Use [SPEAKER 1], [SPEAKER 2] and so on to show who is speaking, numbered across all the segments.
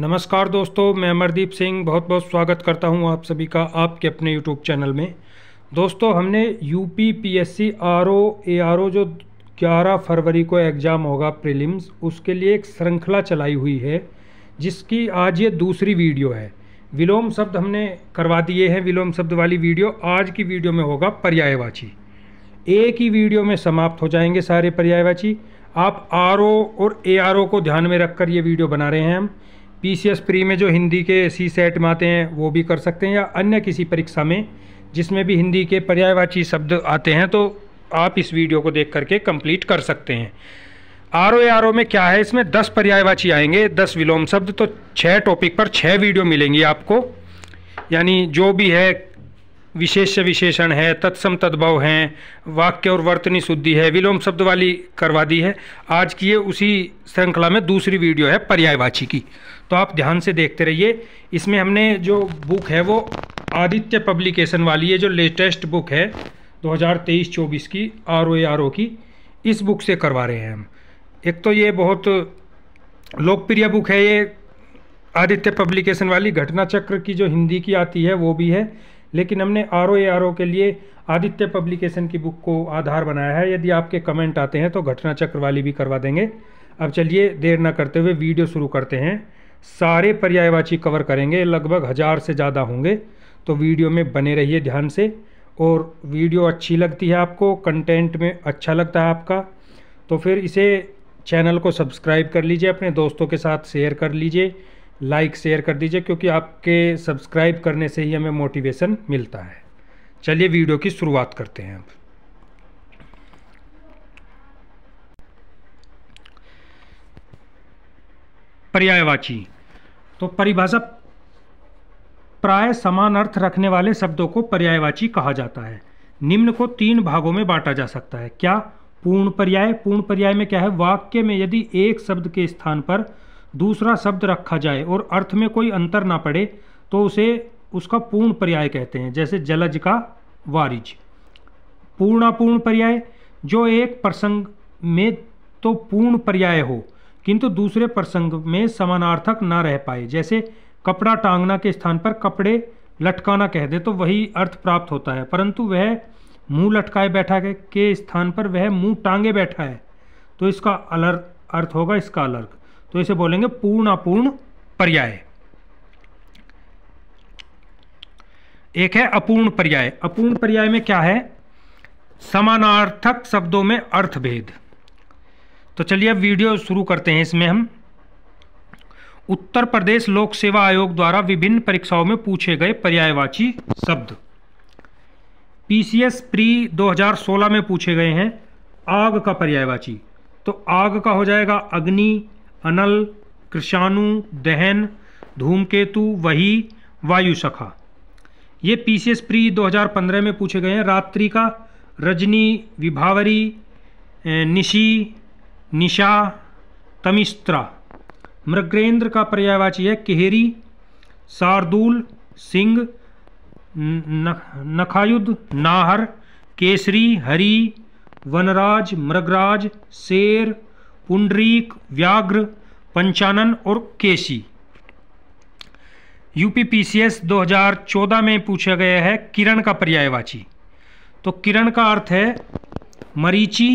[SPEAKER 1] नमस्कार दोस्तों मैं अमरदीप सिंह बहुत बहुत स्वागत करता हूं आप सभी का आपके अपने यूट्यूब चैनल में दोस्तों हमने U P P S C R O A R O जो 11 फरवरी को एग्ज़ाम होगा प्रीलिम्स उसके लिए एक श्रृंखला चलाई हुई है जिसकी आज ये दूसरी वीडियो है विलोम शब्द हमने करवा दिए हैं विलोम शब्द वाली वीडियो आज की वीडियो में होगा पर्यायवाची एक ही वीडियो में समाप्त हो जाएंगे सारे पर्यायवाची आप आर और ए को ध्यान में रखकर ये वीडियो बना रहे हैं हम पी सी एस प्री में जो हिंदी के सी सेट में आते हैं वो भी कर सकते हैं या अन्य किसी परीक्षा में जिसमें भी हिंदी के पर्यायवाची शब्द आते हैं तो आप इस वीडियो को देख करके कंप्लीट कर सकते हैं आर ओ आर ओ में क्या है इसमें दस पर्यायवाची आएंगे दस विलोम शब्द तो छः टॉपिक पर छः वीडियो मिलेंगी आपको यानी जो भी है विशेष विशेषण है तत्सम तद्भव हैं वाक्य और वर्तनी शुद्धि है विलोम शब्द वाली करवा दी है आज की ये उसी श्रृंखला में दूसरी वीडियो है पर्यायवाची की तो आप ध्यान से देखते रहिए इसमें हमने जो बुक है वो आदित्य पब्लिकेशन वाली है जो लेटेस्ट बुक है 2023-24 की आर ओ आर ओ की इस बुक से करवा रहे हैं हम एक तो ये बहुत लोकप्रिय बुक है ये आदित्य पब्लिकेशन वाली घटना चक्र की जो हिंदी की आती है वो भी है लेकिन हमने आर ओ आर ओ के लिए आदित्य पब्लिकेशन की बुक को आधार बनाया है यदि आपके कमेंट आते हैं तो घटना चक्र वाली भी करवा देंगे अब चलिए देर ना करते हुए वीडियो शुरू करते हैं सारे पर्यायवाची कवर करेंगे लगभग हज़ार से ज़्यादा होंगे तो वीडियो में बने रहिए ध्यान से और वीडियो अच्छी लगती है आपको कंटेंट में अच्छा लगता है आपका तो फिर इसे चैनल को सब्सक्राइब कर लीजिए अपने दोस्तों के साथ शेयर कर लीजिए लाइक शेयर कर दीजिए क्योंकि आपके सब्सक्राइब करने से ही हमें मोटिवेशन मिलता है चलिए वीडियो की शुरुआत करते हैं अब पर्यायवाची तो परिभाषा प्राय समान अर्थ रखने वाले शब्दों को पर्यायवाची कहा जाता है निम्न को तीन भागों में बांटा जा सकता है क्या पूर्ण पर्याय पूर्ण पर्याय में क्या है वाक्य में यदि एक शब्द के स्थान पर दूसरा शब्द रखा जाए और अर्थ में कोई अंतर ना पड़े तो उसे उसका पूर्ण पर्याय कहते हैं जैसे जलज का वारिज पूर्णापूर्ण पर्याय जो एक प्रसंग में तो पूर्ण पर्याय हो किंतु दूसरे प्रसंग में समानार्थक ना रह पाए जैसे कपड़ा टांगना के स्थान पर कपड़े लटकाना कह दे तो वही अर्थ प्राप्त होता है परंतु वह मुंह लटकाए बैठा के, के स्थान पर वह मुंह टांगे बैठा है तो इसका अलर्क अर्थ होगा इसका अलर्क तो इसे बोलेंगे पूर्ण अपूर्ण पर्याय एक है अपूर्ण पर्याय अपूर्ण पर्याय में क्या है समानार्थक शब्दों में अर्थभेद तो चलिए अब वीडियो शुरू करते हैं इसमें हम उत्तर प्रदेश लोक सेवा आयोग द्वारा विभिन्न परीक्षाओं में पूछे गए पर्यायवाची शब्द पीसीएस प्री 2016 में पूछे गए हैं आग का पर्यायवाची तो आग का हो जाएगा अग्नि अनल कृषाणु दहन धूमकेतु वही वायु शाखा ये पीसीएस प्री 2015 में पूछे गए हैं रात्रि का रजनी विभावरी निशी निशा तमिस्त्रा मृगेंद्र का पर्यायवाची है केहरी शार्दूल सिंह नखायुद नाहर केसरी हरी वनराज मृगराज शेर पुंडरीक व्याघ्र पंचानन और केसी यूपीपीसीएस 2014 में पूछा गया है किरण का पर्यायवाची तो किरण का अर्थ है मरीची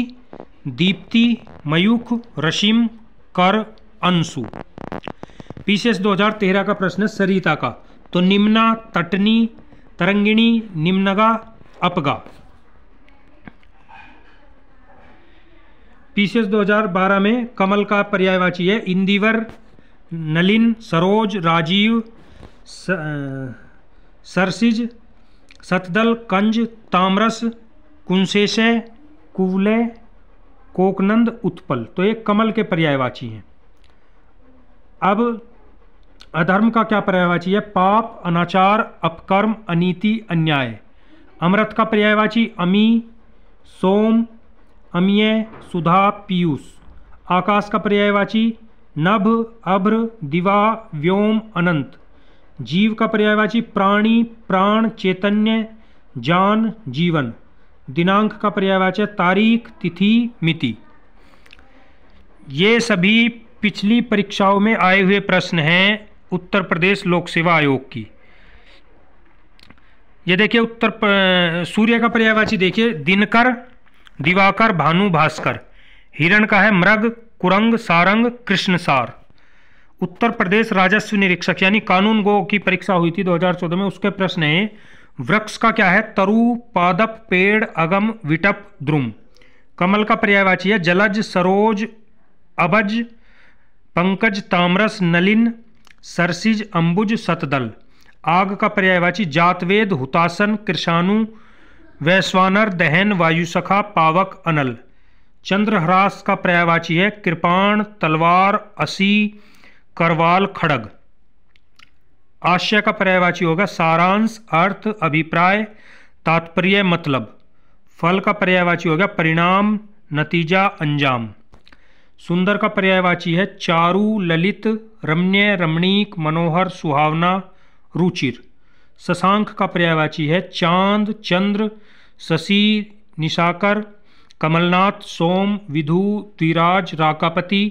[SPEAKER 1] दीप्ति मयूख रशिम कर अंशु पीसीएस 2013 का प्रश्न सरिता का तो निम्ना तटनी तरंगिणी निम्नगा अपगा पीसीएस 2012 में कमल का पर्यायवाची है इंदिवर नलिन सरोज राजीव स, सरसिज सतदल कंज तामरस कुंशेश कुवले कोकनंद उत्पल तो ये कमल के पर्यायवाची हैं अब अधर्म का क्या पर्यायवाची है पाप अनाचार अपकर्म अनीति अन्याय अमृत का पर्यायवाची अमी सोम अमीय सुधा पीयूष आकाश का पर्यायवाची नभ अभ्र दिवा व्योम अनंत जीव का पर्यायवाची प्राणी प्राण चैतन्य जान जीवन दिनांक का है तारीख तिथि मिति ये सभी पिछली परीक्षाओं में आए हुए प्रश्न हैं उत्तर प्रदेश लोक सेवा आयोग की ये देखिए उत्तर सूर्य का पर्यावाची देखिए दिनकर दिवाकर भानु भास्कर हिरण का है मृग कुरंग सारंग कृष्णसार उत्तर प्रदेश राजस्व निरीक्षक यानी कानून गो की परीक्षा हुई थी 2014 में उसके प्रश्न हैं वृक्ष का क्या है तरु पादप पेड़ अगम विटप द्रुम कमल का पर्यायवाची है जलज सरोज अबज पंकज ताम्रस नलिन सरसिज अंबुज सतदल आग का पर्यायवाची जातवेद हुतासन कृषाणु वैश्वानर दहन वायुसखा पावक अनल चंद्रह्रास का पर्यायवाची है कृपाण तलवार असी करवाल खड़ग आशय का पर्यायवाची होगा सारांश अर्थ अभिप्राय तात्पर्य मतलब फल का पर्यायवाची होगा परिणाम नतीजा अंजाम सुंदर का पर्यायवाची है चारु ललित रम्य रमणीक मनोहर सुहावना रुचिर शशांक का पर्यायवाची है चांद चंद्र शशि निशाकर कमलनाथ सोम विधु द्विराज राकापति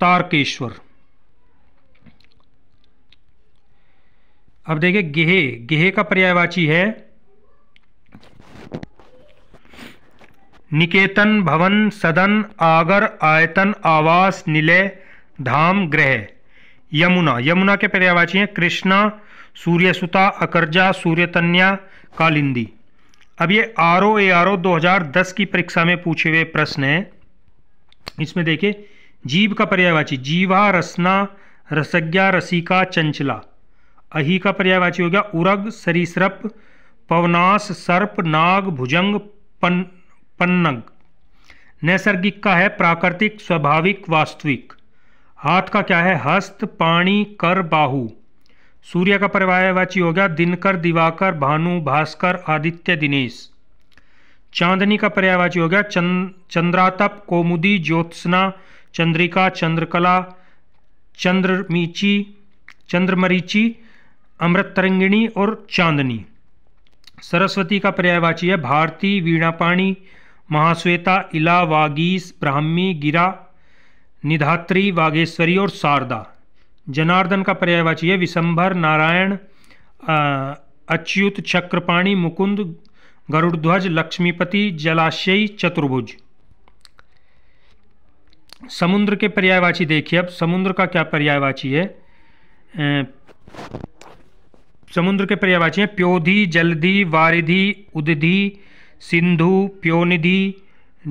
[SPEAKER 1] तारकेश्वर अब देखिए गेहे गेहे का पर्यायवाची है निकेतन भवन सदन आगर आयतन आवास निलय धाम ग्रह यमुना यमुना के पर्यायवाची हैं कृष्णा सूर्यसुता अकर्जा सूर्यतन्या कालिंदी अब ये R O A R O दो की परीक्षा में पूछे हुए प्रश्न हैं इसमें देखिए जीव का पर्यायवाची जीवा रसना रसज्ञा रसिका चंचला अही का पर्यायवाची हो गया उरग सरीसृप पवनास सर्प नाग भुजंग पन पन्नग नैसर्गिक का है प्राकृतिक स्वाभाविक वास्तविक हाथ का क्या है हस्त पाणी कर बाहु सूर्य का पर्यायवाची हो गया दिनकर दिवाकर भानु भास्कर आदित्य दिनेश चांदनी का पर्यायवाची हो गया चंद चंद्रातप कोमुदी ज्योत्सना चंद्रिका चंद्रकला चंद्रमीची चंद्रमरीची अमृत तरंगिणी और चांदनी सरस्वती का पर्यायवाची है भारती वीणापाणी महाश्वेता इला वागीस ब्राह्मी गिरा निधात्री वागेश्वरी और शारदा जनार्दन का पर्यायवाची है विशंभर नारायण अच्युत चक्रपाणी मुकुंद गरुड़ध्वज लक्ष्मीपति जलाशयी चतुर्भुज समुद्र के पर्यायवाची देखिए अब समुद्र का क्या पर्यायवाची है समुद्र के पर्यावाची हैं प्योधि जलधि वारिधि उदधि सिंधु प्योनिधि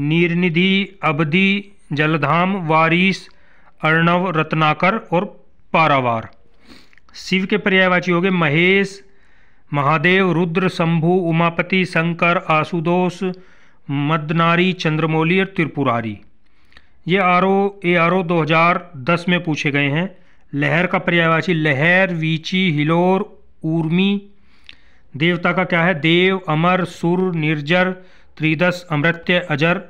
[SPEAKER 1] नीरनिधि अवधि जलधाम वारिस अर्णव रत्नाकर और पारावार शिव के पर्यायवाची हो गए महेश महादेव रुद्र शंभु उमापति शंकर आशुदोष मदनारी चंद्रमौली और त्रिपुरारी ये आरओ ए हजार दस में पूछे गए हैं लहर का पर्यायवाची लहर वीची हिलोर ऊर्मी देवता का क्या है देव अमर सुर निर्जर त्रिदस अमृत्य अजर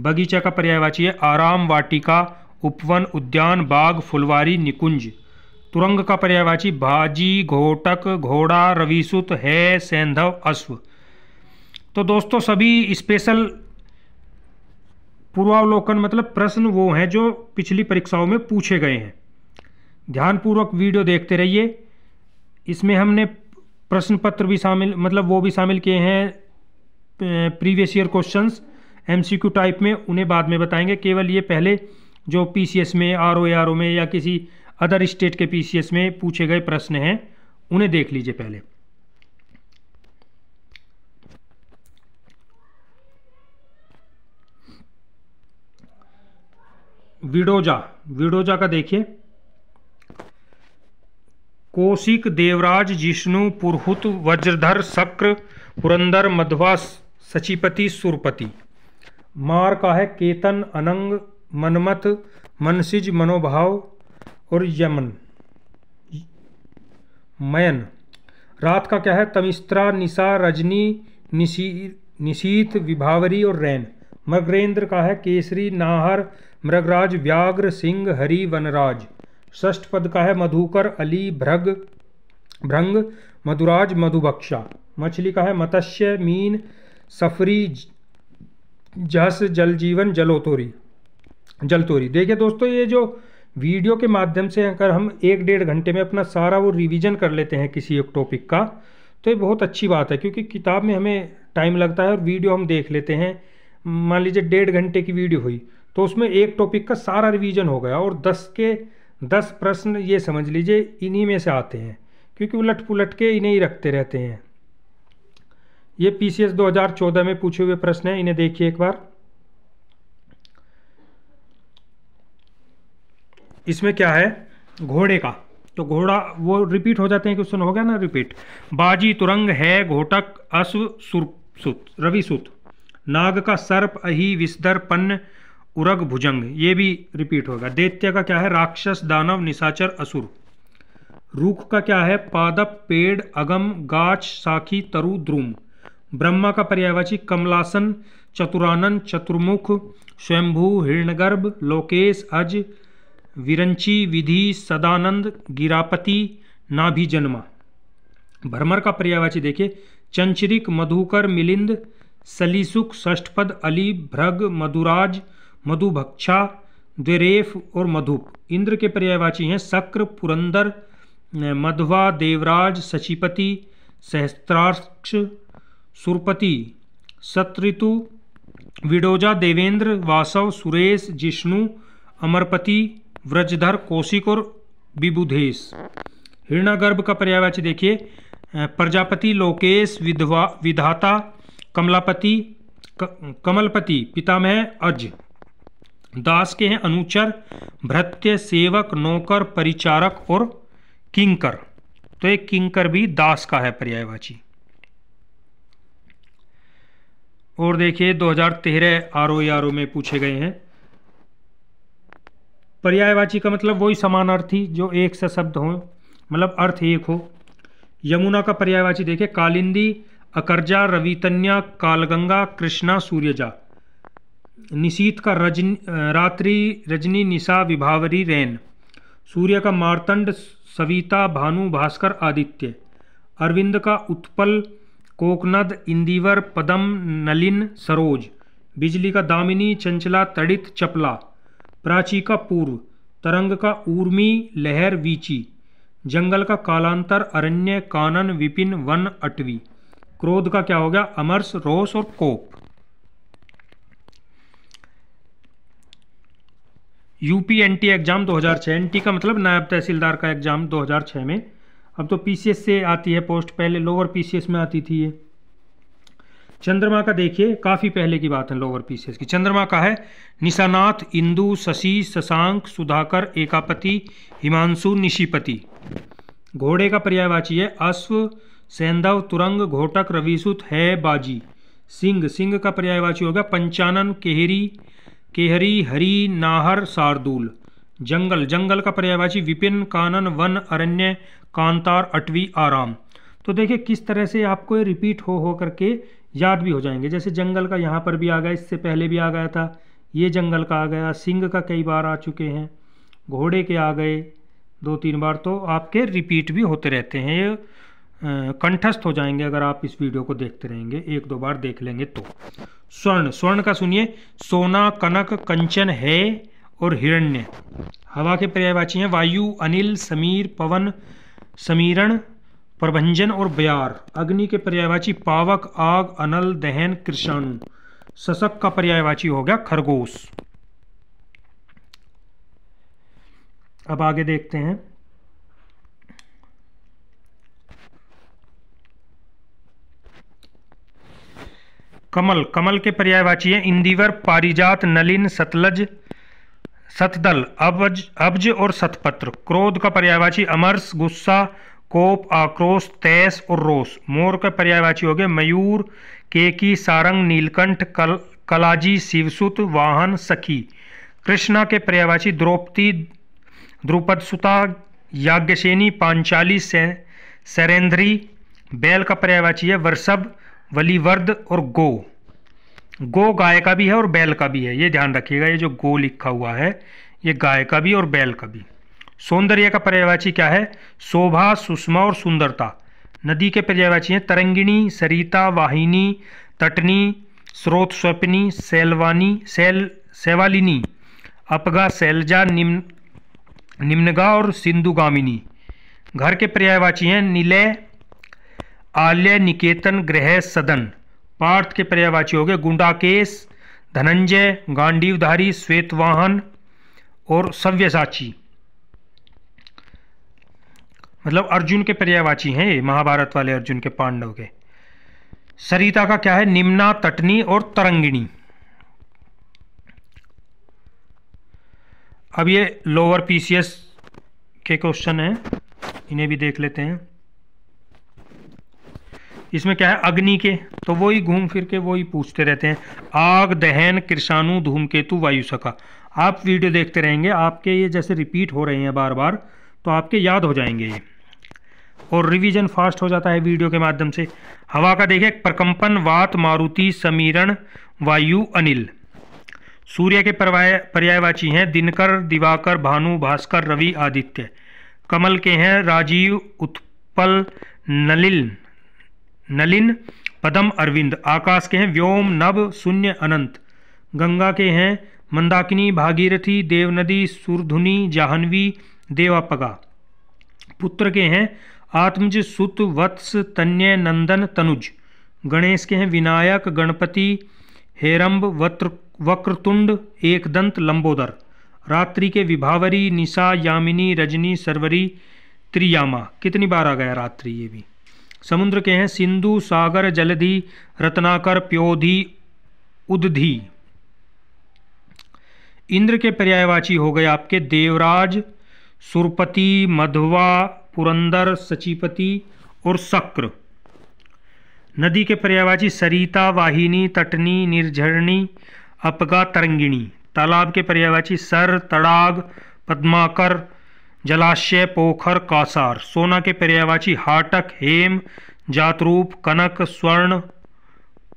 [SPEAKER 1] बगीचा का पर्यायवाची है आराम वाटिका उपवन उद्यान बाग फुलवारी निकुंज तुरंग का पर्यायवाची भाजी घोटक घोड़ा रविसुत है सैंधव अश्व तो दोस्तों सभी स्पेशल पूर्वावलोकन मतलब प्रश्न वो हैं जो पिछली परीक्षाओं में पूछे गए हैं ध्यानपूर्वक वीडियो देखते रहिए इसमें हमने प्रश्न पत्र भी शामिल मतलब वो भी शामिल किए हैं previous year questions MCQ type में उन्हें बाद में बताएंगे केवल ये पहले जो पीसीएस में आर ओ में या किसी अदर स्टेट के पीसीएस में पूछे गए प्रश्न हैं उन्हें देख लीजिए पहले विडोजा विडोजा का देखिए कौशिक देवराज जिष्णु पुरहुत वज्रधर शक्र पुरंदर मध्वा सचिपति सुरपति मार का है केतन अनंग मनमत मनसिज मनोभाव और यमन मयन रात का क्या है तमिस्त्रा निशा रजनी निशी निशीत विभावरी और रैन मृगरेंद्र का है केसरी नाहर मृगराज व्याघ्र सिंह हरि वनराज षष्ठ पद का है मधुकर अली भ्रग भ्रंग मधुराज मधुबक्षा मछली का है मत्स्य मीन सफरी जस जल जीवन जलोतोरी जलतोरी देखिए दोस्तों ये जो वीडियो के माध्यम से अगर हम एक डेढ़ घंटे में अपना सारा वो रिवीजन कर लेते हैं किसी एक टॉपिक का तो ये बहुत अच्छी बात है क्योंकि किताब में हमें टाइम लगता है और वीडियो हम देख लेते हैं मान लीजिए डेढ़ घंटे की वीडियो हुई तो उसमें एक टॉपिक का सारा रिवीजन हो गया और दस के दस प्रश्न ये समझ लीजिए इन्हीं में से आते हैं क्योंकि उलट पुलट के इन्हें ही रखते रहते हैं ये पीसीएस 2014 में पूछे हुए प्रश्न हैं इन्हें देखिए एक बार इसमें क्या है घोड़े का तो घोड़ा वो रिपीट हो जाते हैं क्वेश्चन हो गया ना रिपीट बाजी तुरंग है घोटक अश्व सुर सुत रविसुत नाग का सर्प अही विस्दर पन्न उरग भुजंग ये भी रिपीट होगा दैत्य का क्या है राक्षस दानव निशाचर असुर रूख का क्या है पादप पेड़ अगम गाछ साखी तरु द्रुम ब्रह्मा का पर्यायवाची कमलासन चतुरानन चतुर्मुख स्वयंभू हिरणगर्भ लोकेश अज विरंची विधि सदानंद गिरापति नाभिजन्मा भ्रमर का पर्यायवाची देखिए चंचरिक मधुकर मिलिंद सलीसुक षष्ठपद अली भ्रग मधुराज मधुभक्षा द्वेरेफ और मधुप इंद्र के पर्यायवाची हैं शक्र पुरंदर मधवा देवराज सचिपति सहस्त्राक्ष सुरपति सतऋतु विडोजा देवेंद्र वासव सुरेश जिष्णु अमरपति व्रजधर कौशिक और विबुधेश हृणागर्भ का पर्यायवाची देखिए प्रजापति लोकेश विधवा विधाता कमलापति कमलपति पितामह अज दास के हैं अनुचर भृत्य सेवक नौकर परिचारक और किंकर तो एक किंकर भी दास का है पर्यायवाची और देखिए 2013 आरओ आरओ में पूछे गए हैं पर्यायवाची का मतलब वही समान अर्थी जो एक से शब्द हो मतलब अर्थ एक हो यमुना का पर्यायवाची देखिए कालिंदी अकर्जा रवितन्या कालगंगा कृष्णा सूर्यजा निशीत का रजन रात्रि रजनी निशा विभावरी रैन सूर्य का मारतंड सविता भानु भास्कर आदित्य अरविंद का उत्पल कोकनद इंदिवर पदम नलिन सरोज बिजली का दामिनी चंचला तड़ित चपला प्राची का पूर्व तरंग का ऊर्मी लहर वीची जंगल का कालांतर अरण्य कानन विपिन वन अटवी क्रोध का क्या हो गया अमर्स रोस और कोप यूपी एनटी एग्ज़ाम 2006 एनटी का मतलब नायब तहसीलदार का एग्ज़ाम 2006 में अब तो पीसीएस से आती है पोस्ट पहले लोअर पीसीएस में आती थी ये चंद्रमा का देखिए काफ़ी पहले की बात है लोअर पीसीएस की चंद्रमा का है निशानाथ इंदु शशि शशांक सुधाकर एकापति हिमांशु निशिपति घोड़े का पर्यायवाची है अश्व सैंधव तुरंग घोटक रविसुत है बाजी सिंह सिंह का पर्यायवाची होगा पंचानन केहरी केहरी हरी नाहर सारदूल जंगल जंगल का पर्यायवाची विपिन कानन वन अरण्य कांतार अटवी आराम तो देखिए किस तरह से आपको ये रिपीट हो हो करके याद भी हो जाएंगे जैसे जंगल का यहाँ पर भी आ गया इससे पहले भी आ गया था ये जंगल का आ गया सिंह का कई बार आ चुके हैं घोड़े के आ गए दो तीन बार तो आपके रिपीट भी होते रहते हैं ये कंठस्थ हो जाएंगे अगर आप इस वीडियो को देखते रहेंगे एक दो बार देख लेंगे तो स्वर्ण स्वर्ण का सुनिए सोना कनक कंचन है और हिरण्य हवा के पर्यायवाची हैं वायु अनिल समीर पवन समीरण प्रभंजन और बयार अग्नि के पर्यायवाची पावक आग अनल दहन कृषाणु शशक का पर्यायवाची हो गया खरगोश अब आगे देखते हैं कमल कमल के पर्यायवाची हैं इंदिवर पारिजात नलिन सतलज सतदल अबज अबज और सतपत्र क्रोध का पर्यायवाची अमर्स गुस्सा कोप आक्रोश तैस और रोस मोर का पर्यायवाची हो गए मयूर केकी सारंग नीलकंठ कल कलाजी शिवसुत वाहन सखी कृष्णा के पर्यायवाची द्रौपदी द्रुपद सुता याज्ञसेनी पांचाली सरेंद्री बैल का पर्यायवाची है वर्षभ वलीवर्द और गो गो गाय का भी है और बैल का भी है ये ध्यान रखिएगा ये जो गो लिखा हुआ है ये गाय का भी और बैल का भी सौंदर्य का पर्यायवाची क्या है शोभा सुषमा और सुंदरता नदी के पर्यायवाची हैं तरंगिणी सरिता वाहिनी तटनी स्रोत स्वप्नी सेलवानी सैल सेवालिनी अपगा सैलजा निम्न निम्नगा और सिंधुगामिनी घर के पर्यायवाची हैं नीले आल्य निकेतन गृह सदन पार्थ के पर्यावाची हो गए गुंडाकेश धनंजय गांडीवधारी श्वेतवाहन और सव्यसाची मतलब अर्जुन के पर्यावाची हैं ये महाभारत वाले अर्जुन के पांडव के सरिता का क्या है निम्ना तटनी और तरंगिणी अब ये लोअर पीसीएस के क्वेश्चन हैं इन्हें भी देख लेते हैं इसमें क्या है अग्नि के तो वही घूम फिर के वही पूछते रहते हैं आग दहन कृषाणु धूमकेतु वायु सका आप वीडियो देखते रहेंगे आपके ये जैसे रिपीट हो रहे हैं बार बार तो आपके याद हो जाएंगे ये और रिवीजन फास्ट हो जाता है वीडियो के माध्यम से हवा का देखिए प्रकंपन वात मारुति समीरण वायु अनिल सूर्य के पर्यायवाची हैं दिनकर दिवाकर भानु भास्कर रवि आदित्य कमल के हैं राजीव उत्पल नलिल नलिन पदम अरविंद आकाश के हैं व्योम नभ शून्य अनंत गंगा के हैं मंदाकिनी भागीरथी देवनदी सुरधुनी जाहनवी देवापगा पुत्र के हैं आत्मज सुत वत्स तन्य नंदन तनुज गणेश के हैं विनायक गणपति हेरम्ब वत्र वक्रतुंड एकदंत लंबोदर रात्रि के विभावरी निशा यामिनी रजनी सरवरी त्रियामा कितनी बार आ गया रात्रि ये भी समुद्र के हैं सिंधु सागर जलधि रत्नाकर प्योधि उदधि इंद्र के पर्यायवाची हो गए आपके देवराज सुरपति मधवा पुरंदर सचिपति और शक्र नदी के पर्यायवाची सरिता वाहिनी तटनी निर्झरणी अपगा तरंगिणी तालाब के पर्यायवाची सर तड़ाग पद्माकर जलाशय पोखर कासार सोना के पर्यावाची हाटक हेम जातरूप कनक स्वर्ण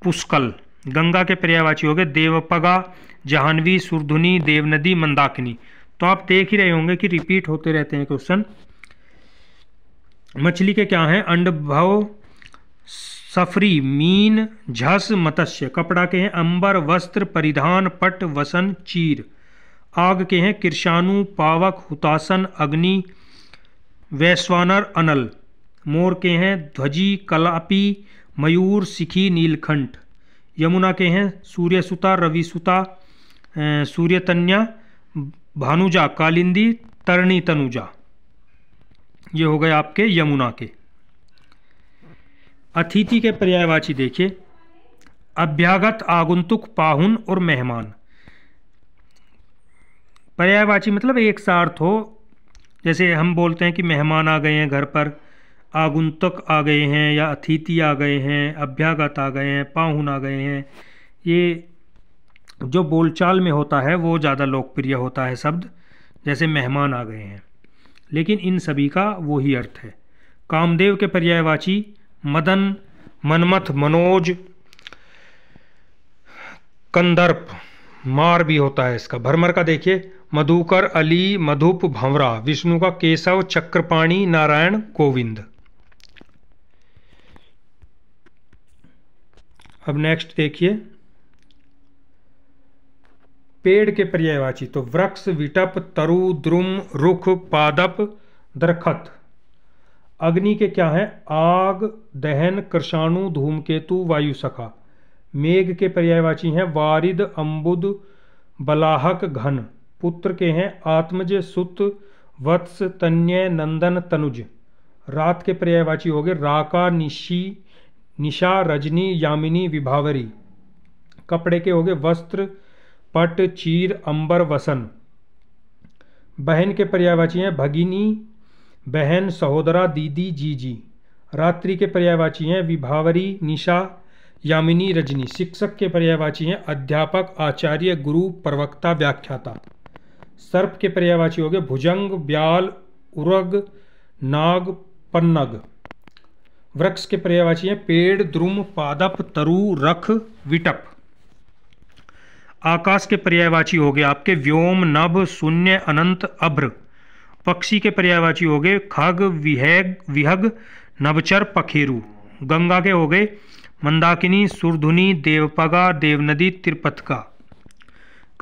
[SPEAKER 1] पुष्कल गंगा के पर्यावाची हो गए देवपगा जहानवी सुरधुनी देवनदी मंदाकिनी तो आप देख ही रहे होंगे कि रिपीट होते रहते हैं क्वेश्चन मछली के क्या हैं अंडभव सफरी मीन झस मत्स्य कपड़ा के हैं अंबर वस्त्र परिधान पट वसन चीर आग के हैं किरशानु पावक हुतासन अग्नि वैश्वानर अनल मोर के हैं ध्वजी कलापी मयूर सिखी नीलखंठ यमुना के हैं सूर्यसुता रविसुता सूर्यतन्या भानुजा कालिंदी तरणी तनुजा ये हो गए आपके यमुना के अतिथि के पर्यायवाची देखिए अभ्यागत आगुंतुक पाहुन और मेहमान पर्यायवाची मतलब एक सार्थ हो जैसे हम बोलते हैं कि मेहमान आ गए हैं घर पर आगुंतक आ गए हैं या अतिथि आ गए हैं अभ्यागत आ गए हैं पाहुन आ गए हैं ये जो बोलचाल में होता है वो ज़्यादा लोकप्रिय होता है शब्द जैसे मेहमान आ गए हैं लेकिन इन सभी का वो ही अर्थ है कामदेव के पर्यायवाची मदन मनमथ मनोज कंदर्प मार भी होता है इसका भरमर का देखिए मधुकर अली मधुप भंवरा विष्णु का केशव चक्रपाणी नारायण गोविंद अब नेक्स्ट देखिए पेड़ के पर्यायवाची तो वृक्ष विटप तरु द्रुम रुख पादप दरखत अग्नि के क्या है आग दहन कृषाणु धूमकेतु वायु सखा मेघ के पर्यायवाची हैं वारिद अम्बुद बलाहक घन पुत्र के हैं आत्मज सुत वत्स तन्य नंदन तनुज रात के पर्यायवाची हो गए राका निशी निशा रजनी यामिनी विभावरी कपड़े के हो गए वस्त्र पट चीर अंबर वसन बहन के पर्यायवाची हैं भगिनी बहन सहोदरा दीदी जीजी रात्रि के पर्यायवाची हैं विभावरी निशा यामिनी रजनी शिक्षक के पर्यायवाची हैं अध्यापक आचार्य गुरु प्रवक्ता व्याख्याता सर्प के पर्यायवाची हो गए भुजंग ब्याल उरग नाग पन्नग वृक्ष के पर्यावाची हैं पेड़ द्रुम पादप तरु रख विटप आकाश के पर्यायवाची हो गए आपके व्योम नभ शून्य अनंत अभ्र पक्षी के पर्यायवाची हो गए खग विहग विहग नवचर पखेरु गंगा के हो गए मंदाकिनी सुरधुनी देवपगा देवनदी त्रिपथका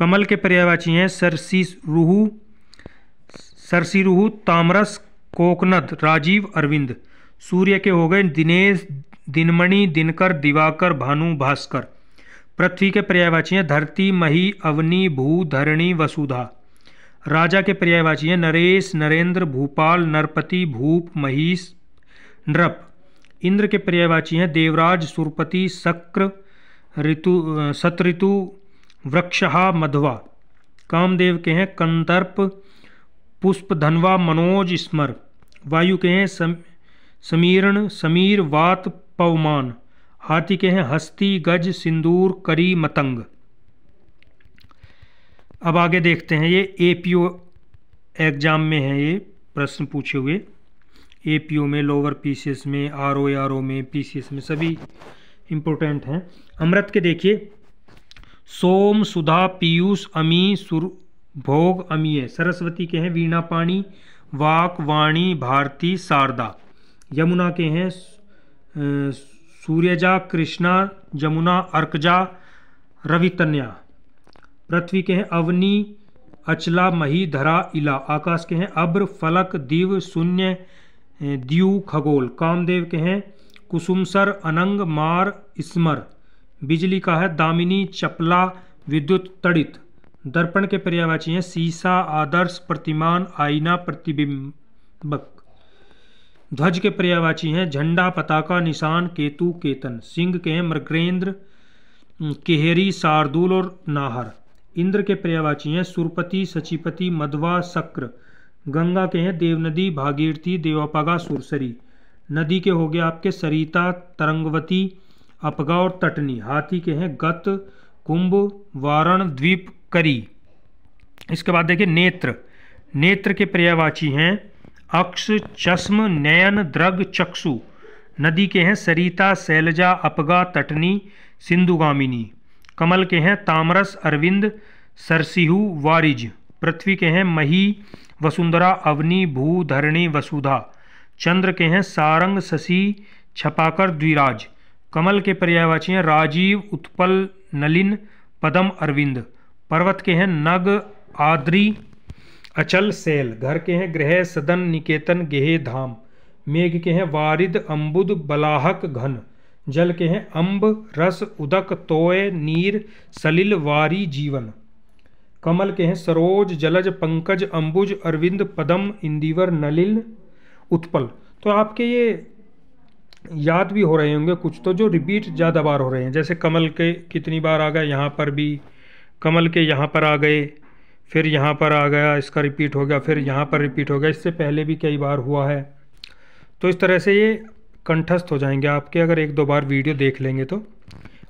[SPEAKER 1] कमल के पर्यायवाची हैं सरसी रूहू सरसी रूहू तामरस कोकनद राजीव अरविंद सूर्य के हो गए दिनेश दिनमणि दिनकर दिवाकर भानु भास्कर पृथ्वी के पर्यायवाची हैं धरती मही अवनी भू धरणी वसुधा राजा के पर्यायवाची हैं नरेश नरेंद्र भूपाल नरपति भूप महीश नृप इंद्र के पर्यायवाची हैं देवराज सुरपति शक्र ऋतु सतऋतु वृक्षहा मधवा कामदेव के हैं कंदर्प पुष्प धनवा मनोज स्मर वायु के हैं सम, समीरण समीर वात पवमान हाथी के हैं हस्ती गज सिंदूर करी मतंग अब आगे देखते हैं ये एपीओ एग्ज़ाम में है ये प्रश्न पूछे हुए एपीओ में लोअर पी सी एस में आर ओ आर ओ में पी सी एस में सभी इम्पोर्टेंट हैं अमृत के देखिए सोम सुधा पीयूष अमी सुर भोग अमीय सरस्वती के हैं वीणा पाणी वाक वाणी भारती शारदा यमुना के हैं सूर्यजा कृष्णा जमुना अर्कजा रवितन्या पृथ्वी के हैं अवनी अचला मही धरा इला आकाश के हैं अब्र फलक दिव शून्य द्यू खगोल कामदेव के हैं कुसुमसर अनंग मार स्मर बिजली का है दामिनी चपला विद्युत तड़ित दर्पण के पर्यावाची हैं सीसा आदर्श प्रतिमान आईना प्रतिबिंबक ध्वज के पर्यावाची हैं झंडा पताका निशान केतु केतन सिंह के हैं मृगेंद्र केहरी शार्दुल और नाहर इंद्र के पर्यावाची हैं सुरपति सचिपति मधवा शक्र गंगा के हैं देवनदी भागीरथी देवापागा सुरसरी नदी के हो गए आपके सरिता तरंगवती अपगा और तटनी हाथी के हैं गत कुंभ वारण द्वीप करी इसके बाद देखिए नेत्र नेत्र के पर्यावाची हैं अक्ष चश्म नयन द्रग चक्षु नदी के हैं सरिता सैलजा अपगा तटनी सिंधुगामिनी कमल के हैं तामरस अरविंद सरसिहु वारिज पृथ्वी के हैं मही वसुंधरा अवनी भू धरणी वसुधा चंद्र के हैं सारंग शशि छपाकर द्विराज कमल के पर्यायवाची हैं राजीव उत्पल नलिन पदम अरविंद पर्वत के हैं नग आद्री अचल सेल घर के हैं ग्रह सदन निकेतन गेहे धाम मेघ के हैं वारिद अम्बुद बलाहक घन जल के हैं अम्ब रस उदक तोय नीर सलिल वारी जीवन कमल के हैं सरोज जलज पंकज अम्बुज अरविंद पदम इंदिवर नलिल उत्पल तो आपके ये याद भी हो रहे होंगे कुछ तो जो रिपीट ज़्यादा बार हो रहे हैं जैसे कमल के कितनी बार आ गए यहाँ पर भी कमल के यहाँ पर आ गए फिर यहाँ पर आ गया इसका रिपीट हो गया फिर यहाँ पर रिपीट हो गया इससे पहले भी कई बार हुआ है तो इस तरह से ये कंठस्थ हो जाएंगे आपके अगर एक दो बार वीडियो देख लेंगे तो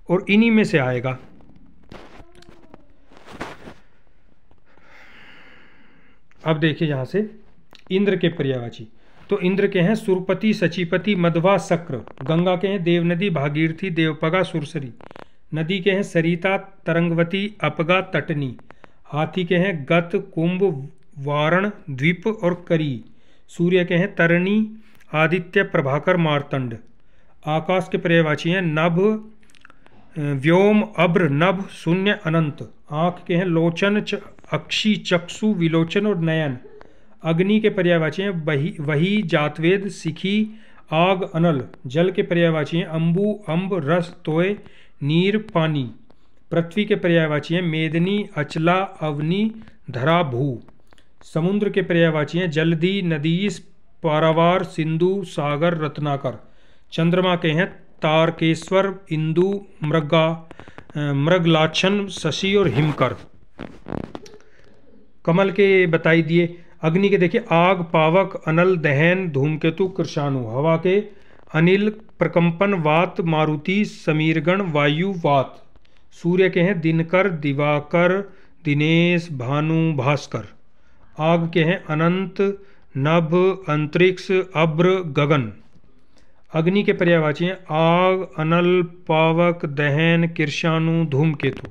[SPEAKER 1] और इन्हीं में से आएगा अब देखिए यहाँ से इंद्र के पर्यावाची तो इंद्र के हैं सुरपति सचिपति मधवा शक्र गंगा के हैं देवनदी भागीरथी देवपगा सुरसरी नदी के हैं सरिता तरंगवती अपगा तटनी हाथी के हैं गत कुंभ वारण द्वीप और करी सूर्य के हैं तरणी आदित्य प्रभाकर मारतंड आकाश के पर्यवाची हैं नभ व्योम अब्र नभ शून्य अनंत आँख के हैं लोचन च अक्षी चक्षु विलोचन और नयन अग्नि के पर्यायवाची हैं वही वही जातवेद सिखी आग अनल जल के पर्यायवाची हैं अम्बू अम्ब रस तोय नीर पानी पृथ्वी के पर्यायवाची हैं मेदनी अचला अवनि धरा भू समुद्र के पर्यायवाची हैं जलदी नदीस पारावार सिंधु सागर रत्नाकर चंद्रमा के हैं तारकेश्वर इंदु मृगा मृगलाक्षण शशि और हिमकर कमल के बताई दिए अग्नि के देखिए आग पावक अनल दहन धूमकेतु कृषाणु हवा के अनिल प्रकंपन वात मारुति समीरगण वायु वात सूर्य के हैं दिनकर दिवाकर दिनेश भानु भास्कर आग के हैं अनंत नभ अंतरिक्ष अब्र गगन अग्नि के पर्यावाची हैं आग अनल पावक दहन कृषाणु धूमकेतु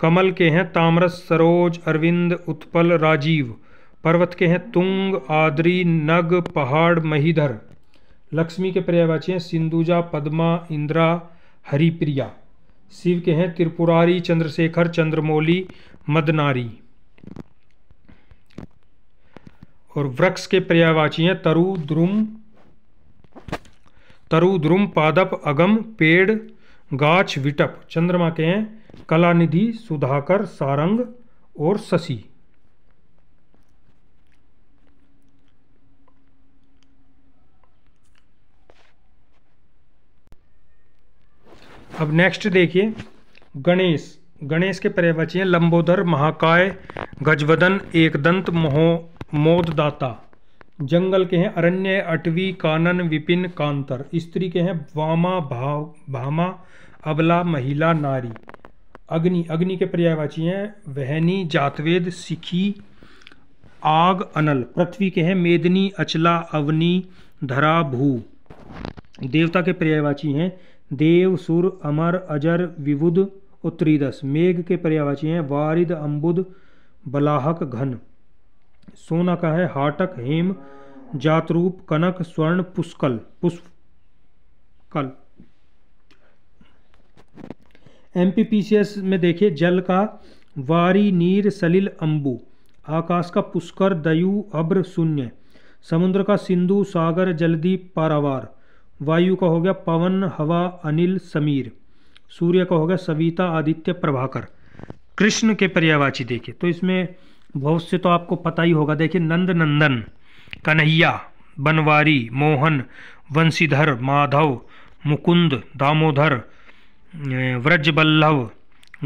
[SPEAKER 1] कमल के हैं ताम्रस सरोज अरविंद उत्पल राजीव पर्वत के हैं तुंग आदरी नग पहाड़ महीधर लक्ष्मी के पर्यायवाची हैं सिंधुजा पद्मा इंदिरा हरिप्रिया शिव के हैं त्रिपुरारी चंद्रशेखर चंद्रमोली मदनारी और वृक्ष के पर्यायवाची हैं तरु द्रुम तरु द्रुम पादप अगम पेड़ गाछ विटप चंद्रमा के हैं कलानिधि सुधाकर सारंग और शशि अब नेक्स्ट देखिए गणेश गणेश के पर्यायवाची हैं लंबोदर महाकाय गजवदन एकदंत मोहो मोददाता जंगल के हैं अरण्य अटवी कानन विपिन कांतर स्त्री के हैं वामा भाव भामा अबला महिला नारी अग्नि अग्नि के पर्यायवाची हैं वहनी जातवेद सिखी आग अनल पृथ्वी के हैं मेदनी अचला अवनी धरा भू देवता के पर्यायवाची हैं देव सुर अमर अजर विबुद उत्तरीदस मेघ के पर्यावाची हैं वारिद अम्बुद बलाहक घन सोना का है हाटक हेम जातरूप कनक स्वर्ण पुष्कल पुष्प कल एम में देखिए जल का वारी नीर सलिल अम्बु आकाश का पुष्कर दयु अब्र शून्य समुद्र का सिंधु सागर जलदीप पारावार वायु का हो गया पवन हवा अनिल समीर सूर्य का हो गया सविता आदित्य प्रभाकर कृष्ण के पर्यावाची देखे तो इसमें बहुत से तो आपको पता ही होगा देखिए नंद नंदन कन्हैया बनवारी मोहन वंशीधर माधव मुकुंद दामोदर व्रजबल्लभ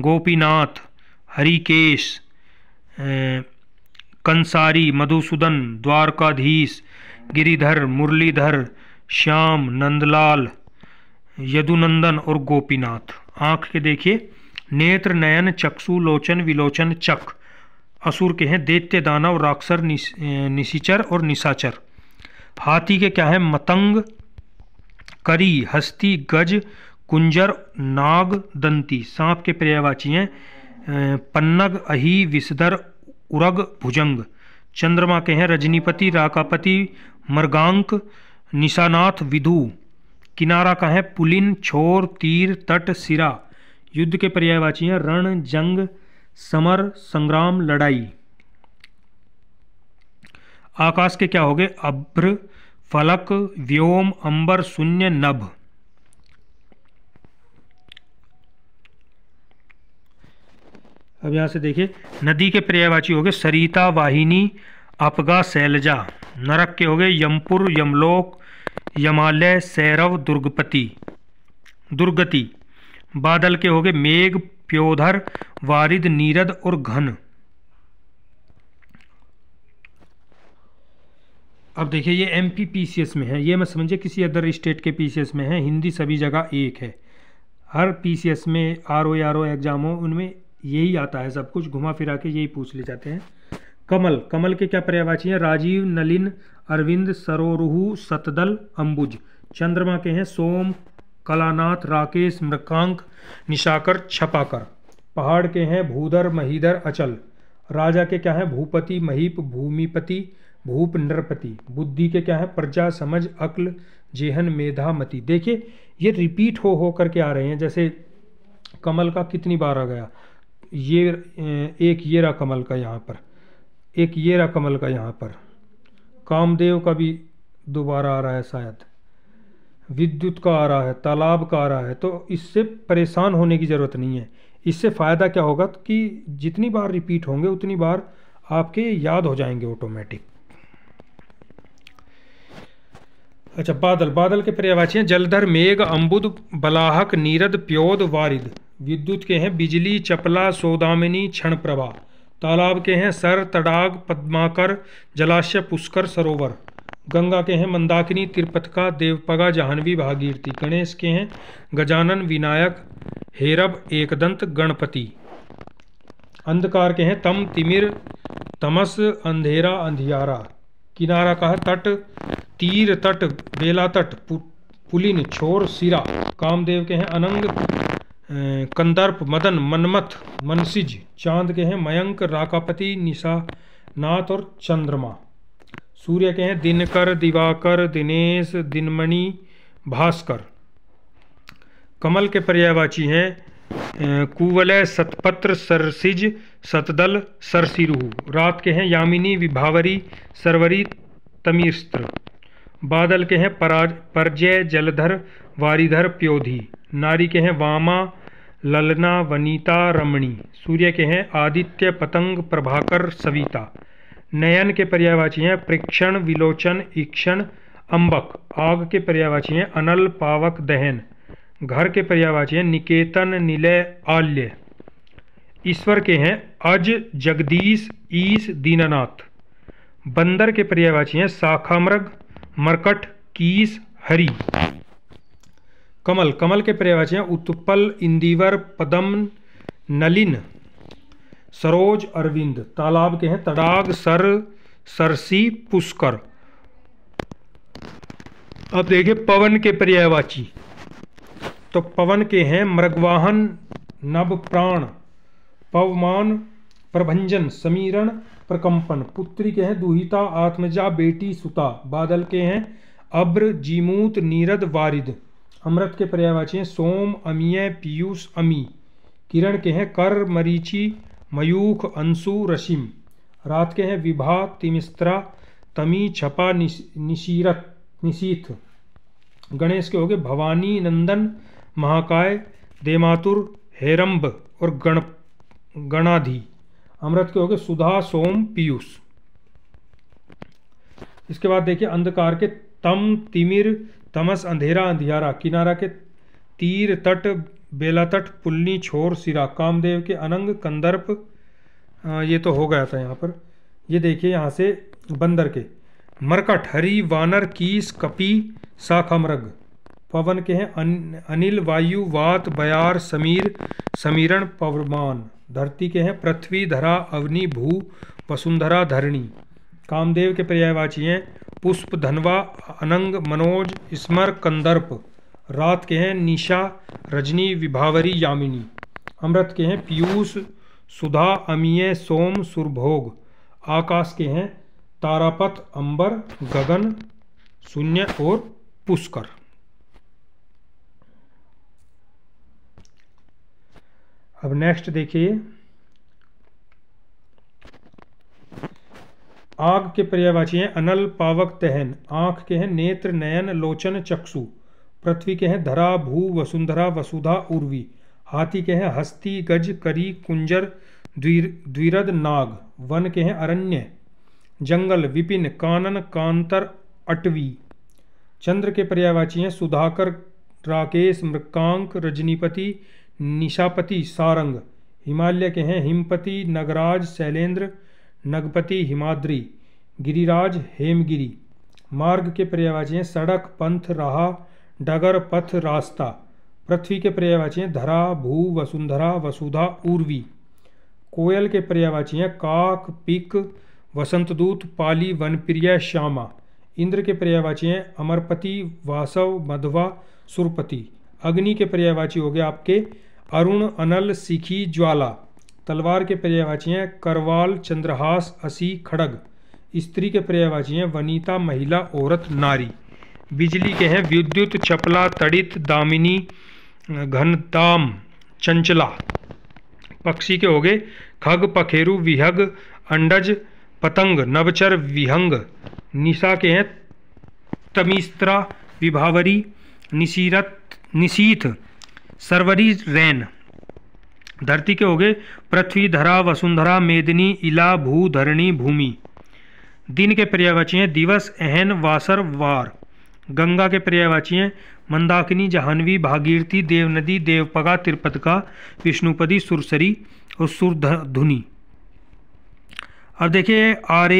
[SPEAKER 1] गोपीनाथ हरिकेश कंसारी मधुसूदन द्वारकाधीश गिरिधर मुरलीधर श्याम नंदलाल यदुनंदन और गोपीनाथ आंख के देखिए नेत्र नयन चक्षु लोचन विलोचन चक असुर के हैं दैत्य दानव राक्षर निस, निशिचर और निशाचर हाथी के क्या है मतंग करी हस्ती गज कुंजर नाग दंती सांप के पर्यायवाची हैं पन्नग अहि विषधर उरग भुजंग चंद्रमा के हैं रजनीपति राकापति मृगांक निशानाथ विधु किनारा का है पुलिन छोर तीर तट सिरा युद्ध के पर्यायवाची हैं रण जंग समर संग्राम लड़ाई आकाश के क्या हो गए अभ्र फलक व्योम अंबर शून्य नभ अब यहां से देखिए नदी के पर्यायवाची हो गए सरिता वाहिनी अपगा सैलजा नरक के हो गए यमपुर यमलोक यमालय सैरव दुर्गपति दुर्गति बादल के हो गए मेघ प्योधर वारिद नीरद और घन अब देखिए ये M P P C S में है ये मैं समझिए किसी अदर स्टेट के पी सी एस में है हिंदी सभी जगह एक है हर पी सी एस में R O R O exam हो उनमें यही आता है सब कुछ घुमा फिरा के यही पूछ ले जाते हैं कमल कमल के क्या पर्यावाची हैं राजीव नलिन अरविंद सरोरुहु सतदल अंबुज चंद्रमा के हैं सोम कलानाथ राकेश मृकांक निशाकर छपाकर पहाड़ के हैं भूधर महीधर अचल राजा के क्या हैं भूपति महीप भूमिपति भूप नरपति बुद्धि के क्या है प्रजा समझ अक्ल जेहन मेधा मति देखिए ये रिपीट हो हो करके आ रहे हैं जैसे कमल का कितनी बार आ गया ये एक ये रहा कमल का यहाँ पर एक ये रहा कमल का यहाँ पर कामदेव का भी दोबारा आ रहा है शायद विद्युत का आ रहा है तालाब का आ रहा है तो इससे परेशान होने की ज़रूरत नहीं है इससे फ़ायदा क्या होगा कि जितनी बार रिपीट होंगे उतनी बार आपके याद हो जाएंगे ऑटोमेटिक अच्छा बादल बादल के पर्यावाची हैं जलधर मेघ अम्बुद बलाहक नीरद प्योद वारिद विद्युत के हैं बिजली चपला सोदामिनी क्षण प्रभा तालाब के हैं सर तड़ाग पद्माकर जलाशय पुष्कर सरोवर गंगा के हैं मंदाकिनी तिरपथका देवपगा जाह्नवी भागीरथी गणेश के हैं गजानन विनायक हेरब एकदंत गणपति अंधकार के हैं तम तिमिर तमस अंधेरा अंधियारा किनारा का है तट तीर तट बेला तट पु, पुलिन छोर सिरा कामदेव के हैं अनंग कंदर्प मदन मनमथ मनसिज चांद के हैं मयंक राकापति निशा नाथ और चंद्रमा सूर्य के हैं दिनकर दिवाकर दिनेश दिनमणि भास्कर कमल के पर्यायवाची हैं कुवलय सतपत्र सरसिज सतदल सरसिरुह रात के हैं यामिनी विभावरी सरवरी तमीस्त्र बादल के हैं पराज परजय जलधर वारीधर प्योधी नारी के हैं वामा ललना वनीता रमणी सूर्य के हैं आदित्य पतंग प्रभाकर सविता नयन के पर्यायवाची हैं प्रेक्षण विलोचन ईक्षण अंबक आग के पर्यायवाची हैं अनल पावक दहन घर के पर्यायवाची हैं निकेतन निलय आल्य ईश्वर के हैं अज जगदीश ईस दीनानाथ बंदर के पर्यायवाची हैं शाखामृग मरकट कीस हरी कमल कमल के पर्यावाची हैं उत्पल इंदिवर पदम नलिन सरोज अरविंद तालाब के हैं तड़ाग सर सरसी पुष्कर अब देखिए पवन के पर्यायवाची तो पवन के हैं मृगवाहन नव प्राण पवमान प्रभंजन समीरण प्रकंपन पुत्री के हैं दुहिता आत्मजा बेटी सुता बादल के हैं अब्र जीमूत नीरद वारिद अमृत के पर्यायवाची हैं सोम अमीय पीयूष अमी किरण के हैं कर मरीचि मयूख अंशु रशिम रात के हैं विभा तिमिस्त्रा तमी छपा निशीरत निशीथ गणेश के हो गए भवानी नंदन महाकाय देमातुर हेरम्ब और गण गणाधि अमृत के हो गए सुधा सोम पीयूष इसके बाद देखिए अंधकार के तम तिमिर तमस अंधेरा अंधियारा किनारा के तीर तट बेला तट पुलनी छोर सिरा कामदेव के अनंग कंदर्प ये तो हो गया था यहाँ पर ये देखिए यहाँ से बंदर के मरकट हरी वानर कीस कपी शाखामरग पवन के हैं अन, अनिल वायु वात बयार समीर समीरण पवमान धरती के हैं पृथ्वी धरा अवनी भू वसुंधरा धरणी कामदेव के पर्यायवाची हैं पुष्प धनवा अनंग मनोज स्मर कंदर्प रात के हैं निशा रजनी विभावरी यामिनी अमृत के हैं पीयूष सुधा अमीय सोम सुरभोग आकाश के हैं तारापथ अंबर गगन शून्य और पुष्कर अब नेक्स्ट देखिए आग के पर्यावाची हैं अनल पावक तहन आँख के हैं नेत्र नयन लोचन चक्षु पृथ्वी के हैं धरा भू वसुंधरा वसुधा उर्वी हाथी के हैं हस्ती गज करी कुंजर द्वीर नाग वन के हैं अरण्य जंगल विपिन कानन कांतर अटवी चंद्र के पर्यावाची हैं सुधाकर राकेश मृकांक रजनीपति निशापति सारंग हिमालय के हैं हिमपति नगराज शैलेंद्र नगपति हिमाद्री गिरिराज हेमगिरी मार्ग के पर्यावाची हैं सड़क पंथ राह डगर पथ रास्ता पृथ्वी के पर्यावाची हैं धरा भू वसुंधरा वसुधा उर्वी कोयल के पर्यावाची हैं काक पिक वसंतदूत पाली वनप्रिय श्यामा इंद्र के पर्यावाची हैं अमरपति वासव मधवा सुरपति अग्नि के पर्यावाची हो गए आपके अरुण अनल सिखी ज्वाला तलवार के पर्यायवाची हैं करवाल चंद्रहास असी खड़ग स्त्री के पर्यायवाची हैं वनीता महिला औरत नारी बिजली के हैं विद्युत चपला तड़ित दामिनी घनताम चंचला पक्षी के हो गए खग पखेरु विहग अंडज पतंग नवचर विहंग निशा के हैं तमिस्त्रा विभावरी निशीरत निशीथ सरवरी रैन धरती के हो गए पृथ्वी धरा वसुंधरा मेदिनी इला भू धरणी भूमि दिन के पर्यायवाची हैं दिवस एहन वासर वार गंगा के पर्यायवाची हैं मंदाकिनी जहानवी भागीरथी देवनदी देवपगा तिरपतका विष्णुपदी सुरसरी और सुरधुनी अब देखिए आर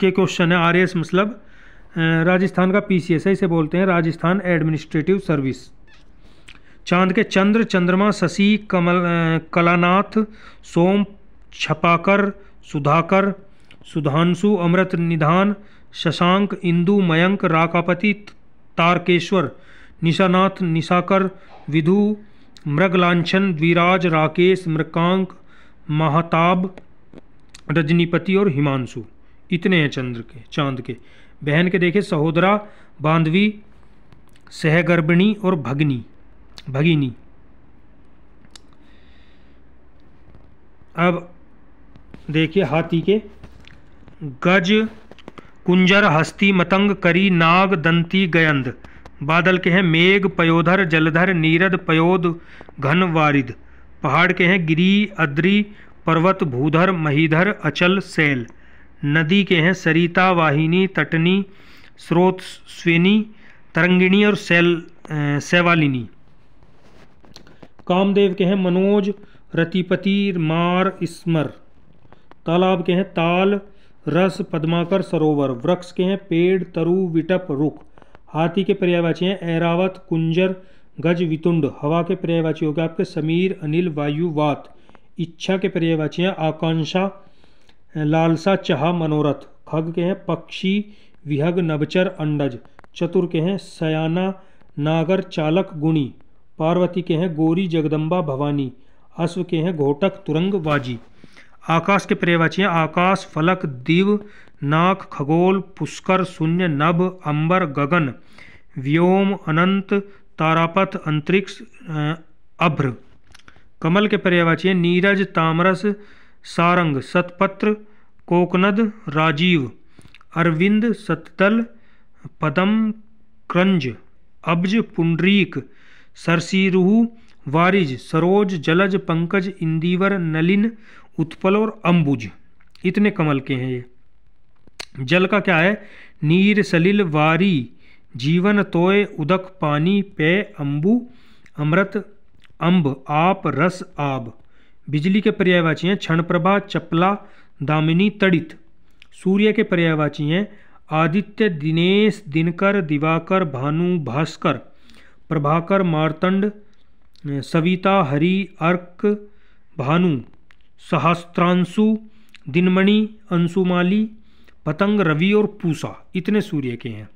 [SPEAKER 1] के क्वेश्चन है आर मतलब राजस्थान का पी है इसे बोलते हैं राजस्थान एडमिनिस्ट्रेटिव सर्विस चांद के चंद्र चंद्रमा शशि कमल कलानाथ सोम छपाकर सुधाकर सुधांशु अमृत निधान शशांक इंदु मयंक राकापति तारकेश्वर निशानाथ निशाकर विधु मृगलांछन द्विराज राकेश मृकांक महाताब रजनीपति और हिमांशु इतने हैं चंद्र के चांद के बहन के देखे सहोदरा बांधवी सहगर्भिणी और भगनी भगिनी अब देखिए हाथी के गज कुंजर हस्ती मतंग करी नाग दंती गयंद बादल के हैं मेघ पयोधर जलधर नीरद पयोद घन वारिद पहाड़ के हैं गिरी अद्री पर्वत भूधर महीधर अचल सैल नदी के हैं सरिता वाहिनी तटनी स्रोत स्वेनी तरंगिणी और सेल सेवालिनी कामदेव के हैं मनोज रतिपति मार स्मर तालाब के हैं ताल रस पद्माकर सरोवर वृक्ष के हैं पेड़ तरु विटप रुख हाथी के पर्यायवाची हैं ऐरावत कुंजर गज वितुंड हवा के पर्यायवाची हो गए आपके समीर अनिल वायुवात इच्छा के पर्यायवाची हैं आकांक्षा लालसा चाह मनोरथ खग के हैं पक्षी विहग नवचर अंडज चतुर के हैं सयाना नागर चालक गुणी पार्वती के हैं गोरी जगदम्बा भवानी अश्व के हैं घोटक तुरंग बाजी आकाश के पर्यवाची हैं आकाश फलक दिव नाक खगोल पुष्कर शून्य नभ अंबर गगन व्योम अनंत तारापथ अंतरिक्ष अभ्र कमल के पर्यावाची हैं नीरज तामरस सारंग सतपत्र कोकनद राजीव अरविंद सतदल पदम क्रंज अब्ज पुंडरीक सरसीरुह वारिज सरोज जलज पंकज इंदीवर नलिन उत्पल और अंबुज इतने कमल के हैं ये जल का क्या है नीर सलिल वारी जीवन तोय उदक पानी पेय अंबु अमृत अंब आप रस आब बिजली के पर्यायवाची हैं क्षणप्रभा चपला दामिनी तड़ित सूर्य के पर्यायवाची हैं आदित्य दिनेश दिनकर दिवाकर भानु भास्कर प्रभाकर मार्तंड सविता हरि अर्क भानु सहस्त्रांशु दिनमणि अंशुमाली पतंग रवि और पूसा इतने सूर्य के हैं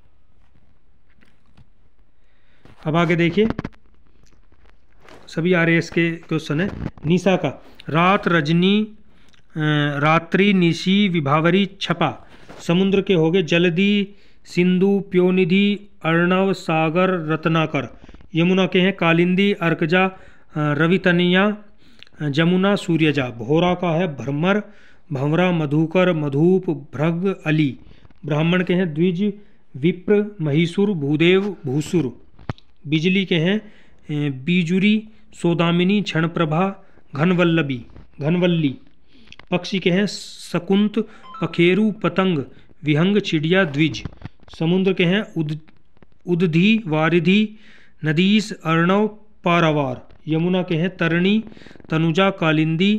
[SPEAKER 1] अब आगे देखिए सभी आर के क्वेश्चन है निशा का रात रजनी रात्रि निशी विभावरी छपा समुद्र के हो गए जलदी सिंधु प्योनिधि अर्णव सागर रत्नाकर यमुना के हैं कालिंदी अर्कजा रवितनिया जमुना सूर्यजा भोरा का है भ्रमर भंवरा मधुकर मधुप भ्रग अली ब्राह्मण के हैं द्विज विप्र महीसुर भूदेव भूसुर बिजली के हैं बीजुरी सोदामिनी क्षणप्रभा घनवल्लभी घनवल्ली पक्षी के हैं शकुंत पखेरु पतंग विहंग चिड़िया द्विज समुद्र के हैं उद उदधि वारिधि नदीश अर्णव पारावार यमुना के हैं तरणी तनुजा कालिंदी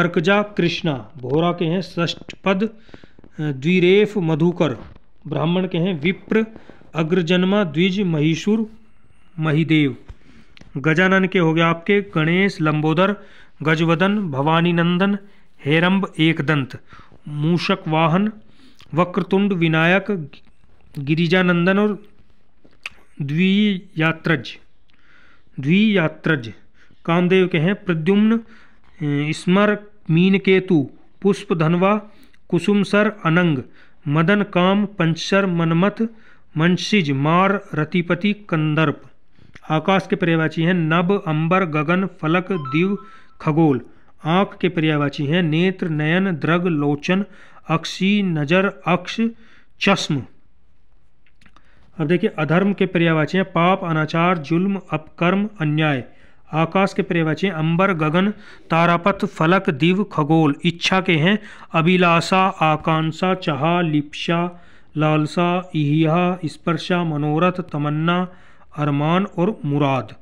[SPEAKER 1] अर्कजा कृष्णा भोरा के हैं षष्ठपद द्विरेफ मधुकर ब्राह्मण के हैं विप्र अग्रजन्मा द्विज महिषुर महिदेव गजानन के हो गए आपके गणेश लंबोदर गजवदन भवानी नंदन हेरम्ब एकदंत मूषक वाहन वक्रतुंड विनायक गिरिजानंदन और द्वियात्रज द्वियात्रज कामदेव के हैं प्रद्युम्न स्मर मीन केतु पुष्प धनवा कुसुम सर अनंग मदन काम पंचर मनमथ मंशिज मार रतिपति कंदर्प आकाश के पर्यावाची हैं नभ अंबर गगन फलक दिव खगोल आँख के पर्यावाची हैं नेत्र नयन द्रग लोचन अक्षी नजर अक्ष चश्म अब देखिए अधर्म के पर्यावाची हैं पाप अनाचार जुल्म अपकर्म अन्याय आकाश के पर्यावाची हैं अंबर गगन तारापथ फलक दिव खगोल इच्छा के हैं अभिलाषा आकांक्षा चाह लिप्सा लालसा इहा स्पर्शा मनोरथ तमन्ना अरमान और मुराद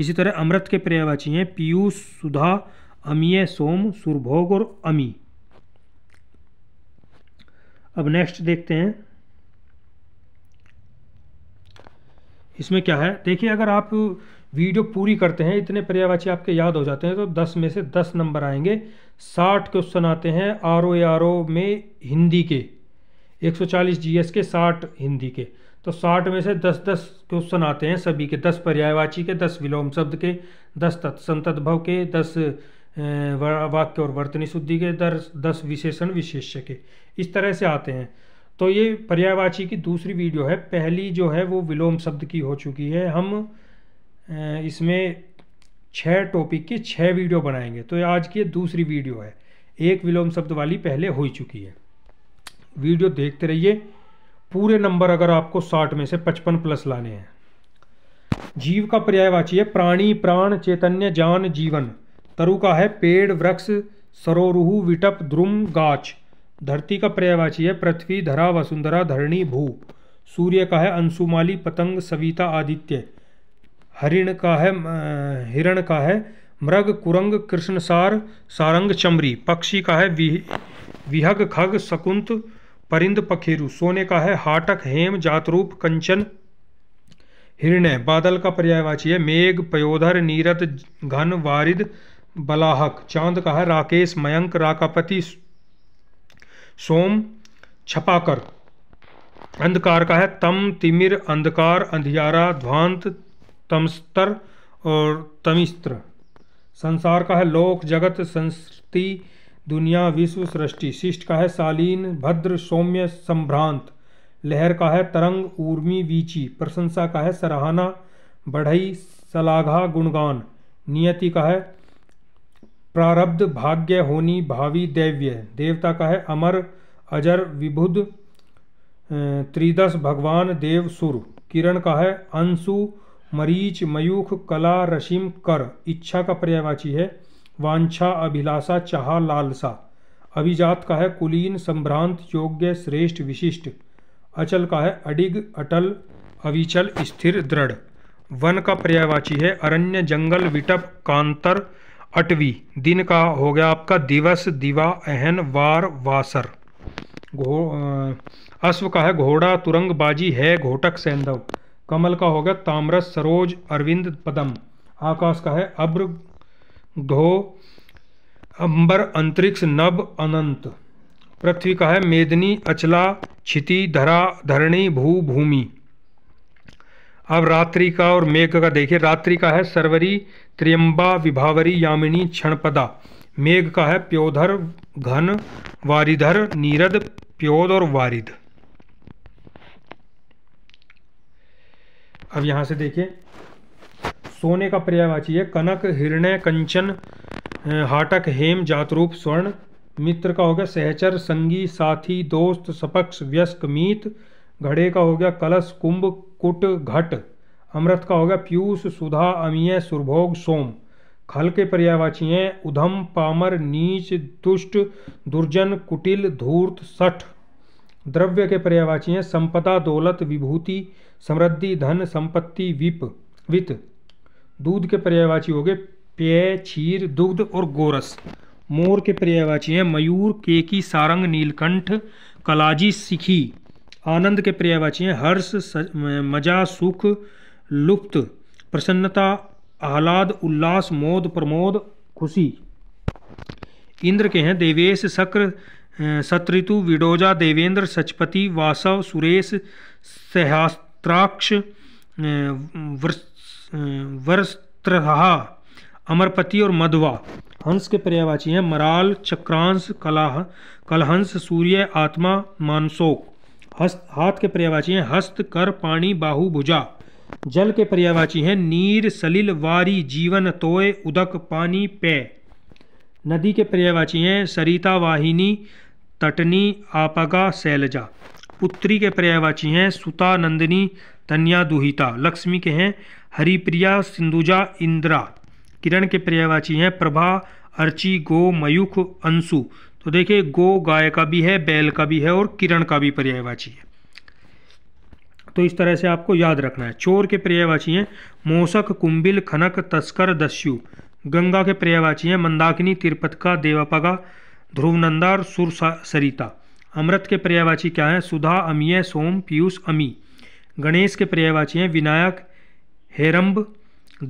[SPEAKER 1] इसी तरह अमृत के पर्यावाची हैं पीयूष सुधा अमीय सोम सुरभोग और अमी अब नेक्स्ट देखते हैं इसमें क्या है देखिए अगर आप वीडियो पूरी करते हैं इतने पर्यावाची आपके याद हो जाते हैं तो दस में से दस नंबर आएंगे साठ क्वेश्चन आते हैं आर ओ आर ओ में हिंदी के 140 जीएस के 60 हिंदी के तो 60 में से 10 10 क्वेश्चन आते हैं सभी के 10 पर्यायवाची के 10 विलोम शब्द के 10 भव के 10 वाक्य और वर्तनी शुद्धि के दस दस विशेषण विशेष्य के इस तरह से आते हैं तो ये पर्यायवाची की दूसरी वीडियो है पहली जो है वो विलोम शब्द की हो चुकी है हम इसमें छः टॉपिक की छः वीडियो बनाएंगे तो आज की दूसरी वीडियो है एक विलोम शब्द वाली पहले हो ही चुकी है वीडियो देखते रहिए पूरे नंबर अगर आपको साठ में से पचपन प्लस लाने हैं जीव का पर्यायवाची है प्राणी प्राण चैतन्य जान जीवन तरु का है पेड़ वृक्ष सरोरुहु विटप द्रुम गाछ धरती का पर्यायवाची है पृथ्वी धरा वसुंधरा धरणी भू सूर्य का है अंशुमाली पतंग सविता आदित्य हरिण का है हिरण का है मृग कुरंग कृष्णसार सारंग चमरी पक्षी का है विहग खग शकुंत परिंद पखेरु सोने का है हाटक हेम जातरूप कंचन हिरणय बादल का पर्यायवाची है मेघ पयोधर नीरद घन वारिद बलाहक चांद का है राकेश मयंक राकापति सोम छपाकर अंधकार का है तम तिमिर अंधकार अंधियारा ध्वांत तमस्तर और तमिस्त्र संसार का है लोक जगत संस्कृति दुनिया विश्व सृष्टि शिष्ट का है शालीन भद्र सौम्य संभ्रांत लहर का है तरंग ऊर्मी वीची प्रशंसा का है सराहना बढ़ई सलाघा गुणगान नियति का है प्रारब्ध भाग्य होनी भावी दैव्य देवता का है अमर अजर विभुद त्रिदश भगवान देव सुर किरण का है अंशु मरीच मयूख कला रशिम कर इच्छा का पर्यायवाची है वांछा अभिलाषा चाह लालसा अभिजात का है कुलीन संभ्रांत योग्य श्रेष्ठ विशिष्ट अचल का है अडिग अटल अविचल स्थिर दृढ़ वन का पर्यायवाची है अरण्य जंगल विटप कांतर अटवी दिन का हो गया आपका दिवस दिवा अहन वार वासर घो अश्व का है घोड़ा तुरंगबाजी है घोटक सैंधव कमल का हो गया ताम्रस सरोज अरविंद पदम आकाश का है अब्र घो अंबर अंतरिक्ष नभ अनंत पृथ्वी का है मेदनी अचला क्षिति धरा धरणी भू भूमि अब रात्रि का और मेघ का देखिए रात्रि का है सरवरी त्रियम्बा विभावरी यामिनी क्षणपदा मेघ का है प्योधर घन वारिधर नीरद प्योद और वारिध अब यहां से देखिए सोने का पर्यायवाची है कनक हिरणय कंचन हाटक हेम जातरूप स्वर्ण मित्र का हो गया सहचर संगी साथी दोस्त सपक्ष व्यस्क मीत घड़े का हो गया कलश कुंभ कुट घट अमृत का होगा पीयूष सुधा अमीय सुरभोग सोम खल के पर्यावाची हैं उधम पामर नीच दुष्ट दुर्जन कुटिल धूर्त सठ द्रव्य के पर्यावाची हैं संपदा दौलत विभूति समृद्धि धन संपत्ति विप वित दूध के पर्यायवाची हो गए पेय क्षीर दुग्ध और गोरस मोर के पर्यायवाची हैं मयूर केकी सारंग नीलकंठ कलाजी सिखी आनंद के पर्यायवाची हैं हर्ष मजा सुख लुप्त प्रसन्नता आह्लाद उल्लास मोद प्रमोद खुशी इंद्र के हैं देवेश शक्र सतऋतु विडोजा देवेंद्र सचपति वासव सुरेश सहस्त्राक्ष वर्स्त्रहा अमरपति और मधुवा हंस के पर्यायवाची हैं मराल चक्रांश कलाह कलहंस सूर्य आत्मा मानसोक हस्त हाथ के पर्यावाची हैं हस्त कर पाणी बाहु भुजा जल के पर्यावाची हैं नीर सलिल वारी जीवन तोय उदक पानी पे नदी के पर्यावाची हैं सरिता वाहिनी तटनी आपगा सैलजा पुत्री के पर्यावाची हैं सुता नंदिनी धनिया दुहिता लक्ष्मी के हैं हरिप्रिया सिंधुजा इंदिरा किरण के पर्यावाची हैं प्रभा अर्ची गो मयूख अंशु तो देखिए गो गाय का भी है बैल का भी है और किरण का भी पर्यायवाची है तो इस तरह से आपको याद रखना है चोर के पर्यायवाची हैं मोसक कुंबिल खनक तस्कर दस्यु गंगा के पर्यायवाची हैं मंदाकिनी तिरपतका देवापगा ध्रुवनंदा और सुर सरिता अमृत के पर्यायवाची क्या हैं सुधा अमीय सोम पीयूष अमी गणेश के पर्यायवाची हैं विनायक हेरम्ब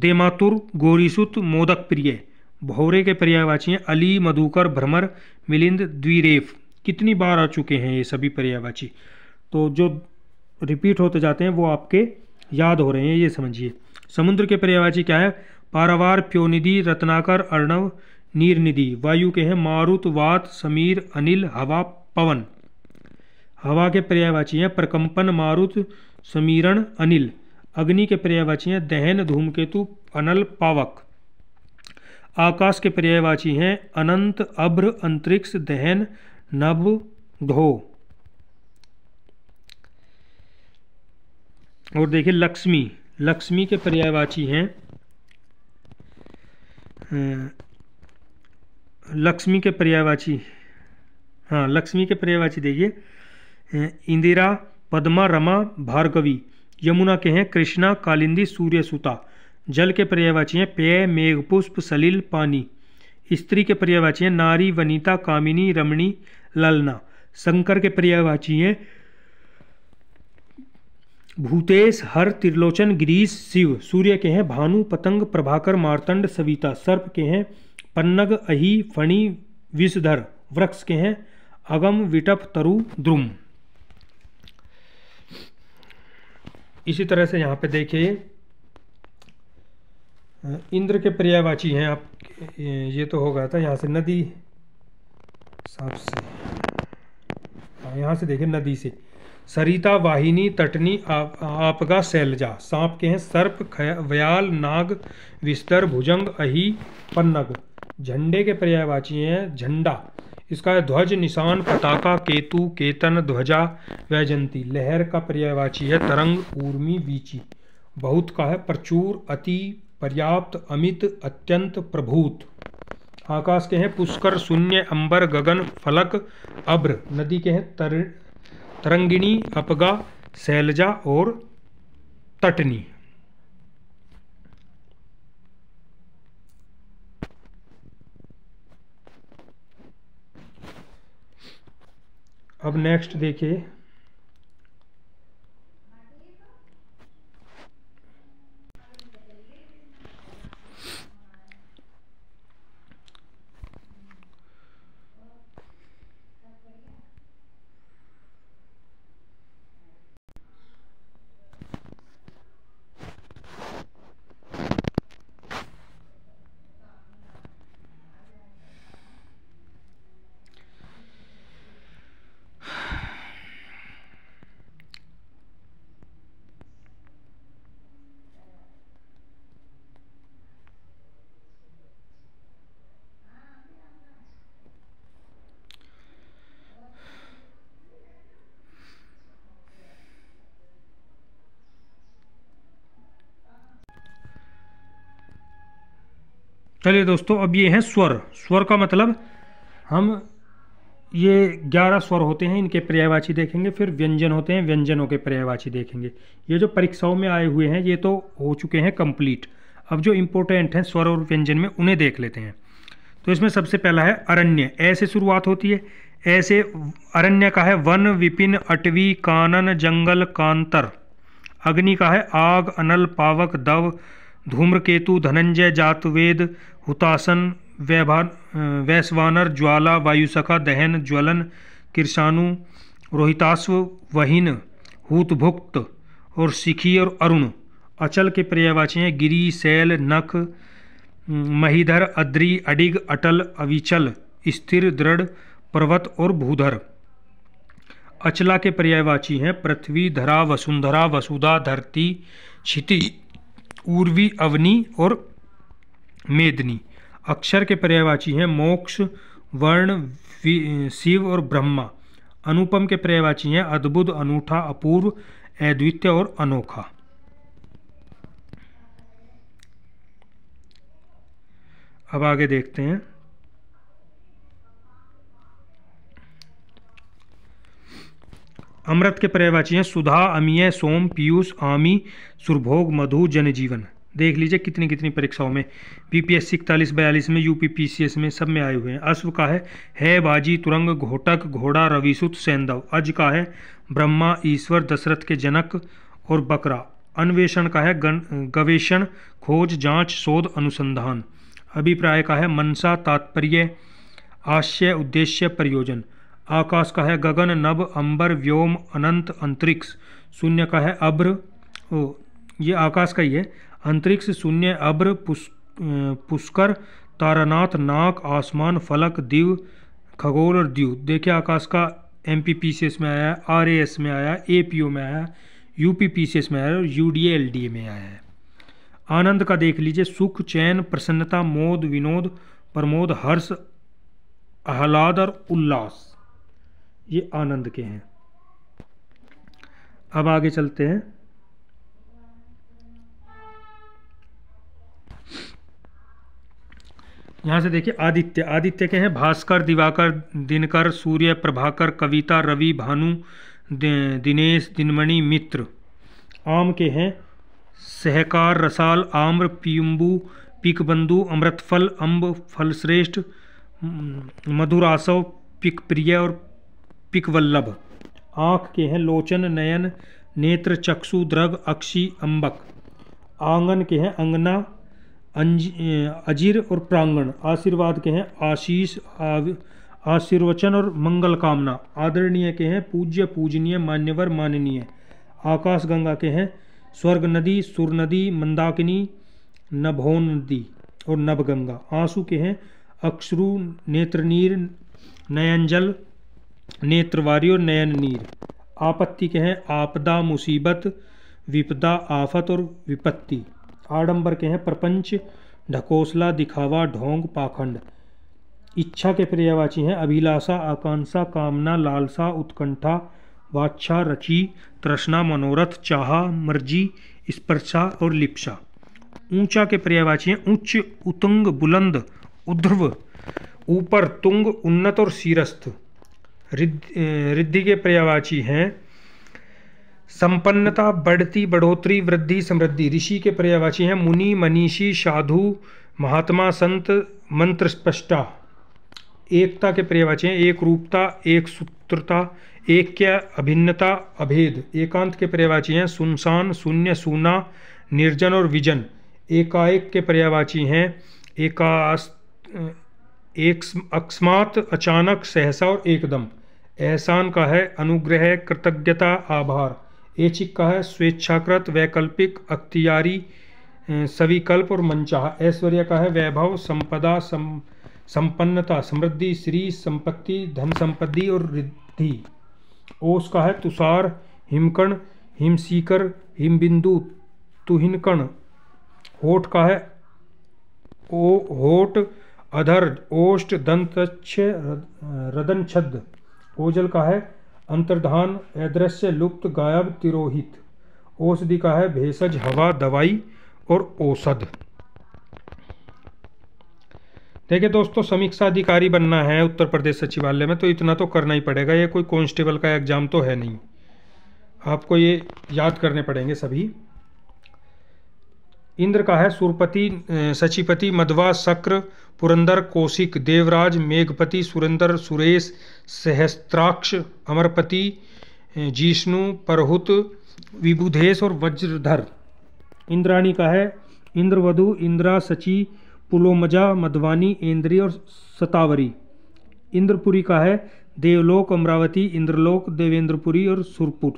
[SPEAKER 1] देमातुर गौरीसुत मोदक प्रिय भौरे के पर्यायवाची हैं अली मधुकर भ्रमर मिलिंद द्विरेफ कितनी बार आ चुके हैं ये सभी पर्यायवाची तो जो रिपीट होते जाते हैं वो आपके याद हो रहे हैं ये समझिए समुद्र के पर्यायवाची क्या है पारावार प्योनिधि रत्नाकर अर्णव नीरनिधि वायु के हैं मारुत वात समीर अनिल हवा पवन हवा के पर्यायवाची हैं प्रकंपन मारुत समीरण अनिल अग्नि के पर्यायवाची हैं दहन धूमकेतु अनल पावक आकाश के पर्यायवाची हैं अनंत अभ्र अंतरिक्ष दहन नभ धो और देखिए लक्ष्मी लक्ष्मी के पर्यायवाची हैं लक्ष्मी के पर्यायवाची हाँ लक्ष्मी के पर्यायवाची देखिए इंदिरा पद्मा रमा भार्गवी यमुना के हैं कृष्णा कालिंदी सूर्य सूता जल के पर्यायवाची हैं पेय मेघ पुष्प सलिल पानी स्त्री के पर्यायवाची हैं नारी वनिता कामिनी रमणी ललना शंकर के पर्यायवाची हैं भूतेश हर त्रिलोचन गिरीश शिव सूर्य के हैं भानु पतंग प्रभाकर मारतंड सविता सर्प के हैं पन्नग अहि फणि विषधर वृक्ष के हैं अगम विटप तरु द्रुम इसी तरह से यहाँ पे देखिए इंद्र के पर्यायवाची हैं आप ये तो हो गया था यहाँ से नदी साफ से हाँ, यहाँ से देखें नदी से सरिता वाहिनी तटनी आप, आपगा सैलजा सांप के हैं सर्प व्याल नाग विस्तर भुजंग अही पन्नग झंडे के पर्यायवाची हैं झंडा इसका है ध्वज निशान पताका केतु केतन ध्वजा वैजंती लहर का पर्यायवाची है तरंग ऊर्मी बीची बहुत का है प्रचुर अति पर्याप्त अमित अत्यंत प्रभूत आकाश के हैं पुष्कर शून्य अंबर गगन फलक अब्र नदी के हैं तर तरंगिणी अपगा शैलजा और तटनी अब नेक्स्ट देखिए चलिए दोस्तों अब ये हैं स्वर स्वर का मतलब हम ये ग्यारह स्वर होते हैं इनके पर्यायवाची देखेंगे फिर व्यंजन होते हैं व्यंजनों के पर्यायवाची देखेंगे ये जो परीक्षाओं में आए हुए हैं ये तो हो चुके हैं कंप्लीट अब जो इम्पोर्टेंट हैं स्वर और व्यंजन में उन्हें देख लेते हैं तो इसमें सबसे पहला है अरण्य ऐसे शुरुआत होती है ऐसे अरण्य का है वन विपिन अटवी कानन जंगल कांतर अग्नि का है आग अनल पावक दव धूम्रकेतु धनंजय जातवेद हुतासन वैभा वैश्वानर ज्वाला वायुसखा दहन ज्वलन किरसानु रोहिताश्व वहीन हूतभुक्त और सिखी और अरुण अचल के पर्यायवाची हैं गिरी सैल नख महीधर अद्री अडिग अटल अविचल स्थिर दृढ़ पर्वत और भूधर अचला के पर्यायवाची हैं पृथ्वी धरा वसुंधरा वसुधा धरती क्षिति उर्वी अवनी और मेदनी अक्षर के पर्यायवाची हैं मोक्ष वर्ण शिव और ब्रह्मा अनुपम के पर्यायवाची हैं अद्भुत अनूठा अपूर्व अद्वितीय और अनोखा अब आगे देखते हैं अमृत के पर्यायवाची हैं सुधा अमीय सोम पीयूष आमी सुरभोग मधु जनजीवन देख लीजिए कितनी कितनी परीक्षाओं में पीपीएससी इकतालीस बयालीस में यूपीपीसीएस में सब में आए हुए हैं अश्व का है है बाजी तुरंग घोटक घोड़ा रविसुत सैंदव अज का है ब्रह्मा ईश्वर दशरथ के जनक और बकरा अन्वेषण का है गवेषण खोज जांच शोध अनुसंधान अभिप्राय का है मनसा तात्पर्य आशय उद्देश्य प्रयोजन आकाश का है गगन नभ अंबर व्योम अनंत अंतरिक्ष शून्य का है अभ्र ओ ये आकाश का ही है अंतरिक्ष शून्य अभ्र पुष पुष्कर तारानाथ नाक आसमान फलक दीव खगोल और दीव देखिए आकाश का M P P C S में आया आर ए एस में आया ए पी ओ में आया U P P C S में आया और U D L D A में आया है आनंद का देख लीजिए सुख चैन प्रसन्नता मोद विनोद प्रमोद हर्ष आह्लाद और उल्लास ये आनंद के हैं अब आगे चलते हैं यहाँ से देखिए आदित्य आदित्य के हैं भास्कर दिवाकर दिनकर सूर्य प्रभाकर कविता रवि भानु दिनेश दिनमणि मित्र आम के हैं सहकार रसाल आम्र पियम्बू पिकबंधु अमृतफल अम्ब फलश्रेष्ठ मधुरासव पिकप्रिय और पिकवल्लभ आँख के हैं लोचन नयन नेत्र चक्षु द्रग अक्षी अंबक आंगन के हैं अंगना अजीर और प्रांगण आशीर्वाद के हैं आशीष आशीर्वचन और मंगल कामना आदरणीय के हैं पूज्य पूजनीय मान्यवर माननीय आकाश गंगा के हैं स्वर्ग नदी सुर नदी मंदाकिनी नभोन नदी और नभगंगा आंसू के हैं अक्षरु नेत्रनीर नयंजल नेत्रवारी और नयन नीर आपत्ति के हैं आपदा मुसीबत विपदा आफत और विपत्ति आडंबर के हैं प्रपंच ढकोसला दिखावा ढोंग पाखंड इच्छा के प्रयावाची हैं अभिलाषा आकांक्षा कामना लालसा उत्कंठा वाच्छा रचि तृष्णा मनोरथ चाह मर्जी स्पर्शा और लिप्सा ऊंचा के पर्यायवाची हैं उच्च उतंग बुलंद उध्रव ऊपर तुंग उन्नत और शीरस्थ रिद्धि के पर्यावाची हैं संपन्नता बढ़ती बढ़ोतरी वृद्धि समृद्धि ऋषि के पर्यावाची हैं मुनि मनीषी साधु महात्मा संत मंत्र स्पष्टा एकता के पर्यावाची हैं एक रूपता एक सूत्रता एक क्या अभिन्नता अभेद एकांत के पर्यावाची हैं सुनसान शून्य सूना निर्जन और विजन एकाएक के पर्यावाची हैं एकास्त एक अकस्मात अचानक सहसा और एकदम एहसान का है अनुग्रह कृतज्ञता आभार ऐच्छिक का है स्वेच्छाकृत वैकल्पिक अख्तियारी सविकल्प और मनचाह ऐश्वर्य का है वैभव संपदा सम, संपन्नता समृद्धि श्री संपत्ति धन संपत्ति और रिद्धि ओस का है तुषार हिमकण हिमसीकर हिमबिंदु तुहिनकण होठ का है ओ होठ अधर ओष्ट दंतच्छ रदन छद ओजल का है अंतर्धान अदृश्य लुप्त गायब तिरोहित औषधि का है भेषज हवा दवाई और औषध देखिए दोस्तों समीक्षा अधिकारी बनना है उत्तर प्रदेश सचिवालय में तो इतना तो करना ही पड़ेगा ये कोई कांस्टेबल का एग्ज़ाम तो है नहीं आपको ये याद करने पड़ेंगे सभी इंद्र का है सुरपति सचिपति मधवा शक्र पुरंदर कौशिक देवराज मेघपति सुरेंद्र सुरेश सहस्त्राक्ष अमरपति जिष्णु परहुत विबुधेश और वज्रधर इंद्राणी का है इंद्रवधु इंद्रा सची पुलोमजा मधवानी इंद्री और सतावरी इंद्रपुरी का है देवलोक अमरावती इंद्रलोक देवेंद्रपुरी और सुरपुर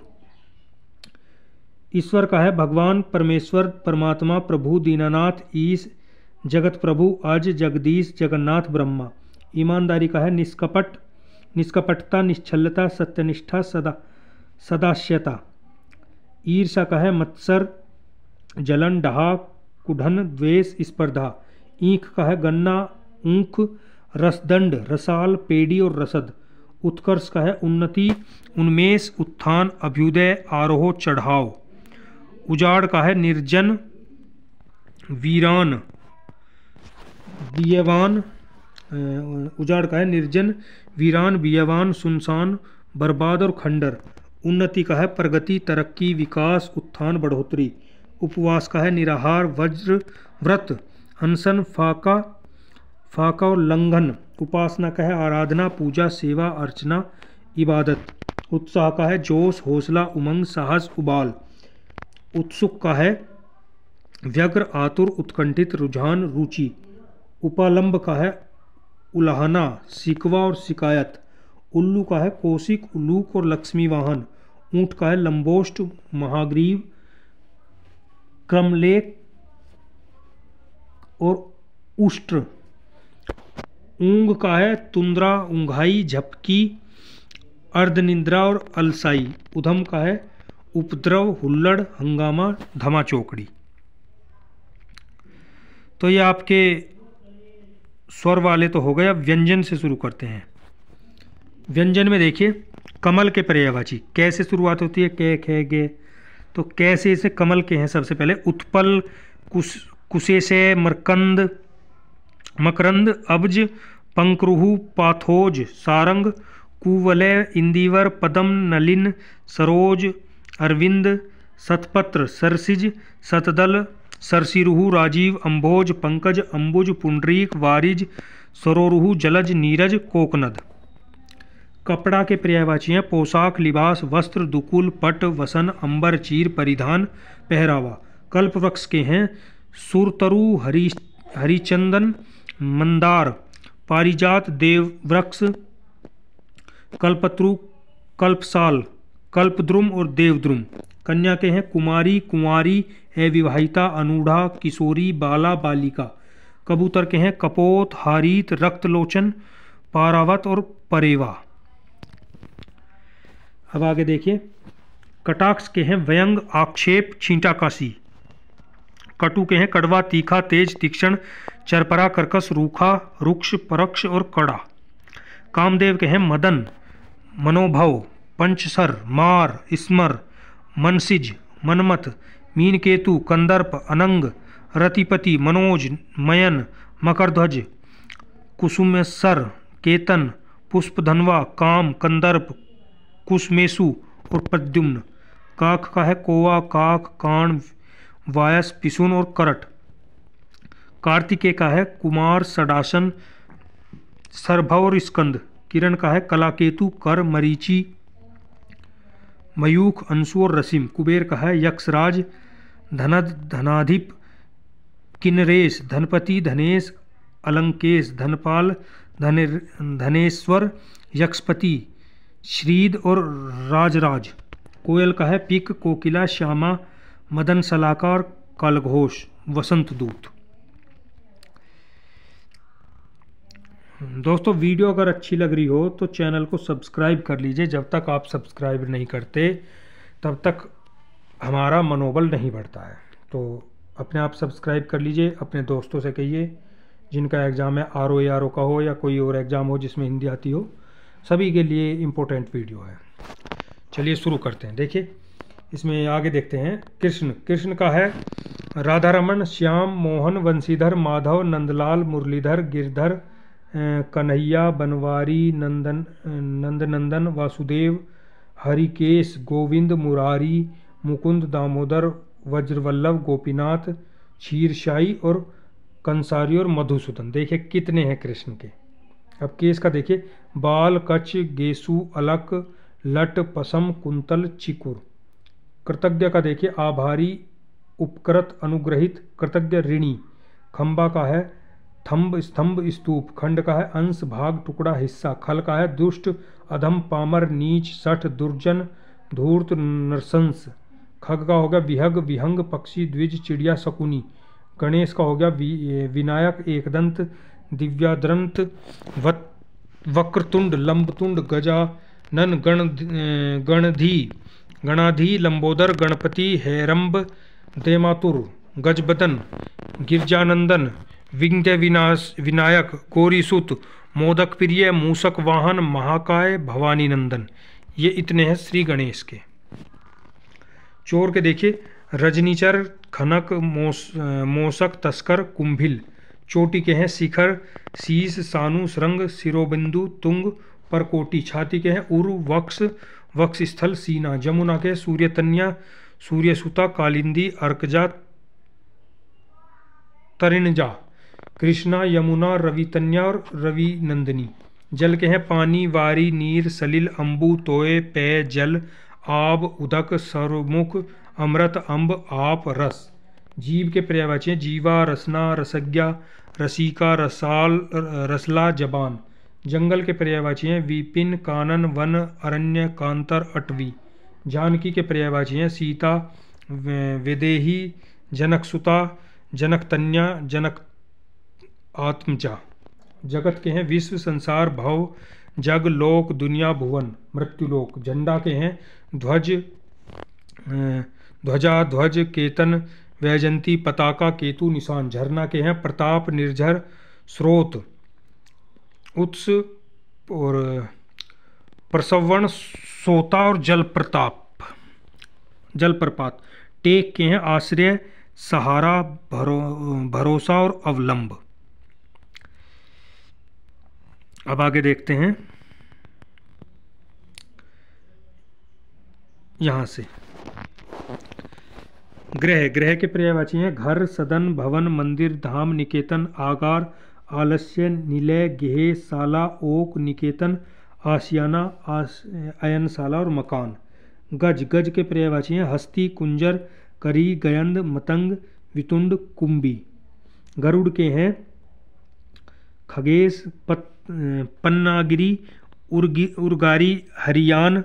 [SPEAKER 1] ईश्वर का है भगवान परमेश्वर परमात्मा प्रभु दीनानाथ ईश जगत प्रभु अज जगदीश जगन्नाथ ब्रह्मा ईमानदारी का है निष्कपट निष्कपटता निश्छलता सत्यनिष्ठा सदा सदास्यता ईर्षा का है मत्सर जलन डहा कुढ़न द्वेष स्पर्धा ईख का है गन्ना ऊख रसदंड रसाल पेड़ी और रसद उत्कर्ष का है उन्नति उन्मेष उत्थान अभ्युदय आरोह चढ़ाव उजाड़ का है निर्जन वीरान बियावान उजाड़ का है निर्जन वीरान बियावान सुनसान बर्बाद और खंडर उन्नति का है प्रगति तरक्की विकास उत्थान बढ़ोतरी उपवास का है निराहार वज्र व्रत हंसन फाका फाका और लंघन उपासना का है आराधना पूजा सेवा अर्चना इबादत उत्साह का है जोश हौसला उमंग साहस उबाल उत्सुक का है व्यग्र आतुर उत्कंठित रुझान रुचि उपालंब का है उल्हाना सिकवा और शिकायत उल्लू का है कौशिक उल्लूक और लक्ष्मी वाहन ऊँट का है लंबोष्ट महाग्रीव क्रमलेख और उष्ट्र ऊंग का है तुंद्रा उंघाई झपकी अर्धनिंद्रा और अलसाई उधम का है उपद्रव हुल्लड़ हंगामा धमा चौकड़ी तो ये आपके स्वर वाले तो हो गए अब व्यंजन से शुरू करते हैं व्यंजन में देखिए कमल के पर्यायवाची कैसे शुरुआत होती है कै खे गे तो कैसे से कमल के हैं सबसे पहले उत्पल कुश कुशे मरकंद मकरंद अब्ज पंक्रुहु पाथोज सारंग कुवलय इंदिवर पदम नलिन सरोज अरविंद सतपत्र सरसिज सतदल सरसिरुहु राजीव अंबोज पंकज अम्बुज पुंडरीक वारिज सरोरुहु जलज नीरज कोकनद कपड़ा के पर्यायवाची हैं पोशाक लिबास वस्त्र दुकुल पट वसन अंबर चीर परिधान पहरावा कल्प वृक्ष के हैं सुरतरु हरी हरिचंदन मंदार पारिजात देव वृक्ष कल्पत्रु कल्पसाल कल्पद्रुम और देवद्रुम कन्या के हैं कुमारी कुमारी है विवाहिता अनूढ़ा किशोरी बाला बालिका कबूतर के हैं कपोत हारीत रक्तलोचन पारावत और परेवा अब आगे देखिए कटाक्ष के हैं व्यंग आक्षेप छींटाकाशी कटु के हैं कड़वा तीखा तेज तीक्ष्ण चरपरा कर्कश रूखा रुक्ष परक्ष और कड़ा कामदेव के हैं मदन मनोभव पंचसर मार स्मर मनसिज मनमत मीनकेतु कंदर्प अनंग रतिपति मनोज मयन मकरध्वज कुसुमेश्वर केतन पुष्पधनवा काम कंदर्प कुसमेशु और प्रद्युम्न काक का है कोवा काक काण वायस पिसुन और करट कार्तिकेय का है कुमार सडासन सरभव और स्कंद किरण का है कलाकेतु कर मरीची मयूख अंशु और रसीम कुबेर का है यक्षराज धन धनाधिप किनरेश धनपति धनेश अलंकेश धनपाल धने धनेश्वर यक्षपति श्रीद और राजराज कोयल का है पिक कोकिला श्यामा मदन सलाहकार कालघोष वसंत दूत दोस्तों वीडियो अगर अच्छी लग रही हो तो चैनल को सब्सक्राइब कर लीजिए जब तक आप सब्सक्राइब नहीं करते तब तक हमारा मनोबल नहीं बढ़ता है तो अपने आप सब्सक्राइब कर लीजिए अपने दोस्तों से कहिए जिनका एग्ज़ाम है आर ओ आर ओ का हो या कोई और एग्ज़ाम हो जिसमें हिंदी आती हो सभी के लिए इम्पोर्टेंट वीडियो है चलिए शुरू करते हैं देखिए इसमें आगे देखते हैं कृष्ण कृष्ण का है राधा रमन श्याम मोहन वंशीधर माधव नंदलाल मुरलीधर गिरधर कन्हैया बनवारी नंदन नंदनंदन वासुदेव हरिकेश गोविंद मुरारी मुकुंद दामोदर वज्रवल्लभ गोपीनाथ क्षीरशाही और कंसारी और मधुसूदन देखिए कितने हैं कृष्ण के अब केस का देखिए बाल कच्छ गेसु अलक लट पसम कुंतल चिकुर कृतज्ञ का देखिए आभारी उपकृत अनुग्रहित कृतज्ञ ऋणी खंबा का है थंब स्तंभ स्तूप खंड का है अंश भाग टुकड़ा हिस्सा खल का है दुष्ट अधम पामर नीच सठ दुर्जन धूर्त नरसंस खग का हो गया विहग विहंग पक्षी द्विज चिड़िया शकुनी गणेश का हो गया वि, विनायक एकदंत दिव्याद्रंत वक्रतुंड लंबतुंड नन गण गणधि गणाधि लंबोदर गणपति हेरम्ब देमातुर गजबदन गिरजानंदन विंध्य विनाश विनायक कोरिसुत मोदक प्रिय मूसक वाहन महाकाय भवानी नंदन ये इतने हैं श्री गणेश के चोर के देखिए रजनीचर खनक मोस मोसक तस्कर कुंभिल चोटी के हैं शिखर शीश सानु श्रृंग सिरोबिंदु तुंग परकोटी छाती के हैं उरु वक्ष वक्ष स्थल सीना जमुना के सूर्यतन्या सूर्यसुता कालिंदी अर्कजा तरिणजा कृष्णा यमुना रवितन्या और रवि नंदिनी जल के हैं पानी वारी नीर सलिल अम्बू तोय पेय जल आब उदक सर्वमुख अमृत अम्ब आप रस जीव के पर्यावाची हैं जीवा रसना रसज्ञा रसिका रसाल रसला जबान जंगल के पर्यावाची हैं विपिन कानन वन अरण्य कांतर अटवी जानकी के पर्यावाची हैं सीता विदेही जनकसुता जनकतन्या जनक आत्मजा जगत के हैं विश्व संसार भव जग लोक दुनिया भुवन मृत्युलोक झंडा के हैं ध्वज ध्वजा ध्वज केतन वैजंती पताका केतु निशान झरना के हैं प्रताप निर्झर स्रोत उत्स और प्रसवण सोता और जल प्रताप जल प्रपात टेक के हैं आश्रय सहारा भरो भरोसा और अवलंब अब आगे देखते हैं यहां से ग्रह ग्रह के पर्यायवाची हैं घर सदन भवन मंदिर धाम निकेतन आगार आलस्य निलय गेह साला ओक निकेतन आशियाना आस अयनशाला और मकान गज गज के पर्यायवाची हैं हस्ती कुंजर करी गयंद मतंग वितुंड कुंबी गरुड़ के हैं खगेश पत पन्नागिरी उर्गी उर्गारी हरियान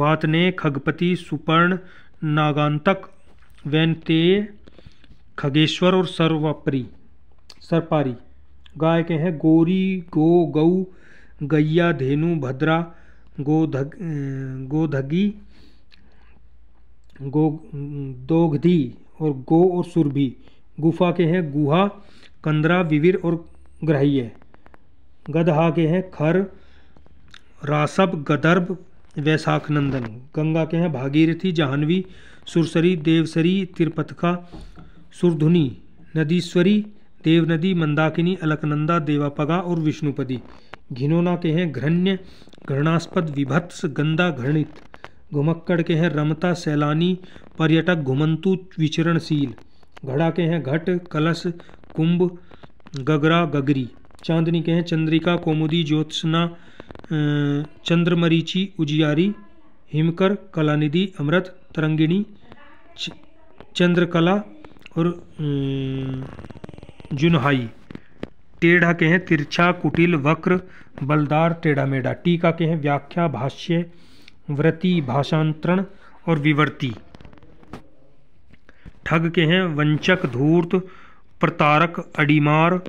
[SPEAKER 1] वातने खगपति सुपर्ण नागांतक वैनतेय खगेश्वर और सर्वपरी सरपारी गाय के हैं गोरी गो गौ गैया धेनु भद्रा गोधग गोधगी गो दोगधी और गो और सुरभि गुफा के हैं गुहा कंदरा विविर और ग्रह्य गदहा के हैं खर रासब गदर्भ नंदन गंगा के हैं भागीरथी जाह्नवी सुरसरी देवसरी तिरपथका सुरधुनी नदीश्वरी देवनदी मंदाकिनी अलकनंदा देवापगा और विष्णुपदी घिनोना के हैं घृण्य घृणास्पद विभत्स गंदा घृणित घुमक्कड़ के हैं रमता सैलानी पर्यटक घुमंतु विचरणशील घड़ा के हैं घट कलश कुंभ गगरा गगरी चांदनी के हैं चंद्रिका कोमुदी ज्योत्सना चंद्रमरीची उजियारी हिमकर कलानिधि अमृत तरंगिणी चंद्रकला और जुनहाई टेढ़ा के हैं तिरछा कुटिल वक्र बलदार टेढ़ा मेढ़ा टीका के हैं व्याख्या भाष्य व्रति भाषांतरण और विवर्ती ठग के हैं वंचक धूर्त प्रतारक अडिमार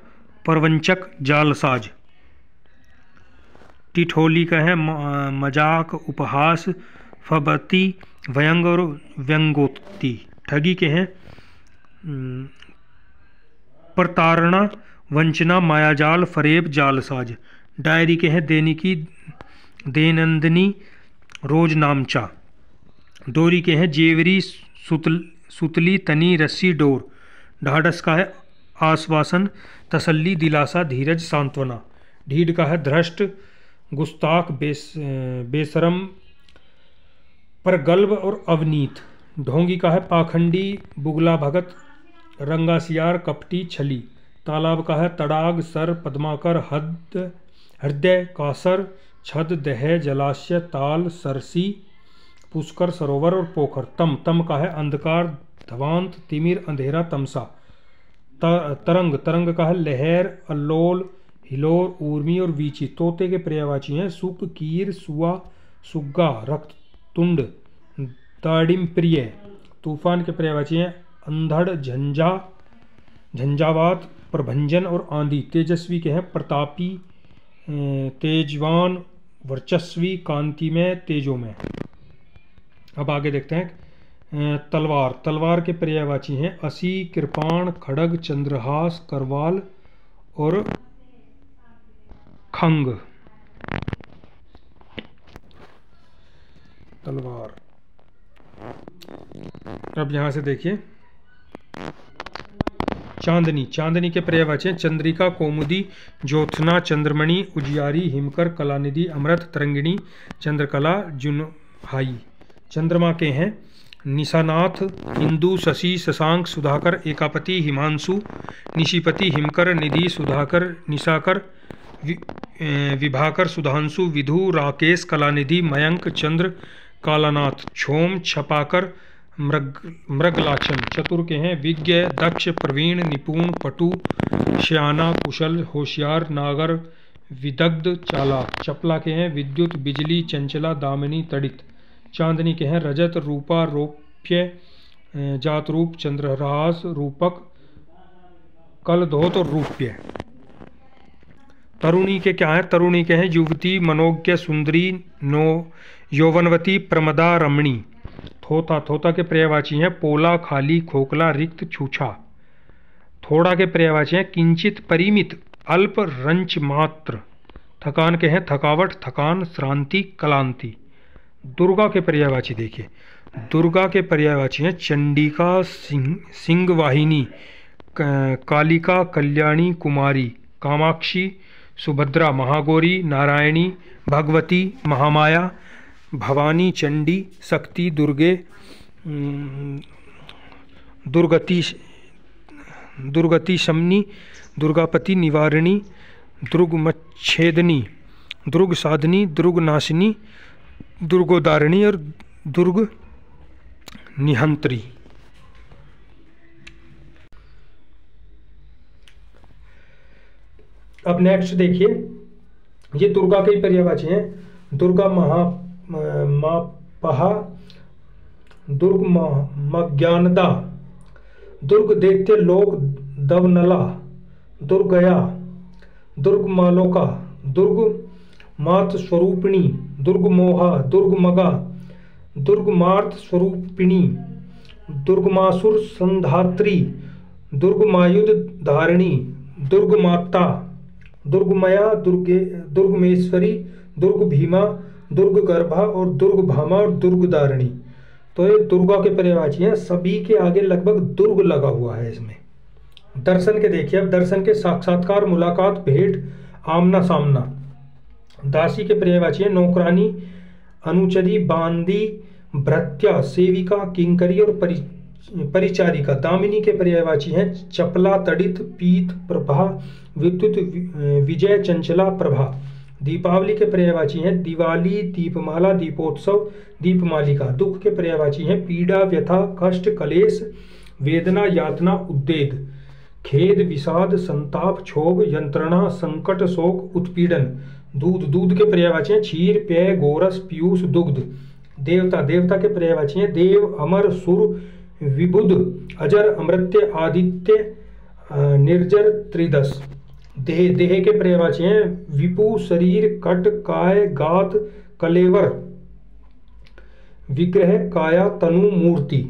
[SPEAKER 1] प्रवंचक जालसाज टिठोली का है मजाक उपहास फबती व्यंग और व्यंगोक्ति ठगी के हैं प्रतारणा वंचना मायाजाल फरेब जालसाज डायरी के हैं देनी की देनंदनी रोज नामचा डोरी के हैं जेवरी सुतल सुतली तनी रस्सी डोर ढाढ़स का है आश्वासन तसल्ली दिलासा धीरज सांत्वना ढीढ़ का है ध्रष्ट गुस्ताख बेस बेसरम प्रगल्भ और अवनीत ढोंगी का है पाखंडी बुगला भगत रंगासियार कपटी छली तालाब का है तड़ाग सर पद्माकर हद हृदय कासर छद दह जलाशय ताल सरसी पुष्कर सरोवर और पोखर तम तम का है अंधकार धवांत तिमिर अंधेरा तमसा तरंग तरंग का है लहर अल्लोल हिलोर उर्मी और वीची तोते के पर्यावाची हैं सुक कीर सुआ सुग्गा रक्त तुंड ताड़िम प्रिय तूफान के पर्यावाची हैं अंधड़ झंझा झंझावात प्रभंजन और आंधी तेजस्वी के हैं प्रतापी तेजवान वर्चस्वी कांति में तेजो में अब आगे देखते हैं तलवार तलवार के पर्यायवाची हैं असी कृपाण खड़ग चंद्रहास करवाल और खंग तलवार अब यहां से देखिए चांदनी चांदनी के पर्यायवाची हैं चंद्रिका कोमुदी ज्योत्सना चंद्रमणि उजियारी हिमकर कलानिधि अमृत तरंगिणी चंद्रकला जुनहाई चंद्रमा के हैं निशानाथ हिंदू शशि शशांक सुधाकर एकापति हिमांशु निशिपति हिमकर निधि सुधाकर निशाकर वि, विभाकर सुधांशु विधु राकेश कलानिधि मयंक चंद्र कालानाथ छोम छपाकर मृग मृगलाक्षण चतुर के हैं विज्ञ दक्ष प्रवीण निपुण पटु श्याना कुशल होशियार नागर विदग्ध चाला चपला के हैं विद्युत बिजली चंचला दामिनी तड़ित चांदनी के हैं रजत रूपा रूप्य जात रूप चंद्रहास रूपक धोत और रूप्य तरुणी के क्या है तरुणी के हैं युवती मनोज्ञ सुंदरी नो यौवनवती प्रमदा रमणी थोता थोता के पर्यायवाची हैं पोला खाली खोखला रिक्त छूछा थोड़ा के पर्यायवाची हैं किंचित परिमित अल्प रंच मात्र थकान के हैं थकावट थकान श्रांति कलांति दुर्गा के पर्यायवाची देखिए दुर्गा के पर्यायवाची हैं चंडिका सिंह सिंह वाहिनी कालिका कल्याणी कुमारी कामाक्षी सुभद्रा महागौरी नारायणी भगवती महामाया भवानी चंडी शक्ति दुर्गे दुर्गति दुर्गति शमनी दुर्गापति निवारिणी दुर्गमच्छेदनी दुर्ग साधनी दुर्ग दुर्गोदारिणी और दुर्ग निहंत्री अब नेक्स्ट देखिए ये दुर्गा के पर्यावाची हैं दुर्गा महा मापहा दुर्ग मज्ञानदा दुर्ग देते लोक दवनला दुर्गया दुर्ग मालोका दुर्ग मात स्वरूपिणी दुर्गमोह दुर्गमगा दुर्गमार्थ स्वरूपिणी दुर्गमासुर संधात्री दुर्गमायुध धारिणी दुर्गमाता दुर्गमया दुर्गे दुर्गमेश्वरी दुर्ग भीमा दुर्ग गर्भा और दुर्ग भामा और दुर्ग दारिणी तो ये दुर्गा के पर्यवाची हैं सभी के आगे लगभग दुर्ग लगा हुआ है इसमें दर्शन के देखिए अब दर्शन के साक्षात्कार मुलाकात भेंट आमना सामना दासी के पर्यायवाची है नौकरानी अनुचरी बांदी भ्रत्या सेविका किंकरी और परि परिचारिका दामिनी के पर्यायवाची है चपला तड़ित पीत प्रभा विद्युत विजय चंचला प्रभा दीपावली के पर्यायवाची है दिवाली दीपमाला दीपोत्सव दीपमालिका दुख के पर्यायवाची है पीड़ा व्यथा कष्ट कलेश वेदना यातना उद्वेग खेद विषाद संताप क्षोभ यंत्रणा संकट शोक उत्पीड़न दूध दूध के पर्यायवाची हैं क्षीर पेय गोरस पीयूष दुग्ध देवता देवता के पर्यायवाची हैं देव अमर सुर विबुध अजर अमृत्य आदित्य निर्जर त्रिदश देह देह के पर्यायवाची हैं विपु शरीर कट काय गात कलेवर विग्रह काया तनु मूर्ति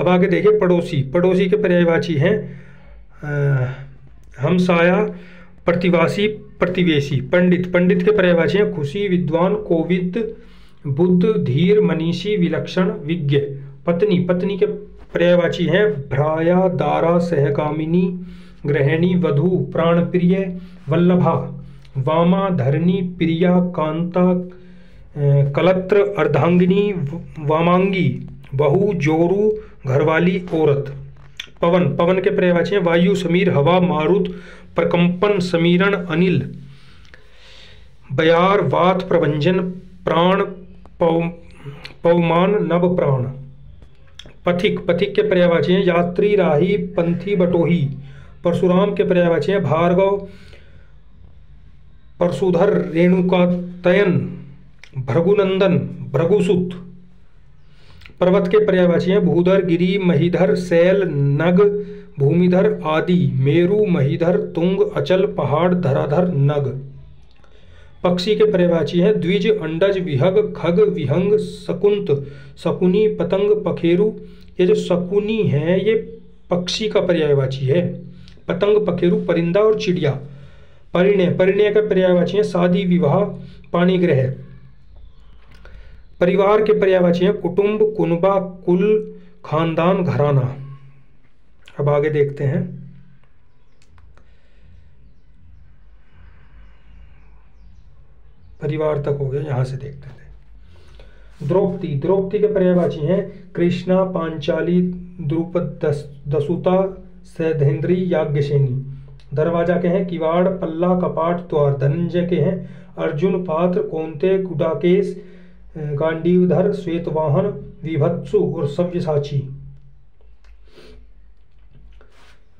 [SPEAKER 1] अब आगे देखिए पड़ोसी पड़ोसी के पर्यायवाची हैं हमसाया प्रतिवासी प्रतिवेशी पंडित पंडित के पर्यायवाची हैं खुशी विद्वान कोविद बुद्ध धीर मनीषी विलक्षण विज्ञ पत्नी पत्नी के पर्यायवाची हैं भ्राया दारा सहकामिनी गृहिणी वधु प्राणप्रिय वल्लभा वामा धरणी प्रिया कांता कलत्र अर्धांगिनी वामांगी बहु जोरु घरवाली औरत पवन पवन के पर्यायवाची हैं वायु समीर हवा मारुत प्रकंपन समीरण अनिल बयार वात प्रभंजन प्राण पव पवमान नव प्राण पथिक पथिक के पर्यावाची हैं यात्री राही पंथी बटोही परशुराम के पर्यावाची हैं भार्गव परशुधर रेणुका तयन भृगुनंदन भृगुसुत पर्वत के पर्यावाची हैं भूधर गिरी महीधर सैल नग भूमिधर आदि मेरु महीधर तुंग अचल पहाड़ धराधर नग पक्षी के परिभाषी हैं द्विज अंडज विहग खग विहंग शकुंत शकुनी पतंग पखेरु ये जो शकुनी है ये पक्षी का पर्यायवाची है पतंग पखेरु परिंदा और चिड़िया परिणय परिणय का पर्यायवाची है शादी विवाह पानी ग्रह परिवार के पर्यायवाची हैं कुटुंब कुनबा कुल खानदान घराना अब आगे देखते हैं परिवार तक हो गया यहां से देखते थे द्रौपदी द्रौपदी के पर्यायवाची हैं कृष्णा पांचाली द्रुपद दस, दसुता सैधेंद्री याज्ञसेनी दरवाजा के हैं किवाड़ पल्ला कपाट द्वार धनंजय के हैं अर्जुन पात्र कोंते कुडाकेश गांडीवधर श्वेतवाहन विभत्सु और सव्यसाची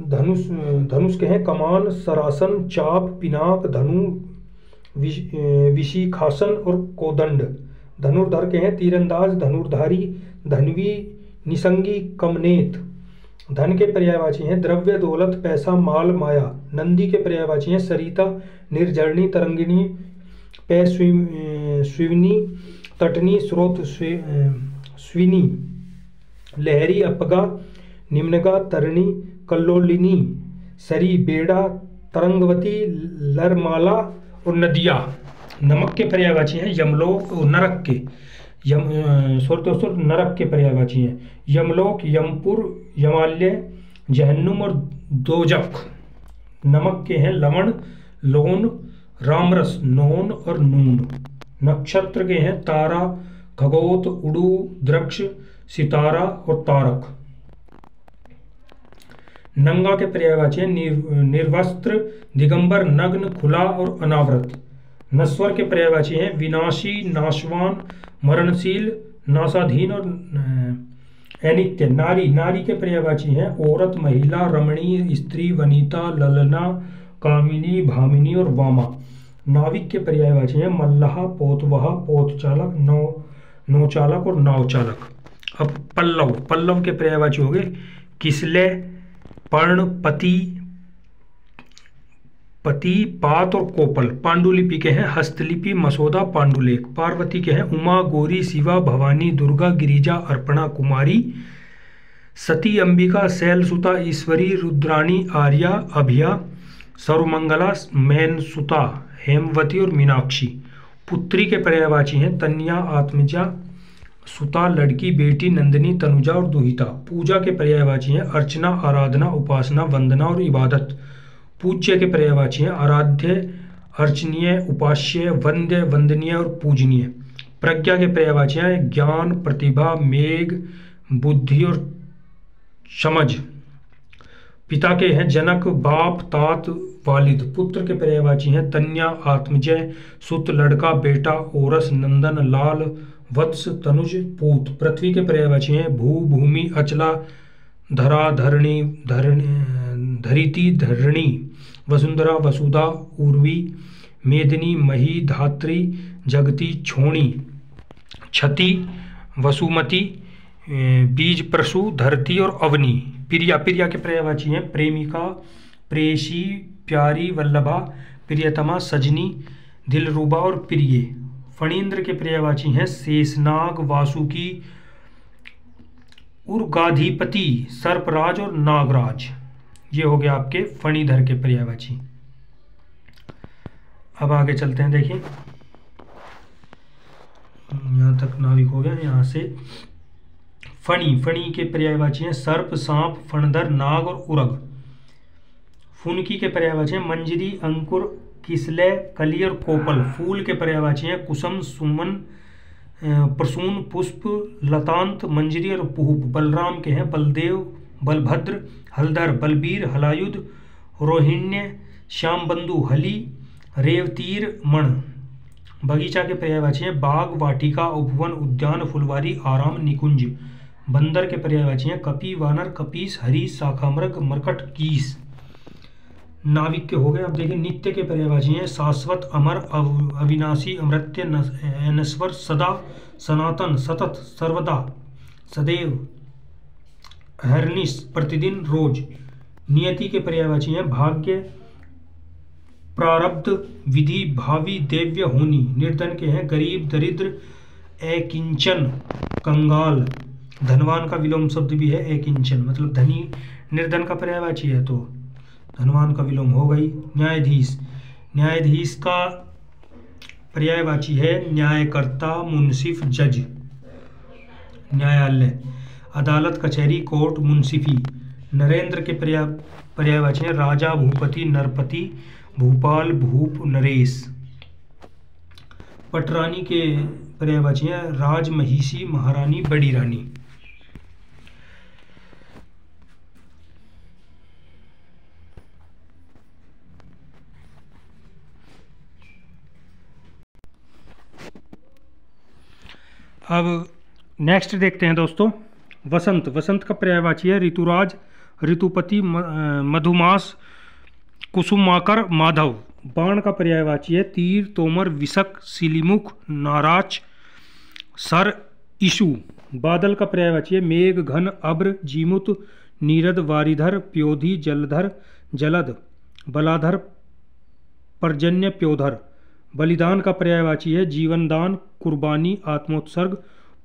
[SPEAKER 1] धनुष धनुष के हैं कमान सरासन चाप पिनाक धनु विश, विशिखासन और कोदंड धनुर्धर के हैं तीरंदाज धनुर्धारी धनवी निसंगी कमनेत धन के पर्यायवाची हैं द्रव्य दौलत पैसा माल माया नंदी के पर्यायवाची हैं सरिता निर्जरणी तरंगिणी पैस्विनी तटनी स्रोत स्विनी लहरी अपगा निम्नगा तरणी कल्लोलिनी सरी बेड़ा तरंगवती लरमाला और नदिया नमक के पर्यायवाची हैं यमलोक और नरक के यम सॉरी तो नरक के पर्यायवाची हैं यमलोक यमपुर यमाल्य जहन्नुम और दोजक नमक के हैं लवण लोन रामरस नोन और नून नक्षत्र के हैं तारा खगोत उड़ू द्रक्ष सितारा और तारक नंगा के पर्यायवाची है निर, निर्वस्त्र दिगंबर नग्न खुला और अनावृत नस्वर के पर्यायवाची है विनाशी नाशवान मरणशील नासाधीन और अनित्य नारी नारी के पर्यायवाची हैं औरत महिला रमणीय स्त्री वनिता ललना कामिनी भामिनी और वामा नाविक के पर्यायवाची हैं मल्लाह पोतवाह पोतचालक नौ नौचालक और नावचालक अब पल्लव पल्लव के पर्यायवाची हो गए किसले पर्ण पति पति पात और कोपल पांडुलिपि के हैं हस्तलिपि मसोदा पांडुलेख पार्वती के हैं उमा गोरी शिवा भवानी दुर्गा गिरिजा अर्पणा कुमारी सती अंबिका सैलसुता ईश्वरी रुद्राणी आर्या अभिया सर्वमंगला मैनसुता हेमवती और मीनाक्षी पुत्री के पर्यायवाची हैं तन्या आत्मजा सुता लड़की बेटी नंदनी तनुजा और दुहिता पूजा के पर्यायवाची हैं अर्चना आराधना उपासना वंदना और इबादत पूज्य के पर्यायवाची हैं आराध्य अर्चनीय उपास्य वंद्य वंदनीय और पूजनीय प्रज्ञा के पर्यायवाची हैं ज्ञान प्रतिभा मेघ बुद्धि और समझ पिता के हैं जनक बाप तात वालिद पुत्र के पर्यायवाची हैं तन्या आत्मजय सुत लड़का बेटा ओरस नंदन लाल वत्स तनुज पूत पृथ्वी के पर्यायवाची हैं भू भूमि अचला धरा धरणी धरिति धरणी वसुंधरा वसुधा उर्वी मेदिनी मही धात्री जगती छोणी क्षति वसुमती बीज प्रसु धरती और अवनी प्रिया प्रिया के पर्यायवाची हैं प्रेमिका प्रेषी प्यारी वल्लभा प्रियतमा सजनी दिलरूबा और प्रिय फणीन्द्र के पर्यायवाची हैं शेषनाग वासुकी उर्गाधिपति सर्पराज और नागराज ये हो गया आपके फणीधर के पर्यायवाची अब आगे चलते हैं देखिए यहाँ तक नाविक हो गया यहाँ से फणी फणी के पर्यायवाची हैं सर्प सांप फणधर नाग और उरग फुनकी के पर्यायवाची हैं मंजरी अंकुर किसले कलियर कोपल फूल के पर्यावाची हैं कुसुम सुमन प्रसून पुष्प लतांत मंजरी और पुहूप बलराम के हैं बलदेव बलभद्र हलदर बलबीर हलायुध रोहिण्य श्याम बंधु हली रेवतीर मण बगीचा के पर्यायवाची हैं बाग वाटिका उपवन उद्यान फुलवारी आराम निकुंज बंदर के पर्यायवाची हैं कपी वानर कपीस शाखा शाखामृग मरकट कीस नाविक के हो गए अब देखिए नित्य के पर्यावाची हैं शाश्वत अमर अविनाशी अमृत्य नश्वर सदा सनातन सतत सर्वदा सदैव हरनिश प्रतिदिन रोज नियति के पर्यावाची हैं भाग्य प्रारब्ध विधि भावी देव्य होनी निर्धन के हैं गरीब दरिद्र एकिंचन कंगाल धनवान का विलोम शब्द भी है एकिंचन मतलब धनी निर्धन का पर्यावाची है तो धनवान का विलोम हो गई न्यायाधीश न्यायाधीश का पर्यायवाची है न्यायकर्ता मुंसिफ जज न्यायालय अदालत कचहरी कोर्ट मुंसिफी नरेंद्र के पर्या पर्यायवाची है राजा भूपति नरपति भूपाल भूप नरेश पटरानी के पर्यायवाची है राज महिषी महारानी बड़ी रानी अब नेक्स्ट देखते हैं दोस्तों वसंत वसंत का पर्यायवाची है ऋतुराज ऋतुपति मधुमास कुसुमाकर माधव बाण का पर्यायवाची है तीर तोमर विशक सिलीमुख नाराज सर ईशु बादल का पर्यायवाची है मेघ घन अब्र जीमुत नीरद वारिधर प्योधि जलधर जलद बलाधर पर्जन्य प्योधर बलिदान का पर्यायवाची है जीवनदान कुर्बानी आत्मोत्सर्ग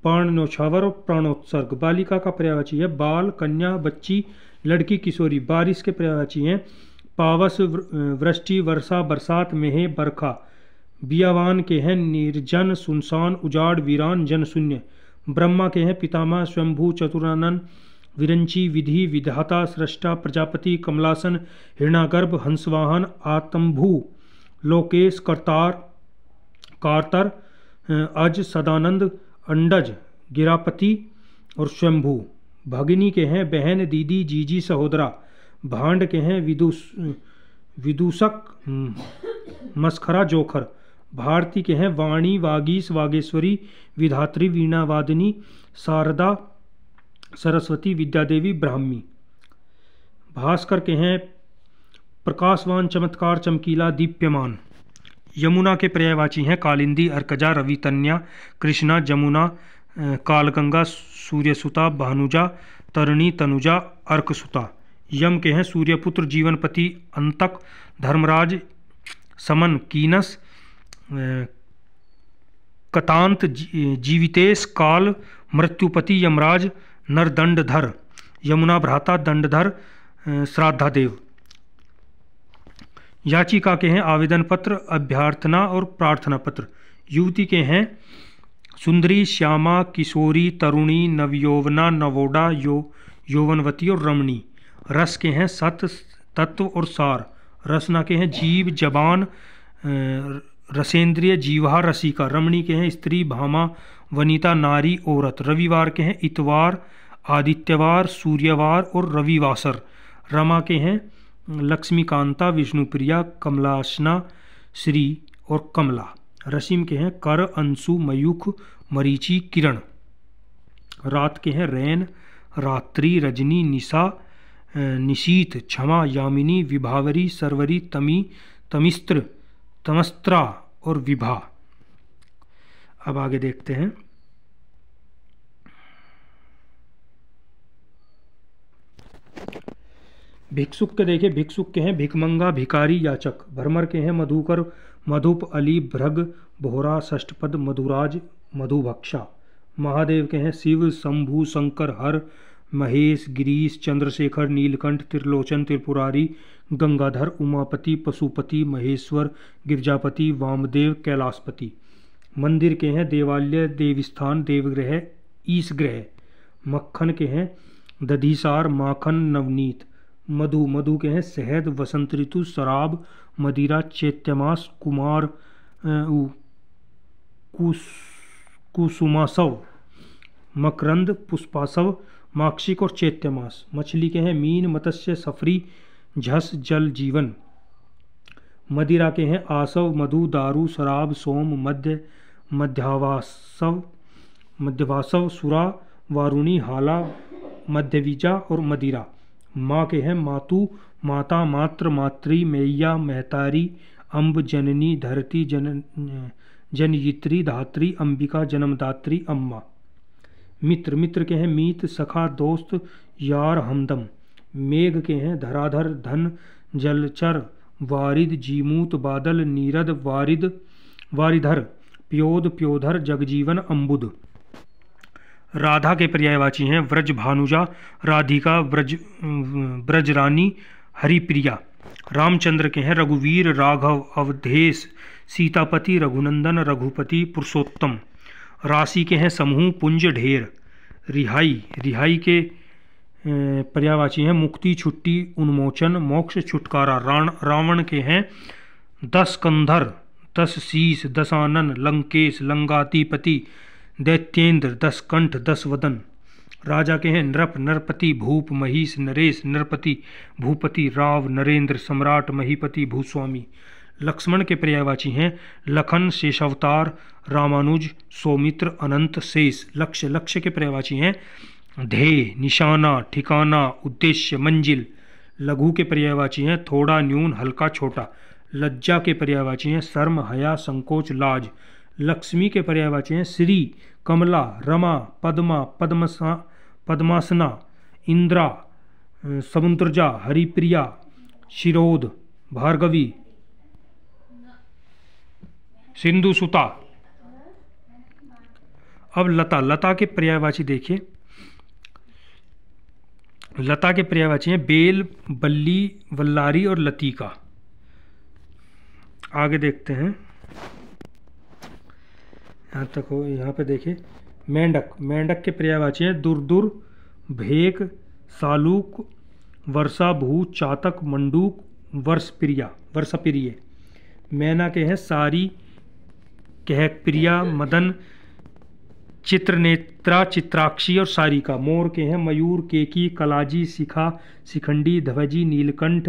[SPEAKER 1] प्राण नौछावर और प्राणोत्सर्ग बालिका का पर्यायवाची है बाल कन्या बच्ची लड़की किशोरी बारिश के पर्यायवाची हैं पावस वृष्टि वर्षा बरसात मेह बरखा बियावान के हैं निर्जन सुनसान उजाड़ वीरान जनशून्य ब्रह्मा के हैं पितामह स्वयंभू चतुरानन विरंची विधि विधाता सृष्टा प्रजापति कमलासन हृणागर्भ हंसवाहन आतंभू लोकेश करतार कारतर अज सदानंद अंडज गिरापति और स्वयंभू भगिनी के हैं बहन दीदी जीजी सहोदरा भांड के हैं विदुष विदूषक हम्म, मस्खरा जोखर भारती के हैं वाणी वागीस वागेश्वरी विधात्री वीणा वादिनी शारदा सरस्वती विद्यादेवी ब्राह्मी भास्कर के हैं प्रकाशवान चमत्कार चमकीला दीप्यमान यमुना के पर्यायवाची हैं कालिंदी अर्कजा रवितन्या कृष्णा जमुना कालगंगा सूर्यसुता भानुजा तरणी तनुजा अर्कसुता यम के हैं सूर्यपुत्र जीवनपति अंतक धर्मराज समन कीनस कतांत जीवितेश काल मृत्युपति यमराज नरदंडधर यमुना भ्राता दंडधर श्राद्धादेव याचिका के हैं आवेदन पत्र अभ्यर्थना और प्रार्थना पत्र युवती के हैं सुंदरी श्यामा किशोरी तरुणी नवयोवना नवोडा यो यौवनवती और रमणी रस के हैं सत तत्व और सार रसना के हैं जीव जबान रसेंद्रिय जीवा रसिका रमणी के हैं स्त्री भामा वनिता नारी औरत रविवार के हैं इतवार आदित्यवार सूर्यवार और रविवासर रमा के हैं लक्ष्मीकांता विष्णुप्रिया कमलासना श्री और कमला रसीम के हैं कर अंशु मयूख मरीची किरण रात के हैं रैन रात्रि रजनी निशा निशीत क्षमा यामिनी विभावरी सरवरी तमी तमिस्त्र तमस्त्रा और विभा अब आगे देखते हैं भिक्षुक के देखे भिक्षुक के हैं भिकमंगा भिकारी याचक भरमर के हैं मधुकर मधुप अली भ्रग भोरा षष्ठपद मधुराज मधुभक्षा महादेव के हैं शिव शंभु शंकर हर महेश गिरीश चंद्रशेखर नीलकंठ त्रिलोचन त्रिपुरारी गंगाधर उमापति पशुपति महेश्वर गिरजापति वामदेव कैलाशपति मंदिर के हैं देवालय देवस्थान देवग्रह ईश ग्रह मक्खन के हैं दधिसार माखन नवनीत मधु मधु के हैं शहद वसंत ऋतु शराब मदिरा चैत्यमास कुमार कुसुमासव मकरंद पुष्पासव माक्षिक और चैत्यमास मछली के हैं मीन मत्स्य सफरी झस जल जीवन मदिरा के हैं आसव मधु दारू शराब सोम मध्य मध्यावासव मध्यवासव सुरा वारुणी हाला मध्यवीजा और मदिरा माँ के हैं मातु माता मात्र मातृ मैया महतारी अम्ब जननी धरती जन जनयित्री धात्री अंबिका जन्मदात्री अम्मा मित्र मित्र के हैं मीत सखा दोस्त यार हमदम मेघ के हैं धराधर धन जलचर वारिद जीमूत बादल नीरद वारिद वारिधर प्योद प्योधर जगजीवन अम्बुद राधा के पर्यायवाची हैं व्रज भानुजा राधिका व्रज ब्रज रानी हरिप्रिया रामचंद्र के हैं रघुवीर राघव अवधेश सीतापति रघुनंदन रघुपति पुरुषोत्तम राशि के हैं समूह पुंज ढेर रिहाई रिहाई के पर्यायवाची हैं मुक्ति छुट्टी उन्मोचन मोक्ष छुटकारा रावण के हैं दस कंधर दस शीश दसानन लंकेश लंगाधिपति दैत्येंद्र दस कंठ दस वदन राजा के हैं नृप नरपति भूप महीश नरेश नरपति भूपति राव नरेंद्र सम्राट महीपति भूस्वामी लक्ष्मण के पर्यायवाची हैं लखन शेषावतार रामानुज सौमित्र अनंत शेष लक्ष्य लक्ष्य के पर्यायवाची हैं धे निशाना ठिकाना उद्देश्य मंजिल लघु के पर्यायवाची हैं थोड़ा न्यून हल्का छोटा लज्जा के पर्यायवाची हैं शर्म हया संकोच लाज लक्ष्मी के पर्यायवाची हैं श्री कमला रमा पद्मा पद्मसा पद्मासना इंद्रा समुद्रजा हरिप्रिया शिरोध भार्गवी सिंधु सुता अब लता लता के पर्यायवाची देखिए लता के पर्यायवाची हैं बेल बल्ली वल्लारी और लतीका आगे देखते हैं यहाँ तक हो यहाँ पे देखिए मेंढक मेंढक के पर्यायवाची है दुरदुर भेक सालूक भू चातक मंडूक वर्ष प्रिया वर्षा प्रिय मैना के हैं सारी प्रिया मदन चित्रनेत्रा चित्राक्षी और सारिका मोर के हैं मयूर केकी कलाजी शिखा शिखंडी ध्वजी नीलकंठ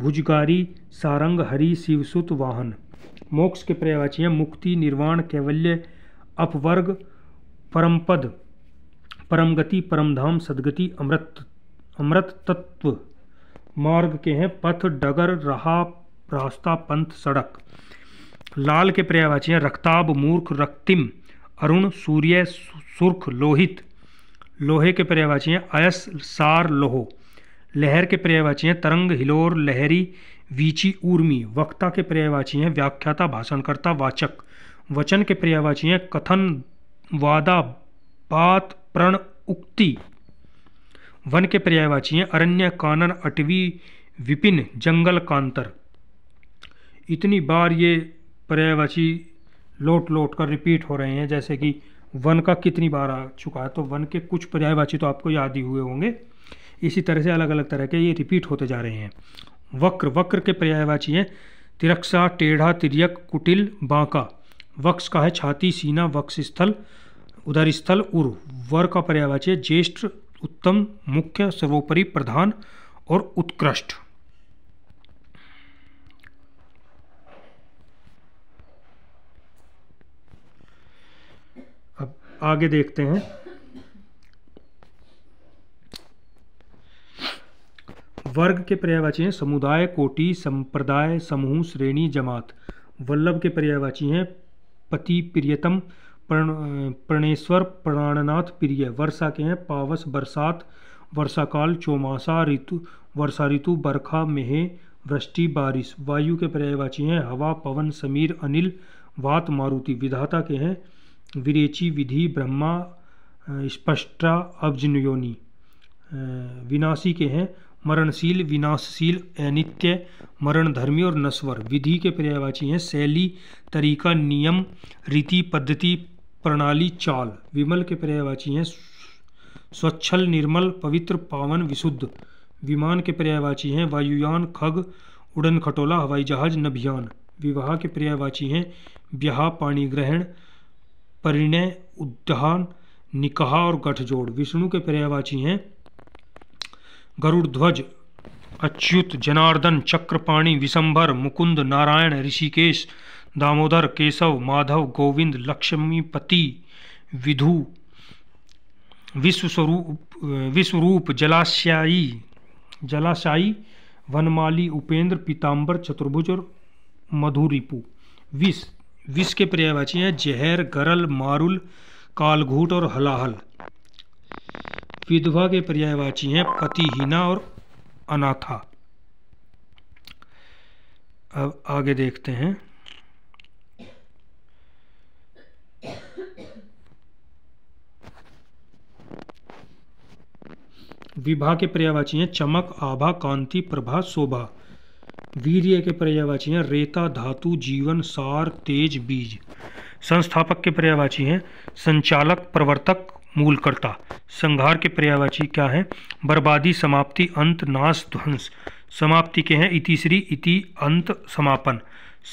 [SPEAKER 1] भुजगारी सारंग हरी शिवसुत वाहन मोक्ष के पर्यायवाची हैं मुक्ति निर्वाण कैवल्य अपवर्ग परमपद परम गति सदगति अमृत अमृत तत्व मार्ग के हैं पथ डगर रहा रास्ता पंथ सड़क लाल के पर्यायवाची हैं रक्ताब मूर्ख रक्तिम अरुण सूर्य सुर्ख लोहित लोहे के पर्यावाची हैं अयस सार लोहो लहर के पर्यायवाची हैं तरंग हिलोर लहरी वीची उर्मी वक्ता के पर्यायवाची हैं व्याख्याता भाषणकर्ता वाचक वचन के पर्यायवाची हैं कथन वादा बात प्रण उक्ति वन के पर्यायवाची हैं अरण्य कानन अटवी विपिन जंगल कांतर इतनी बार ये पर्यायवाची लोट लोट कर रिपीट हो रहे हैं जैसे कि वन का कितनी बार आ चुका है तो वन के कुछ पर्यायवाची तो आपको याद ही हुए होंगे इसी तरह से अलग अलग तरह के ये रिपीट होते जा रहे हैं वक्र वक्र के पर्यायवाची हैं तिरक्षा टेढ़ा तिरक कुटिल बांका वक्ष का है छाती सीना वक्ष स्थल उदर स्थल उर वर का पर्यायवाची है ज्येष्ठ उत्तम मुख्य सर्वोपरि प्रधान और उत्कृष्ट अब आगे देखते हैं वर्ग के पर्यायवाची हैं समुदाय कोटि संप्रदाय समूह श्रेणी जमात वल्लभ के पर्यायवाची हैं पति प्रियतम प्रण प्रणेश्वर प्राणनाथ प्रिय वर्षा के हैं पावस बरसात वर्षाकाल चौमासा ऋतु वर्षा ऋतु बरखा मेह वृष्टि बारिश वायु के पर्यायवाची हैं हवा पवन समीर अनिल वात मारुति विधाता के हैं विरेची विधि ब्रह्मा स्पष्टा अब्जनयोनी विनाशी के हैं मरणशील विनाशशील अनित्य मरण धर्मी और नस्वर विधि के पर्यायवाची हैं शैली तरीका नियम रीति पद्धति प्रणाली चाल विमल के पर्यायवाची हैं स्वच्छल निर्मल पवित्र पावन विशुद्ध विमान के पर्यायवाची हैं वायुयान खग उड़न खटोला हवाई जहाज नभियान विवाह के पर्यायवाची हैं ब्याह पाणी ग्रहण परिणय उद्यान निकाह और गठजोड़ विष्णु के पर्यायवाची हैं गरुड़ध्वज अच्युत जनार्दन चक्रपाणी विशंभर मुकुंद नारायण ऋषिकेश दामोदर केशव माधव गोविंद लक्ष्मीपति विधु विश्वस्वरूप विश्वरूप जलाशयी जलाशायी वनमाली उपेंद्र पीताम्बर चतुर्भुज और मधुरिपु विष विष के पर्यायवाची हैं जहर गरल मारुल कालघूट और हलाहल विधवा के पर्यायवाची हैं पतिहीना और अनाथा अब आगे देखते हैं विभा के पर्यायवाची हैं चमक आभा कांति प्रभा शोभा वीर्य के पर्यायवाची हैं रेता धातु जीवन सार तेज बीज संस्थापक के पर्यायवाची हैं संचालक प्रवर्तक मूलकर्ता संघार के पर्यावाची क्या है बर्बादी समाप्ति अंत नाश ध्वंस समाप्ति के हैं इतिश्री इति अंत समापन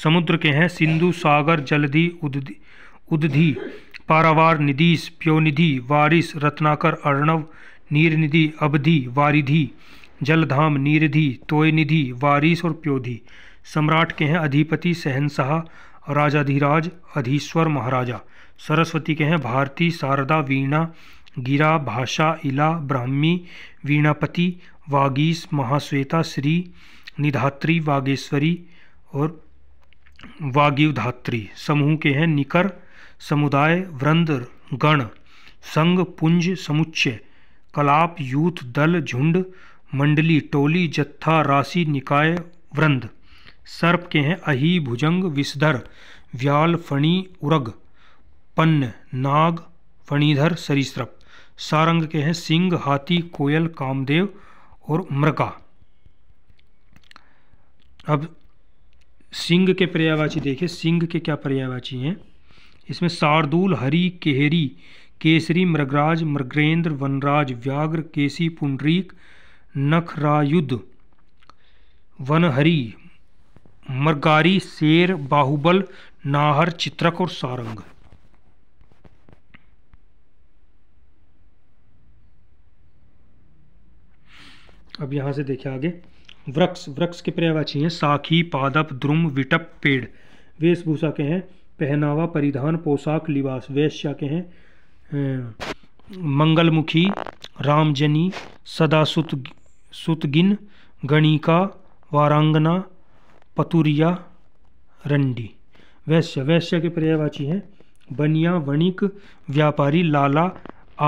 [SPEAKER 1] समुद्र के हैं सिंधु सागर जलधि उदधि पारावार निधिश प्योनिधि वारिस रत्नाकर अर्णव नीरनिधि अवधि वारिधि जलधाम नीरधि तोयनिधि वारिस और प्योधि सम्राट के हैं अधिपति सहनशाह राजाधिराज अधीश्वर महाराजा सरस्वती के हैं भारती शारदा वीणा गिरा भाषा इला ब्राह्मी वीणापति वागीस महाश्वेता श्री निधात्री वागेश्वरी और वागीवधात्री समूह के हैं निकर समुदाय वृंद गण संघ पुंज समुच्चय कलाप यूथ दल झुंड मंडली टोली जत्था राशि निकाय वृंद सर्प के हैं अही भुजंग विषधर व्याल फणी उरग पन्न नाग फणिधर सरीसृप सारंग के हैं सिंह हाथी कोयल कामदेव और मृगा अब सिंह के पर्यावाची देखिए सिंह के क्या पर्यावाची हैं इसमें शार्दूल हरी केहरी केसरी मृगराज मृगेंद्र वनराज व्याघ्र केसी पुंडरीक नखरायुद्ध वनहरी मरगारी शेर बाहुबल नाहर चित्रक और सारंग अब यहाँ से देखिए आगे वृक्ष वृक्ष के पर्यावाची हैं साखी पादप द्रुम विटप पेड़ वेशभूषा के हैं पहनावा परिधान पोशाक लिबास वेश्या के हैं अं, मंगलमुखी रामजनी सदासुत सुतगिन गणिका वारांगना पतुरिया रंडी वैश्य वैश्य के पर्यायवाची हैं बनिया वणिक व्यापारी लाला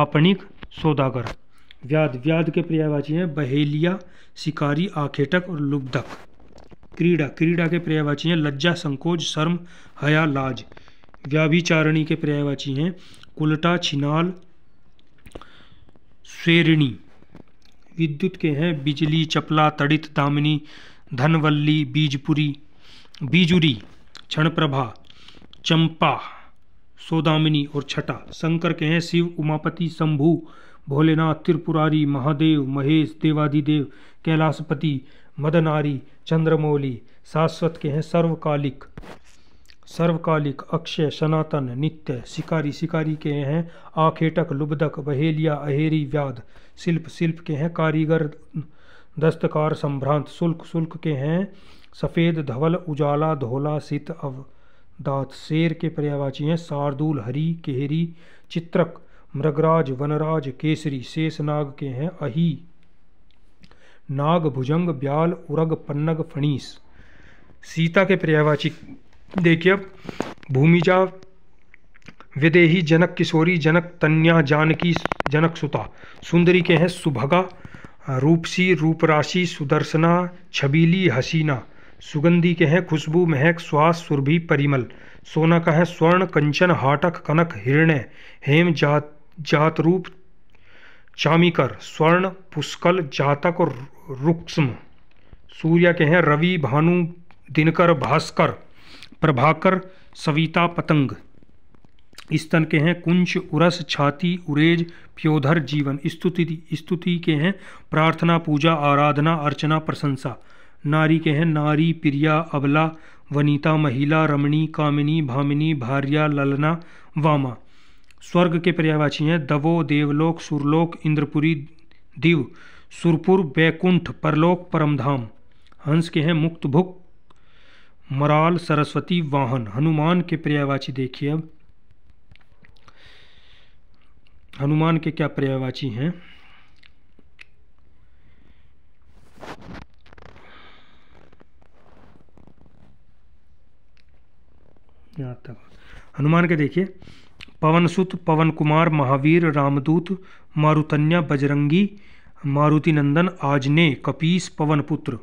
[SPEAKER 1] आपणिक सौदागर व्याध व्याध के पर्यायवाची हैं बहेलिया शिकारी आखेटक और लुब्धक क्रीड़ा क्रीड़ा के पर्यायवाची हैं लज्जा संकोच शर्म हया लाज व्याभिचारिणी के पर्यायवाची हैं कुलटा छिनाल स्वेरिणी विद्युत के हैं बिजली चपला तड़ित दामिनी धनवल्ली बीजपुरी बीजुरी क्षणप्रभा चंपा सोदामिनी और छटा शंकर के हैं शिव उमापति शंभु भोलेनाथ त्रिपुरारी महादेव महेश देवादिदेव कैलाशपति मदनारी चंद्रमौली शाश्वत के हैं सर्वकालिक सर्वकालिक अक्षय सनातन नित्य शिकारी शिकारी के हैं आखेटक लुबदक बहेलिया अहेरी व्याध शिल्प शिल्प के हैं कारीगर दस्तकार संभ्रांत शुल्क शुल्क के हैं सफ़ेद धवल उजाला धोला सित अव दात शेर के पर्यावाची हैं शार्दूल हरी केहरी चित्रक मृगराज वनराज केसरी शेषनाग के हैं अही नाग भुजंग ब्याल उरग पन्नग फणीस सीता के पर्यायवाची देखिए अब भूमिजा विदेही जनक किशोरी जनक तन्या जानकी जनक सुता सुंदरी के हैं सुभगा रूपसी रूपराशि सुदर्शना छबीली हसीना सुगंधी के हैं खुशबू महक श्वास सुरभि परिमल सोना का है स्वर्ण कंचन हाटक कनक हिरण्य हेम जात जातरूप चामीकर स्वर्ण पुष्कल जातक और रुक्ष्म सूर्य के हैं रवि भानु दिनकर भास्कर प्रभाकर सविता पतंग स्तन के हैं कुंच उरस छाती उरेज प्योधर जीवन स्तुति स्तुति के हैं प्रार्थना पूजा आराधना अर्चना प्रशंसा नारी के हैं नारी प्रिया अबला वनिता महिला रमणी कामिनी भामिनी भार्या ललना वामा स्वर्ग के पर्यायवाची हैं दवो देवलोक सुरलोक इंद्रपुरी दिव सुरपुर बैकुंठ परलोक परमधाम हंस के हैं मुक्त भुक मराल सरस्वती वाहन हनुमान के पर्यायवाची देखिए अब हनुमान के क्या पर्यायवाची हैं यहाँ तक हनुमान के देखिए पवनसुत पवन कुमार महावीर रामदूत मारुतन्या बजरंगी मारुति नंदन आजने कपीस पवनपुत्र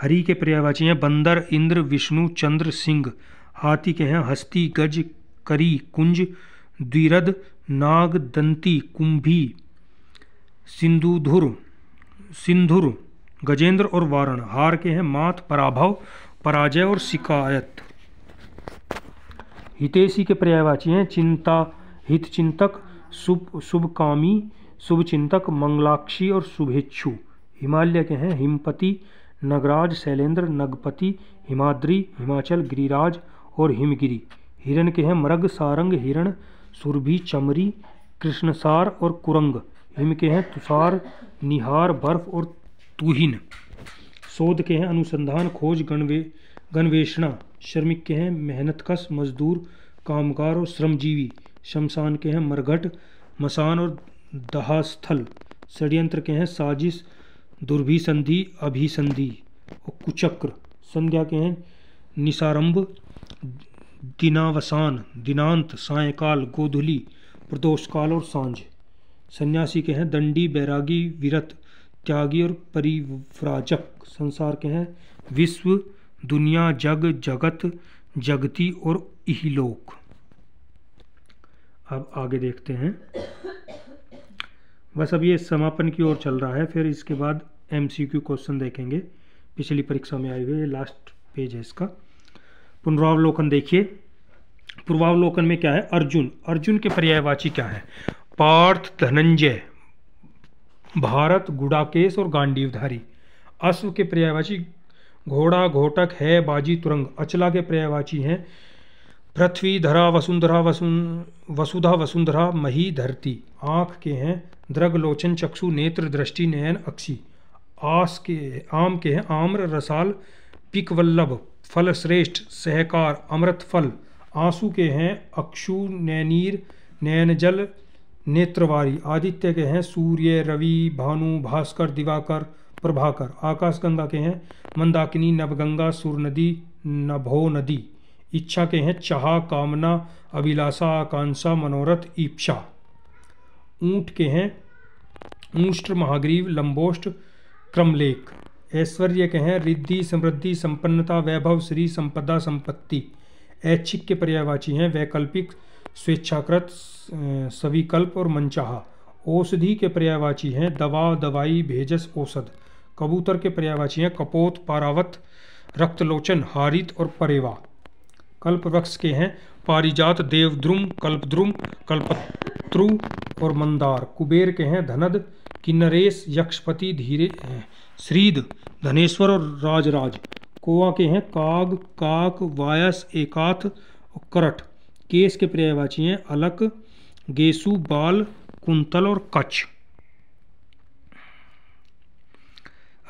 [SPEAKER 1] हरि के पर्यायवाची हैं बंदर इंद्र विष्णु चंद्र सिंह हाथी के हैं हस्ती गज करी कुंज द्विरद नाग दंती कुंभी सिंधुधुर सिंधुर गजेंद्र और वारण हार के हैं माथ पराभव पराजय और शिकायत हितेशी के पर्यायवाची हैं चिंता हितचिंतक शुभ शुभकामी शुभचिंतक मंगलाक्षी और शुभेच्छु हिमालय के हैं हिमपति नगराज शैलेंद्र नगपति हिमाद्री हिमाचल गिरिराज और हिमगिरी हिरण के हैं मृग सारंग हिरण सुरभि चमरी कृष्णसार और कुरंग हिम के हैं तुषार निहार बर्फ और तुहिन शोध के हैं अनुसंधान खोज गणवे गणवेषणा श्रमिक के हैं मेहनतकश मजदूर कामगार और श्रमजीवी शमशान के हैं मरघट मसान और दहास्थल षड्यंत्र के हैं साजिश दुर्भिसंधि अभिसंधि और कुचक्र संध्या के हैं निसारंभ दिनावसान दिनांत सायकाल गोधुली प्रदोषकाल और सांझ सन्यासी के हैं दंडी बैरागी विरत त्यागी और परिव्राजक संसार के हैं विश्व दुनिया जग जगत जगती और इहलोक अब आगे देखते हैं बस अब ये समापन की ओर चल रहा है फिर इसके बाद एमसीक्यू क्वेश्चन देखेंगे पिछली परीक्षा में आए हुए लास्ट पेज है इसका पुनरावलोकन देखिए पूर्वावलोकन में क्या है अर्जुन अर्जुन के पर्यायवाची क्या है पार्थ धनंजय भारत गुड़ाकेश और गांडीवधारी अश्व के पर्यायवाची घोड़ा घोटक है बाजी तुरंग अचला के पर्यायवाची हैं पृथ्वी धरा वसुंधरा वसुन वसुधा वसुंधरा मही धरती आँख के हैं द्रग लोचन चक्षु नेत्र दृष्टि नयन अक्षी आस के आम के हैं आम्र रसाल पिकवल्लभ फल श्रेष्ठ सहकार अमृत फल आंसू के हैं अक्षु नैनीर नयनजल नेत्रवारी आदित्य के हैं सूर्य रवि भानु भास्कर दिवाकर प्रभाकर आकाशगंगा के हैं मंदाकिनी नवगंगा सुर नदी नभो नदी इच्छा के हैं चाह कामना अभिलाषा आकांक्षा मनोरथ ईप्सा ऊंट के हैं ऊष्ट महाग्रीव लंबोष्ट क्रमलेख ऐश्वर्य के हैं रिद्धि समृद्धि संपन्नता वैभव श्री संपदा संपत्ति ऐच्छिक के पर्यायवाची हैं वैकल्पिक स्वेच्छाकृत सविकल्प और मनचाहा औषधि के पर्यायवाची हैं दवा दवाई भेजस औषध कबूतर के पर्यावाची हैं कपोत पारावत रक्तलोचन हारित और परेवा कल्प वृक्ष के हैं पारिजात देवद्रुम कल्पद्रुम कल्पत्रु और मंदार कुबेर के हैं धनद किन्नरेश यक्षपति धीरे श्रीद धनेश्वर और राजराज कोआ के हैं काग काक वायस एकाथ और करट केस के पर्यायवाची हैं अलक गेसु बाल कुंतल और कच्छ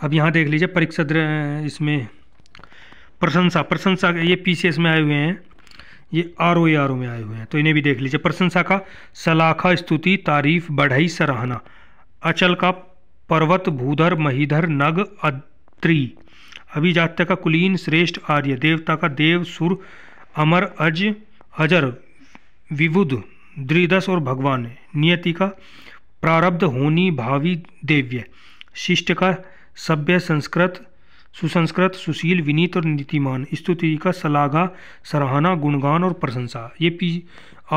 [SPEAKER 1] अब यहाँ देख लीजिए परीक्षा इसमें प्रशंसा प्रशंसा ये पी में आए हुए हैं ये आर ओ आर ओ में आए हुए हैं तो इन्हें भी देख लीजिए प्रशंसा का सलाखा स्तुति तारीफ बढ़ई सराहना अचल का पर्वत भूधर महीधर नग अत्री अभिजात्य का कुलीन श्रेष्ठ आर्य देवता का देव सुर अमर अज अजर विबुध द्रिदस और भगवान नियति का प्रारब्ध होनी भावी देव्य शिष्ट का सभ्य संस्कृत सुसंस्कृत सुशील विनीत और नीतिमान स्तुति का सलाघा सराहना गुणगान और प्रशंसा ये P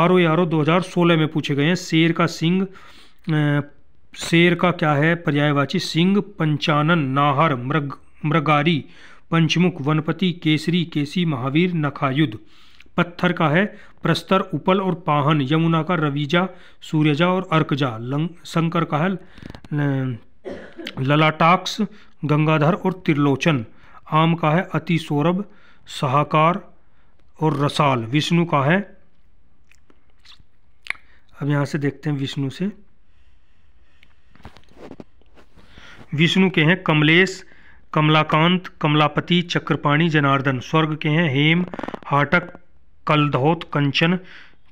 [SPEAKER 1] R O R O दो हज़ार सोलह में पूछे गए हैं शेर का सिंह शेर का क्या है पर्यायवाची सिंह पंचानन नाहर मृग मृगारी पंचमुख वनपति केसरी केसी महावीर नखायुद्ध पत्थर का है प्रस्तर उपल और पाहन यमुना का रवीजा सूर्यजा और अर्कजा लंग शंकर का है ललाटाक्ष गंगाधर और त्रिलोचन आम का है अति सौरभ सहाकार और रसाल विष्णु का है अब यहां से देखते हैं विष्णु से विष्णु के हैं कमलेश कमलाकांत कमलापति चक्रपाणी जनार्दन स्वर्ग के हैं हेम हाटक कलधौत कंचन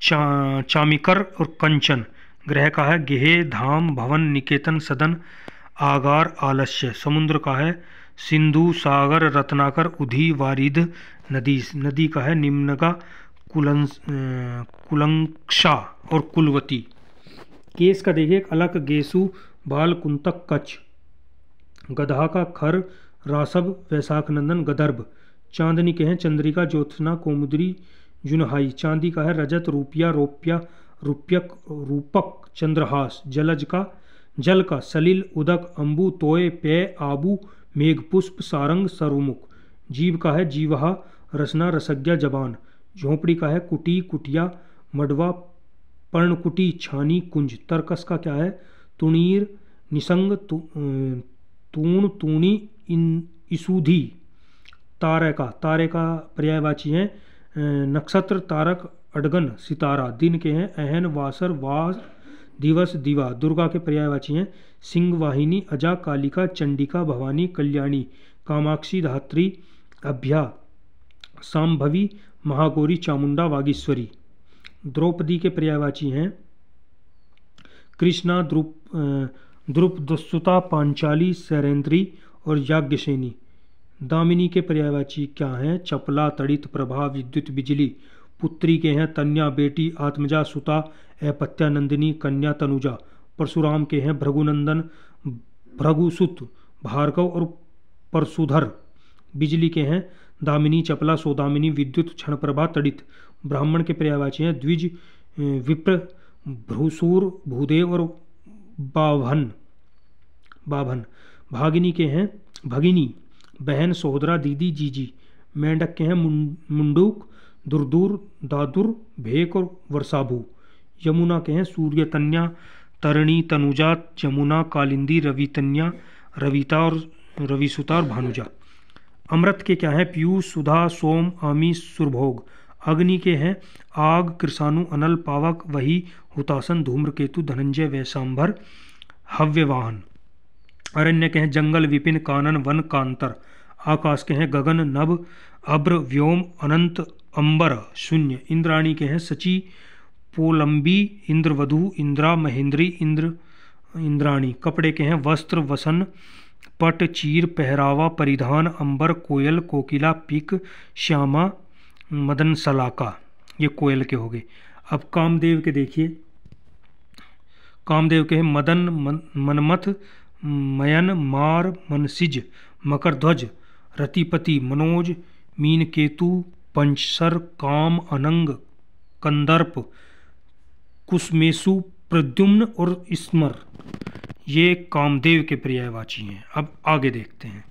[SPEAKER 1] चा, चामिकर और कंचन ग्रह का है गेहे धाम भवन निकेतन सदन आगार आलस्य समुद्र का है सिंधु सागर रत्नाकर उधी वारिद नदी नदी का है निम्नगा कुलंस कुलंक्षा और कुलवती केस का देखिए अलक गेसु बाल कुंतक कच्छ गधा का खर रासब वैशाख नंदन गदर्भ चांदनी के हैं चंद्रिका ज्योत्ना कोमुद्री जुनहाई चांदी का है रजत रूपिया रोप्या रुपयक रूपक चंद्रहास जलज का जल का सलिल उदक अम्बु तोय पेय आबू मेघपुष्प सारंग सर्वमुख जीव का है जीवहा रसना रसज्ञा जबान झोंपड़ी का है कुटी कुटिया मडवा पर्णकुटी छानी कुंज तर्कस का क्या है तुणीर निसंग तूण तु, तूण तूणी इन इसुधी तारे का तारे का पर्यायवाची है नक्षत्र तारक अडगन सितारा दिन के हैं अहन वासर वास दिवस दिवा दुर्गा के पर्यायवाची हैं सिंहवाहिनी अजा कालिका चंडिका भवानी कल्याणी कामाक्षी धात्री अभ्या सांभवी महागौरी चामुंडा वागीश्वरी द्रौपदी के पर्यायवाची हैं कृष्णा द्रुप द्रुपदस्युता पांचाली सैरेंद्री और याज्ञसेनी दामिनी के पर्यायवाची क्या हैं चपला तड़ित प्रभा विद्युत बिजली पुत्री के हैं तन्या बेटी आत्मजा सुता है पत्यानंदिनी कन्या तनुजा परशुराम के हैं भृगुनंदन भृगुसुत भार्गव और परसुधर बिजली के हैं दामिनी चपला सोदामिनी विद्युत क्षणप्रभा तड़ित ब्राह्मण के पर्यावाची हैं द्विज विप्र भ्रूसूर भूदेव और बाभन बाभन भागिनी के हैं भगिनी बहन सोहदरा दीदी जीजी मेंढक के हैं मुंडूक दुरदूर दादुर भेक और वर्षाभू यमुना के हैं सूर्य तन्या तरणी तनुजा यमुना कालिंदी रवितन्या रविता और रविसुता और भानुजा अमृत के क्या हैं पीयूष सुधा सोम आमी सुरभोग अग्नि के हैं आग कृषाणु अनल पावक वही हुतासन धूम्रकेतु धनंजय वैशांभर हव्यवाहन अरण्य के हैं जंगल विपिन कानन वन कांतर आकाश के हैं गगन नभ अब्र व्योम अनंत अंबर शून्य इंद्राणी के हैं सची पोलंबी इंद्रवधु इंद्रा महेंद्री इंद्र इंद्राणी कपड़े के हैं वस्त्र वसन पट चीर पहरावा परिधान अंबर कोयल कोकिला पिक श्यामा मदन सलाका ये कोयल के हो गए अब कामदेव के देखिए कामदेव के हैं मदन मन, मनमथ मयन मार मनसिज मकरध्वज रतिपति मनोज मीन केतु पंचसर काम अनंग कंदर्प कुसमेशु प्रद्युम्न और स्मर ये कामदेव के पर्यायवाची हैं अब आगे देखते हैं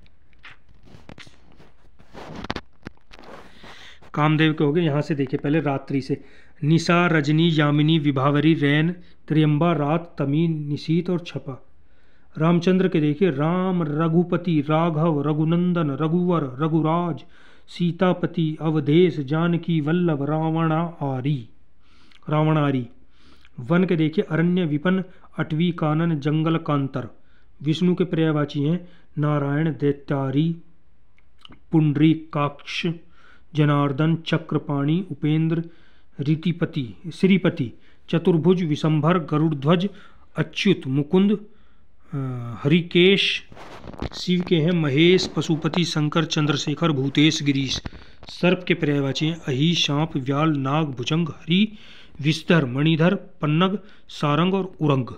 [SPEAKER 1] कामदेव के हो गए यहाँ से देखे पहले रात्रि से निशा रजनी यामिनी विभावरी रैन त्रियम्बा रात तमी निशीत और छपा रामचंद्र के देखिए राम रघुपति राघव रघुनंदन रघुवर रघुराज सीतापति अवधेश जानकी वल्लभ रावणा आरी रावणारी वन के देखिए अरण्य विपन अटवी कानन जंगल कांतर विष्णु के पर्यायवाची हैं नारायण दैत्यारी पुंडरी काक्ष जनार्दन चक्रपाणी उपेंद्र रीतिपति श्रीपति चतुर्भुज विशंभर गरुड़ध्वज अच्युत मुकुंद हरिकेश शिव के हैं महेश पशुपति शंकर चंद्रशेखर भूतेश गिरीश सर्प के पर्यायवाची हैं अही सांप व्याल नाग भुजंग हरि विस्तर मणिधर पन्नग सारंग और उरंग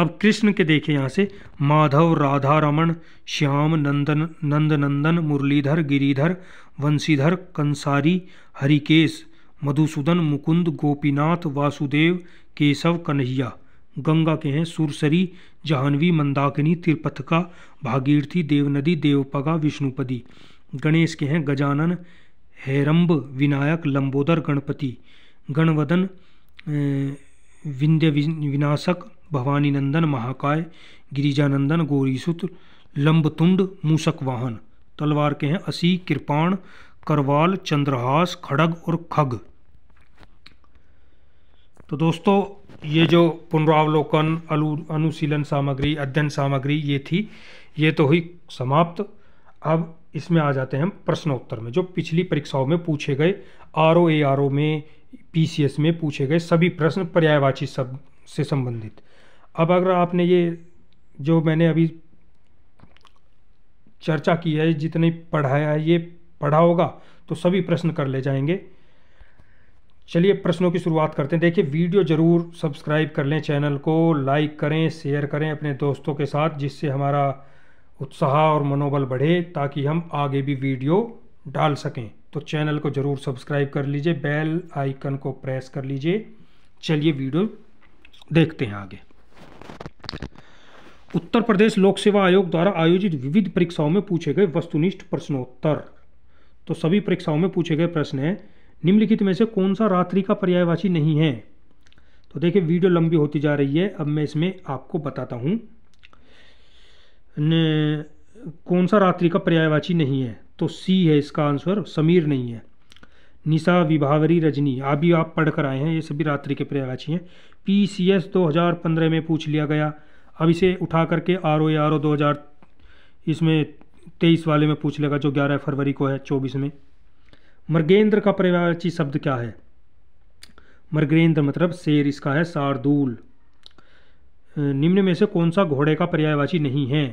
[SPEAKER 1] अब कृष्ण के देखे यहाँ से माधव राधा रमन श्याम नंदन नंद नंदन मुरलीधर गिरीधर वंशीधर कंसारी हरिकेश मधुसूदन मुकुंद गोपीनाथ वासुदेव केशव कन्हैया गंगा के हैं सुरसरी जाह्नवी मंदाकिनी तिरपथका भागीरथी देवनदी देवपगा विष्णुपदी गणेश के हैं गजानन हेरम्ब विनायक लंबोदर गणपति गणवदन विंध्य विनाशक भवानी नंदन महाकाय गिरिजानंदन गौरीसुत लंबतुंड मूसक वाहन तलवार के हैं असी कृपाण करवाल चंद्रहास खड़ग और खग तो दोस्तों ये जो पुनरावलोकन अलु अनुशीलन सामग्री अध्ययन सामग्री ये थी ये तो हुई समाप्त अब इसमें आ जाते हैं हम प्रश्नोत्तर में जो पिछली परीक्षाओं में पूछे गए are O A R O में पी सी एस में पूछे गए सभी प्रश्न पर्यायवाची सब से संबंधित अब अगर आपने ये जो मैंने अभी चर्चा की है जितने पढ़ाया है ये पढ़ा होगा तो सभी प्रश्न कर ले जाएंगे चलिए प्रश्नों की शुरुआत करते हैं देखिए वीडियो ज़रूर सब्सक्राइब कर लें चैनल को लाइक करें शेयर करें अपने दोस्तों के साथ जिससे हमारा उत्साह और मनोबल बढ़े ताकि हम आगे भी वीडियो डाल सकें तो चैनल को ज़रूर सब्सक्राइब कर लीजिए बेल आइकन को प्रेस कर लीजिए चलिए वीडियो देखते हैं आगे उत्तर प्रदेश लोक सेवा आयोग द्वारा आयोजित विविध परीक्षाओं में पूछे गए वस्तुनिष्ठ प्रश्नोत्तर तो सभी परीक्षाओं में पूछे गए प्रश्न हैं निम्नलिखित में से कौन सा रात्रि का पर्यायवाची नहीं है तो देखिए वीडियो लंबी होती जा रही है अब मैं इसमें आपको बताता हूँ ने कौन सा रात्रि का पर्यायवाची नहीं है तो सी है इसका आंसर समीर नहीं है निशा विभावरी रजनी अभी आप पढ़ कर आए हैं ये सभी रात्रि के पर्यायवाची हैं पी सी एस दो हज़ार पंद्रह में पूछ लिया गया अब इसे उठा करके आर ओ आर ओ दो हज़ार इसमें तेईस वाले में पूछ लेगा जो ग्यारह फरवरी को है चौबीस में मृगेंद्र का पर्यायवाची शब्द क्या है मर्गेंद्र मतलब शेर इसका है शार्दूल निम्न में से कौन सा घोड़े का पर्यायवाची नहीं है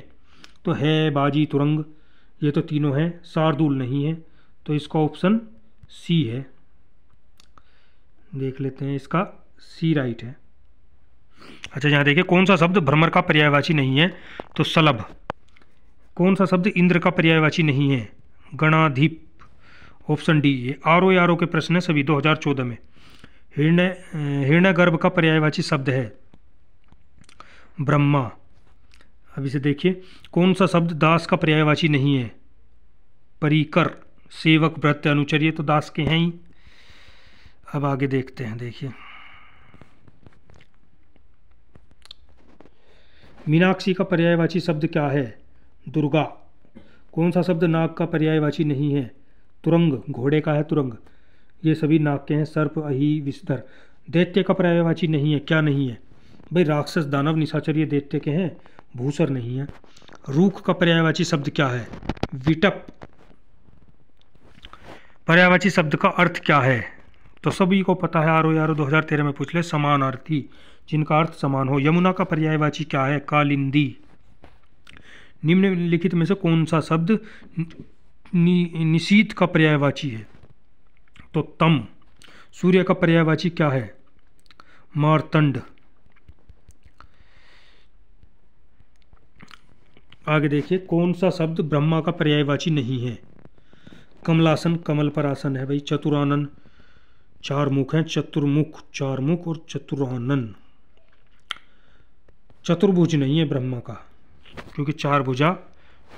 [SPEAKER 1] तो है बाजी तुरंग ये तो तीनों हैं शार्दुल नहीं है तो इसका ऑप्शन सी है देख लेते हैं इसका सी राइट है अच्छा यहाँ देखिए कौन सा शब्द भ्रमर का पर्यायवाची नहीं है तो सलभ कौन सा शब्द इंद्र का पर्यायवाची नहीं है गणाधीप ऑप्शन डी ये आर ओ आर ओ के प्रश्न है सभी 2014 में हिरणय हिरण गर्भ का पर्यायवाची शब्द है ब्रह्मा अब इसे देखिए कौन सा शब्द दास का पर्यायवाची नहीं है परिकर सेवक व्रत अनुचर्य तो दास के हैं ही अब आगे देखते हैं देखिए मीनाक्षी का पर्यायवाची शब्द क्या है दुर्गा कौन सा शब्द नाग का पर्यायवाची नहीं है तुरंग घोड़े का है तुरंग ये सभी नाग के हैं सर्प अहि विस्तर दैत्य का पर्यायवाची नहीं है क्या नहीं है भाई राक्षस दानव निशाचर्य दैत्य के हैं भूसर नहीं है रूख का पर्यायवाची शब्द क्या है विटप पर्यायवाची शब्द का अर्थ क्या है तो सभी को पता है आरो यारो आर दो हजार तेरह में पूछ ले समान अर्थी जिनका अर्थ समान हो यमुना का पर्यायवाची क्या है कालिंदी निम्नलिखित में से कौन सा शब्द नि, निशीत का पर्यायवाची है तो तम सूर्य का पर्यायवाची क्या है मारतंड आगे देखिए कौन सा शब्द ब्रह्मा का पर्यायवाची नहीं है कमलासन कमल पर आसन है भाई चतुरानन चार मुख हैं चतुर्मुख चार मुख और चतुरानन चतुर्भुज नहीं है ब्रह्मा का क्योंकि चार भुजा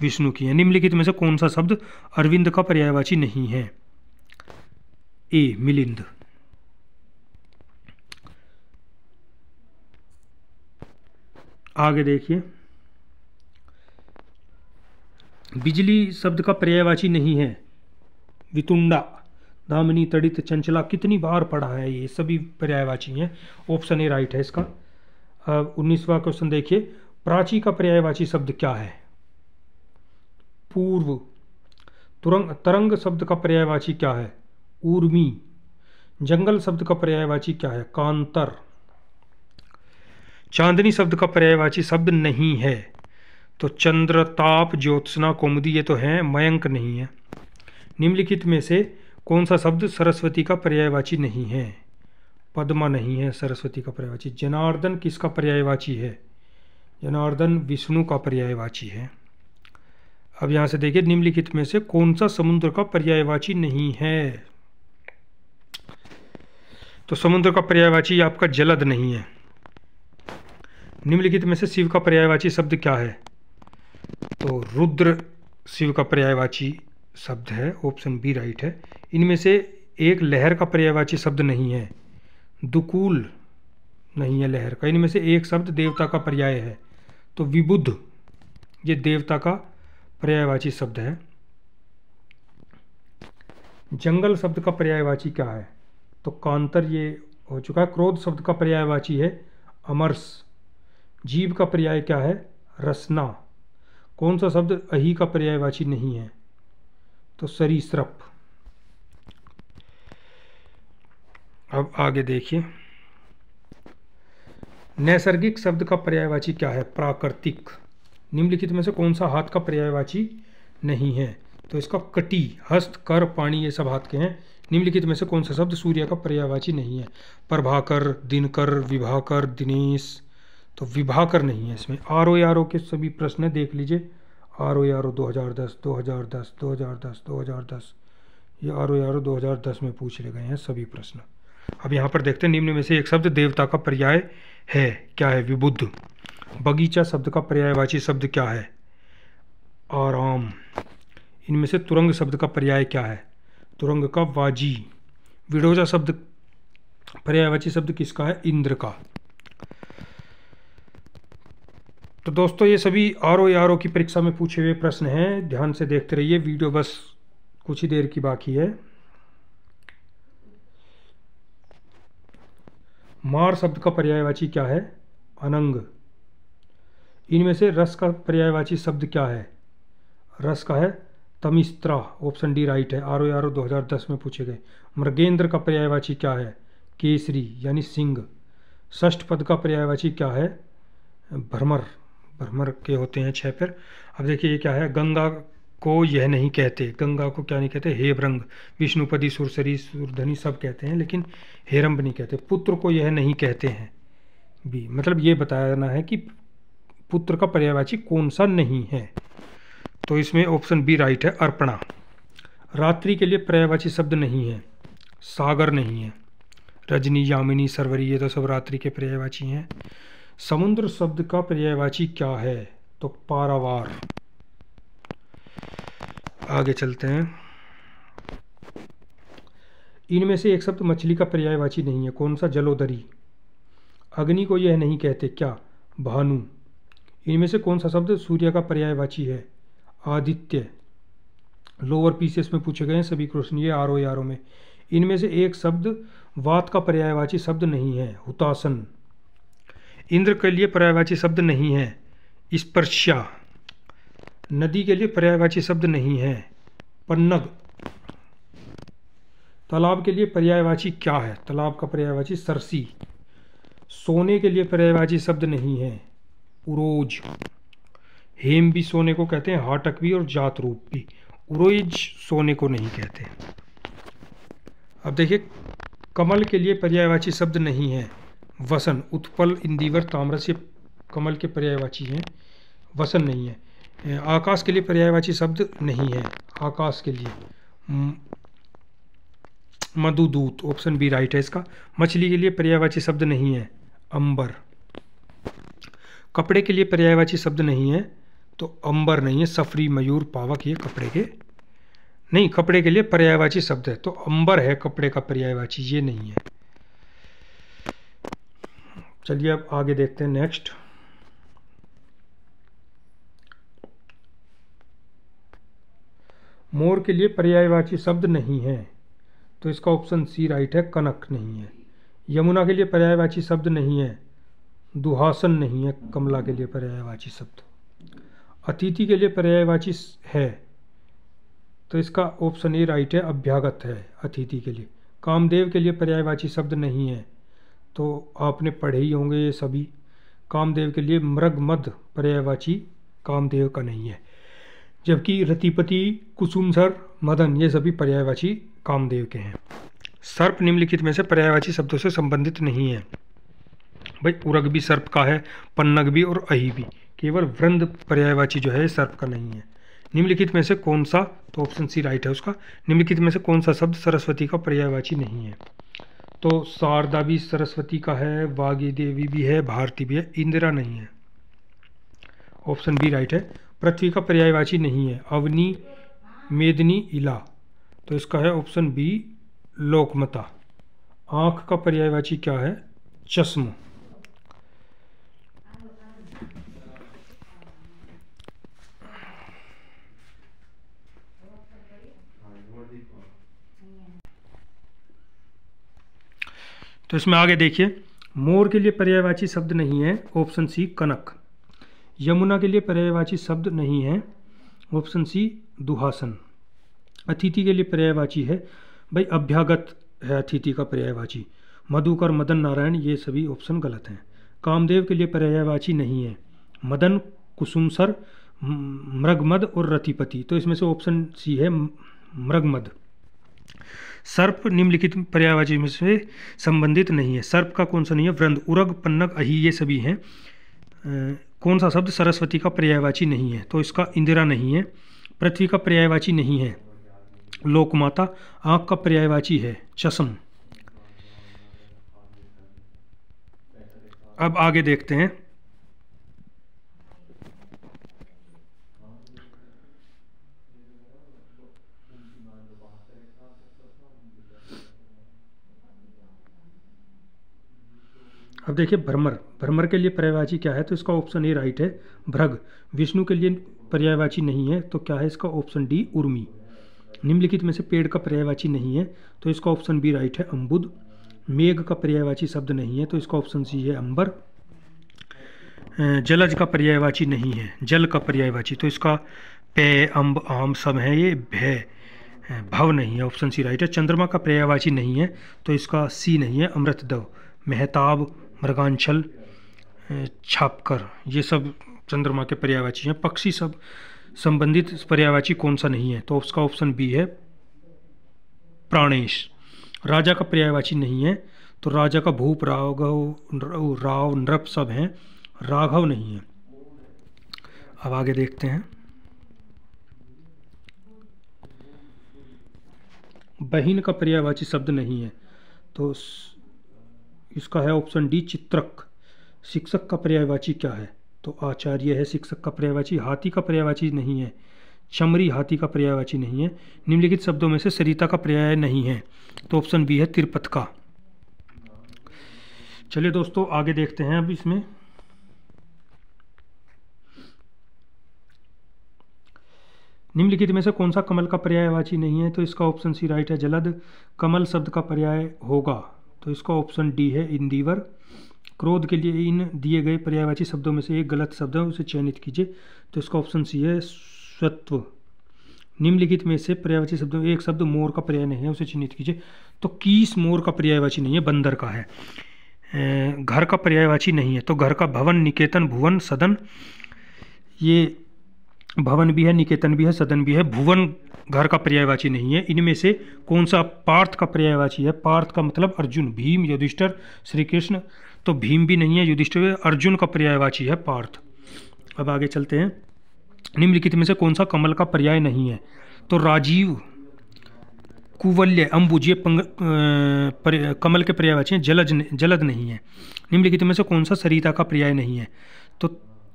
[SPEAKER 1] विष्णु की है निम्नलिखित में से कौन सा शब्द अरविंद का पर्यायवाची नहीं है ए मिलिंद आगे देखिए बिजली शब्द का पर्यायवाची नहीं है वितुंडा दामिनी तड़ित चंचला कितनी बार पढ़ा है ये सभी पर्यायवाची हैं ऑप्शन ए राइट है इसका उन्नीसवा क्वेश्चन देखिए प्राची का पर्यायवाची शब्द क्या है पूर्व तुरंग तरंग शब्द का पर्यायवाची क्या है ऊर्मी जंगल शब्द का पर्यायवाची क्या है कांतर चांदनी शब्द का पर्यायवाची शब्द नहीं है तो चंद्रताप ज्योत्सना कौमुदी ये तो हैं मयंक नहीं है निम्नलिखित में से कौन सा शब्द सरस्वती का पर्यायवाची नहीं है पद्मा नहीं है सरस्वती का पर्यायवाची जनार्दन किसका पर्यायवाची है जनार्दन विष्णु का पर्यायवाची है अब यहाँ से देखिए निम्नलिखित में से कौन सा समुद्र का पर्यायवाची नहीं है तो समुद्र का पर्यायवाची आपका जलद नहीं है निम्नलिखित में से शिव का पर्यायवाची शब्द क्या है रुद्र शिव का पर्यायवाची शब्द है ऑप्शन बी राइट है इनमें से एक लहर का पर्यायवाची शब्द नहीं है दुकूल नहीं है लहर का इनमें से एक शब्द देवता का पर्याय है तो विबुद्ध ये देवता का पर्यायवाची शब्द है जंगल शब्द का पर्यायवाची क्या है तो कांतर ये हो चुका है क्रोध शब्द का पर्यायवाची है अमर्स जीव का पर्याय क्या है रसना कौन सा शब्द अही का पर्यायवाची नहीं है तो सरीसृप अब आगे देखिए नैसर्गिक शब्द का पर्यायवाची क्या है प्राकृतिक निम्नलिखित में से कौन सा हाथ का पर्यायवाची नहीं है तो इसका कटी हस्त कर पानी ये सब हाथ के हैं निम्नलिखित में से कौन सा शब्द सूर्य का पर्यायवाची नहीं है प्रभाकर दिनकर विभाकर दिनेश तो विभाकर नहीं है इसमें आर ओ आर ओ के सभी प्रश्न देख लीजिए आर ओ आर ओ दो हज़ार दस दो हज़ार दस दो हज़ार दस दो हज़ार दस ये आर ओ आर ओ दो हज़ार दस में पूछ ले गए हैं सभी प्रश्न अब यहाँ पर देखते हैं निम्न में से एक शब्द देवता का पर्याय है क्या है विबुद्ध बगीचा शब्द का पर्यायवाची शब्द क्या है आराम इनमें से तुरंग शब्द का पर्याय क्या है तुरंग का वाजी विडोजा शब्द पर्यायवाची शब्द किसका है इंद्र का तो दोस्तों ये सभी आर ओ आर ओ की परीक्षा में पूछे हुए प्रश्न हैं ध्यान से देखते रहिए वीडियो बस कुछ ही देर की बाकी है मार शब्द का पर्यायवाची क्या है अनंग इनमें से रस का पर्यायवाची शब्द क्या है रस का है तमिस्त्रा ऑप्शन डी राइट है आर ओ आर ओ दो हज़ार दस में पूछे गए मृगेंद्र का पर्यायवाची क्या है केसरी यानी सिंह ष्ठ पद का पर्यायवाची क्या है भ्रमर भ्रमर के होते हैं छह पैर अब देखिए ये क्या है गंगा को यह नहीं कहते गंगा को क्या नहीं कहते भ्रंग विष्णुपदी सुरसरी सुरधनी सब कहते हैं लेकिन हेरम्ब नहीं कहते पुत्र को यह नहीं कहते हैं बी मतलब ये बताना है कि पुत्र का पर्यायवाची कौन सा नहीं है तो इसमें ऑप्शन बी राइट है अर्पणा रात्रि के लिए पर्यायवाची शब्द नहीं है सागर नहीं है रजनी यामिनी सरवरी ये तो सब रात्रि के पर्यायवाची हैं समुद्र शब्द का पर्यायवाची क्या है तो पारावार आगे चलते हैं इनमें से एक शब्द मछली का पर्यायवाची नहीं है कौन सा जलोदरी अग्नि को यह नहीं कहते क्या भानु इनमें से कौन सा शब्द सूर्य का पर्यायवाची है आदित्य लोअर पीसीएस में पूछे गए हैं सभी क्वेश्चन ये आर ओ में इनमें से एक शब्द वात का पर्यायवाची शब्द नहीं है हुतासन इंद्र के लिए पर्यायवाची शब्द नहीं है स्पर्शा नदी के लिए पर्यायवाची शब्द नहीं है पन्नग तालाब के लिए पर्यायवाची क्या है तालाब का पर्यायवाची सरसी सोने के लिए पर्यायवाची शब्द नहीं है उरोज हेम भी सोने को कहते हैं हाटक भी और जात रूप भी उरोज सोने को नहीं कहते अब देखिए कमल के लिए पर्यायवाची शब्द नहीं है वसन उत्पल इंदिवर ताम्रस्य कमल के पर्यायवाची हैं वसन नहीं है आकाश के लिए पर्यायवाची शब्द नहीं है आकाश के लिए मधुदूत ऑप्शन बी राइट है इसका मछली के लिए पर्यायवाची शब्द नहीं है अंबर कपड़े के लिए पर्यायवाची शब्द नहीं है तो अंबर नहीं है सफरी मयूर पावक ये कपड़े के नहीं कपड़े के लिए पर्यायवाची शब्द है तो अंबर है कपड़े का पर्यायवाची ये नहीं है चलिए अब आगे देखते हैं नेक्स्ट मोर के लिए पर्यायवाची शब्द नहीं है तो इसका ऑप्शन सी राइट है कनक नहीं है यमुना के लिए पर्यायवाची शब्द नहीं है दुहासन नहीं है कमला के लिए पर्यायवाची शब्द अतिथि के लिए पर्यायवाची है तो इसका ऑप्शन ए राइट है अभ्यागत है अतिथि के लिए कामदेव के लिए पर्यायवाची शब्द नहीं है तो आपने पढ़े ही होंगे ये सभी कामदेव के लिए मृग मध पर्यायवाची कामदेव का नहीं है जबकि रतिपति सर मदन ये सभी पर्यायवाची कामदेव के हैं सर्प निम्नलिखित में से पर्यायवाची शब्दों से संबंधित नहीं है भाई उरग भी सर्प का है पन्नग भी और अही भी केवल वृंद पर्यायवाची जो है सर्प का नहीं है निम्नलिखित में से कौन सा तो ऑप्शन सी राइट है उसका निम्नलिखित में से कौन सा शब्द सरस्वती का पर्यायवाची नहीं है तो शारदा भी सरस्वती का है वागी देवी भी है भारती भी है इंदिरा नहीं है ऑप्शन बी राइट है पृथ्वी का पर्यायवाची नहीं है अवनी मेदनी इला तो इसका है ऑप्शन बी लोकमता आँख का पर्यायवाची क्या है चश्मा तो इसमें आगे देखिए मोर के लिए पर्यायवाची शब्द नहीं है ऑप्शन सी कनक यमुना के लिए पर्यायवाची शब्द नहीं है ऑप्शन सी दुहासन अतिथि के लिए पर्यायवाची है भाई अभ्यागत है अतिथि का पर्यायवाची मधुकर मदन नारायण ये सभी ऑप्शन गलत हैं कामदेव के लिए पर्यायवाची नहीं है मदन कुसुमसर मृगमद और रतिपति तो इसमें से ऑप्शन सी है मृगमद सर्प निम्नलिखित पर्यायवाची में से संबंधित नहीं है सर्प का कौन सा नहीं है वृंद उरग पन्नक अही ये सभी हैं कौन सा शब्द सरस्वती का पर्यायवाची नहीं है तो इसका इंदिरा नहीं है पृथ्वी का पर्यायवाची नहीं है लोकमाता आँख का पर्यायवाची है चशम अब आगे देखते हैं अब देखिए भ्रमर भ्रमर के लिए पर्यायवाची क्या है तो इसका ऑप्शन ए राइट है भ्रग विष्णु के लिए पर्यायवाची नहीं है तो क्या है इसका ऑप्शन डी उर्मी निम्नलिखित में से पेड़ का पर्यायवाची नहीं है तो इसका ऑप्शन बी राइट है अम्बुद मेघ का पर्यायवाची शब्द नहीं है तो इसका ऑप्शन सी है अंबर जलज का पर्यायवाची नहीं है जल का पर्यायवाची तो इसका पे अम्ब आम सब है ये भय भव नहीं है ऑप्शन सी राइट है चंद्रमा का पर्यायवाची नहीं है तो इसका सी नहीं है अमृत दव मेहताब मृगांचल छापकर ये सब चंद्रमा के पर्यावाची हैं पक्षी सब संबंधित पर्यावाची कौन सा नहीं है तो उसका ऑप्शन बी है प्राणेश राजा का पर्यायवाची नहीं है तो राजा का भूप राघव राव नृप सब हैं राघव नहीं है अब आगे देखते हैं बहिन का पर्यायवाची शब्द नहीं है तो इसका है ऑप्शन डी चित्रक शिक्षक का पर्यायवाची क्या है तो आचार्य है शिक्षक का पर्यायवाची हाथी का पर्यायवाची नहीं है चमरी हाथी का पर्यायवाची नहीं है निम्नलिखित शब्दों में से सरिता का पर्याय नहीं है तो ऑप्शन बी है तिरपथ का चलिए दोस्तों आगे देखते हैं अब इसमें निम्नलिखित में से कौन सा कमल का पर्यायवाची नहीं है तो इसका ऑप्शन सी राइट है जलद कमल शब्द का पर्याय होगा तो इसका ऑप्शन डी है इंदीवर क्रोध के लिए इन दिए गए पर्यायवाची शब्दों में से एक गलत शब्द है उसे चयनित कीजिए तो इसका ऑप्शन सी है स्वत्व निम्नलिखित में से पर्यायवाची शब्दों एक शब्द मोर का पर्याय नहीं है उसे चिन्हित कीजिए तो कीस मोर का पर्यायवाची नहीं है बंदर का है घर का पर्यायवाची नहीं है तो घर का भवन निकेतन भुवन सदन ये भवन भी है निकेतन भी है सदन भी है भुवन घर का पर्यायवाची नहीं है इनमें से कौन सा पार्थ का पर्यायवाची है पार्थ का मतलब अर्जुन भीम युधिष्ठर श्री कृष्ण तो भीम भी नहीं है युधिष्ठिर अर्जुन का पर्यायवाची है पार्थ अब आगे चलते हैं निम्नलिखित में से कौन सा कमल का पर्याय नहीं है तो राजीव कुवल्य अंबुज ये पंग, कमल के पर्यायवाची हैं जलज जलद नहीं है निम्नलिखित में से कौन सा सरिता का पर्याय नहीं है तो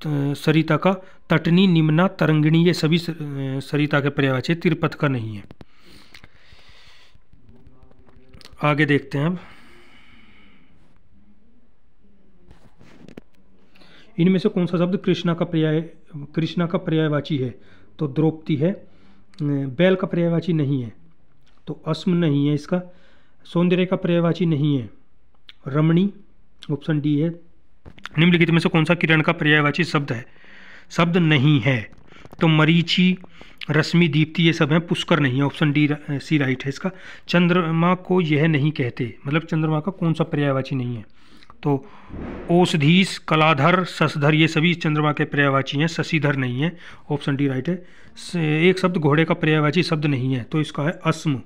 [SPEAKER 1] सरिता का तटनी निम्ना तरंगिणी ये सभी सरिता के पर्यावाची तिरपथ का नहीं है आगे देखते हैं अब इनमें से कौन सा शब्द कृष्णा का पर्याय कृष्णा का पर्यायवाची है तो द्रौपदी है बैल का पर्यायवाची नहीं है तो अस्म नहीं है इसका सौंदर्य का पर्यायवाची नहीं है रमणी ऑप्शन डी है निम्नलिखित में से कौन सा किरण का पर्यायवाची शब्द है शब्द नहीं है तो मरीची रश्मि दीप्ति ये सब हैं पुष्कर नहीं है ऑप्शन डी सी राइट है इसका चंद्रमा को यह नहीं कहते मतलब चंद्रमा का कौन सा पर्यायवाची नहीं है तो ओषधीस कलाधर शशधर ये सभी चंद्रमा के पर्यायवाची हैं शशिधर नहीं है ऑप्शन डी राइट है एक शब्द घोड़े का पर्यायवाची शब्द नहीं है तो इसका है अस्म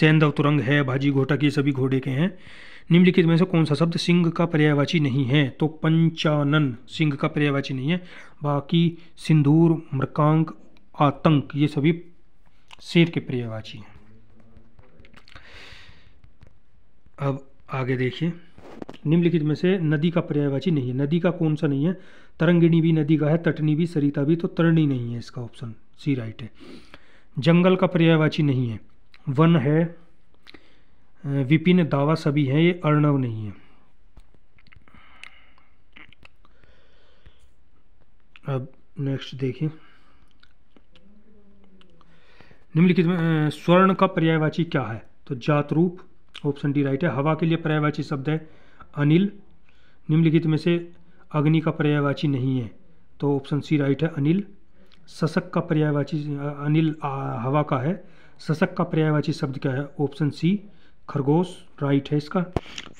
[SPEAKER 1] सेंधव तुरंग है भाजी घोटक ये सभी घोड़े के हैं निम्नलिखित में से कौन सा शब्द सिंह का पर्यायवाची नहीं है तो पंचानन सिंह का पर्यायवाची नहीं है बाकी सिंदूर मृकांक आतंक ये सभी शेर के पर्यायवाची हैं अब आगे देखिए निम्नलिखित में से नदी का पर्यायवाची नहीं है नदी का कौन सा नहीं है तरंगिणी भी नदी का है तटनी भी सरिता भी तो तरणी नहीं है इसका ऑप्शन सी राइट है जंगल का पर्यायवाची नहीं है वन है विपिन दावा सभी हैं ये अर्णव नहीं है अब नेक्स्ट देखिए निम्नलिखित में स्वर्ण का पर्यायवाची क्या है तो जात रूप ऑप्शन डी राइट है हवा के लिए पर्यायवाची शब्द है अनिल निम्नलिखित में से अग्नि का पर्यायवाची नहीं है तो ऑप्शन सी राइट है अनिल शशक का पर्यायवाची अनिल आ, हवा का है शशक का पर्यायवाची शब्द क्या है ऑप्शन सी खरगोश राइट है इसका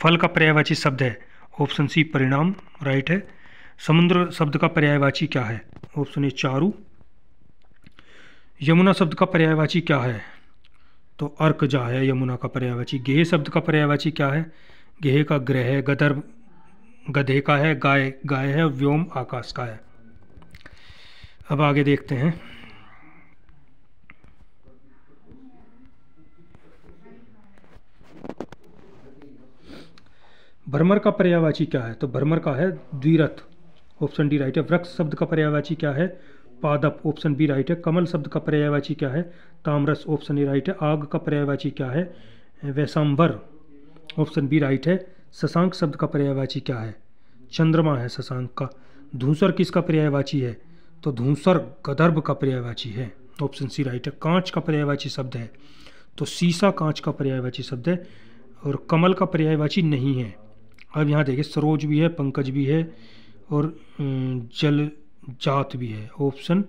[SPEAKER 1] फल का पर्यायवाची शब्द है ऑप्शन सी परिणाम राइट है समुद्र शब्द का पर्यायवाची क्या है ऑप्शन ए चारू यमुना शब्द का पर्यायवाची क्या है तो अर्क जा है यमुना का पर्यायवाची गेह शब्द का पर्यायवाची क्या है गेह का ग्रह है गदर गधे का है गाय गाय है व्योम आकाश का है अब आगे देखते हैं भ्रमर का पर्यावाची क्या है तो भ्रमर का है द्विरथ ऑप्शन डी राइट है वृक्ष शब्द का पर्यावाची क्या है पादप ऑप्शन बी राइट है कमल शब्द का पर्यायवाची क्या है तामरस ऑप्शन ए राइट है आग का पर्यायवाची क्या है वैसाम्बर ऑप्शन बी राइट है शशांक शब्द का पर्यायवाची क्या है चंद्रमा है शशांक का धूसर किसका पर्यायवाची है तो धूसर गदर्भ का पर्यायवाची है ऑप्शन सी राइट है कांच का पर्यायवाची शब्द है तो सीसा कांच का पर्यायवाची शब्द है और कमल का पर्यायवाची नहीं है अब यहाँ देखिए सरोज भी है पंकज भी है और जल जात भी है ऑप्शन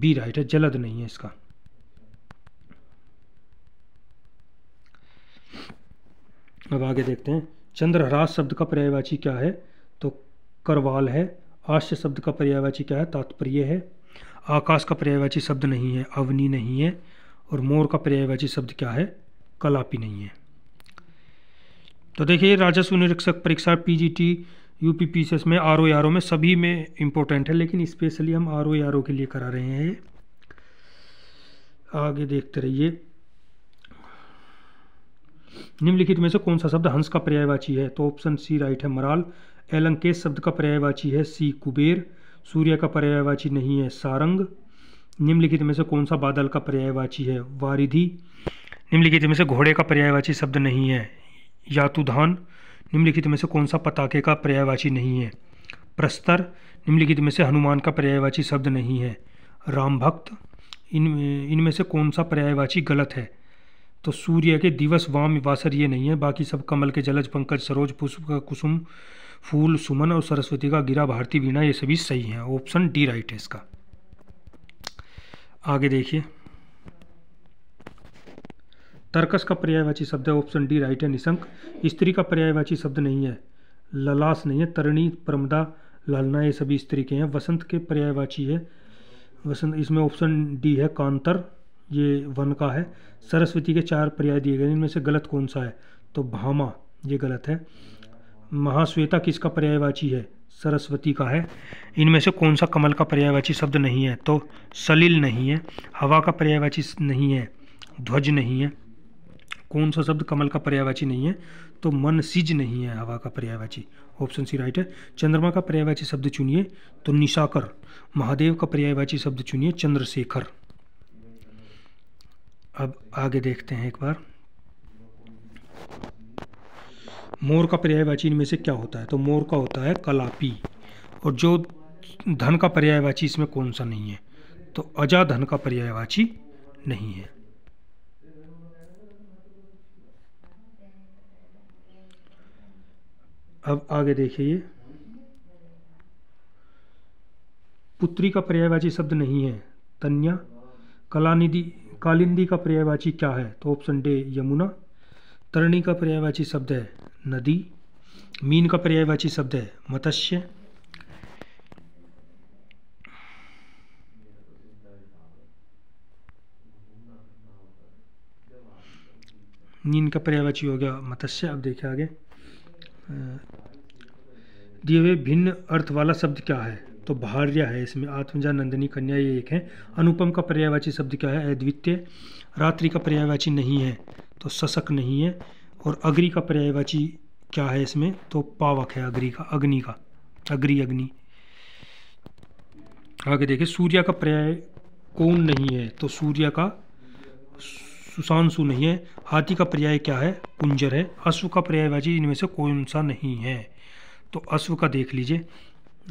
[SPEAKER 1] बी राइट है जलद नहीं है इसका अब आगे देखते हैं चंद्रहरास शब्द का पर्यायवाची क्या है तो करवाल है आश्य शब्द का पर्यायवाची क्या है तात्पर्य है आकाश का पर्यायवाची शब्द नहीं है अवनी नहीं है और मोर का पर्यायवाची शब्द क्या है कलापी नहीं है तो देखिए राजस्व निरीक्षक परीक्षा पीजीटी यूपीपीसीएस में आर ओ में सभी में इम्पोर्टेंट है लेकिन स्पेशली हम आर ओ के लिए करा रहे हैं ये आगे देखते रहिए निम्नलिखित में से कौन सा शब्द हंस का पर्यायवाची है तो ऑप्शन सी राइट है मराल एलंकेश शब्द का पर्यायवाची है सी कुबेर सूर्य का पर्यायवाची नहीं है सारंग निम्नलिखित में से कौन सा बादल का पर्यायवाची है वारिधि निम्नलिखित में से घोड़े का पर्यायवाची शब्द नहीं है यातुधान निम्नलिखित में से कौन सा पताके का पर्यायवाची नहीं है प्रस्तर निम्नलिखित में से हनुमान का पर्यायवाची शब्द नहीं है राम भक्त इन इनमें से कौन सा पर्यायवाची गलत है तो सूर्य के दिवस वाम वासर ये नहीं है बाकी सब कमल के जलज पंकज सरोज पुष्प का कुसुम फूल सुमन और सरस्वती का गिरा भारती वीणा ये सभी सही हैं ऑप्शन डी राइट है इसका आगे देखिए तर्कस का पर्यायवाची शब्द है ऑप्शन डी राइट है निशंक स्त्री का पर्यायवाची शब्द नहीं है ललास नहीं है तरणी परमदा लालना ये सभी स्त्री के हैं वसंत के पर्यायवाची है वसंत इसमें ऑप्शन डी है कांतर ये वन का है सरस्वती के चार पर्याय दिए गए इनमें से गलत कौन सा है तो भामा ये गलत है महाश्वेता किसका पर्यायवाची है सरस्वती का है इनमें से कौन सा कमल का पर्यायवाची शब्द नहीं है तो सलिल नहीं है हवा का पर्यायवाची नहीं है ध्वज नहीं है कौन सा शब्द कमल का पर्यायवाची नहीं है तो मन सिज नहीं है हवा का पर्यायवाची ऑप्शन सी राइट है चंद्रमा का पर्यायवाची शब्द चुनिए तो निशाकर महादेव का पर्यायवाची शब्द चुनिए चंद्रशेखर अब आगे देखते हैं एक बार मोर का पर्यायवाची इनमें से क्या होता है तो मोर का होता है कलापी और जो धन का पर्यायवाची इसमें कौन सा नहीं है तो अजा धन का पर्यायवाची नहीं है अब आगे देखिए पुत्री का पर्यायवाची शब्द नहीं है तन्या कलानिधि कालिंदी का पर्यायवाची क्या है तो ऑप्शन डे यमुना तरणी का पर्यायवाची शब्द है नदी मीन का पर्यायवाची शब्द है मत्स्य नीन का पर्यायवाची हो गया मत्स्य अब देखिए आगे दिए हुए भिन्न अर्थ वाला शब्द क्या है तो भार्य है इसमें आत्मजा नंदनी कन्या ये एक है अनुपम का पर्यायवाची शब्द क्या है अद्वितीय रात्रि का पर्यायवाची नहीं है तो सशक नहीं है और अग्री का पर्यायवाची क्या है इसमें तो पावक है अग्री का अग्नि का अग्री अग्नि आगे देखे सूर्य का पर्याय कौन नहीं है तो सूर्य का सुशांशु नहीं है हाथी का पर्याय क्या है कुंजर है अश्व का पर्यायवाची इनमें से कौन सा नहीं है तो अश्व का देख लीजिए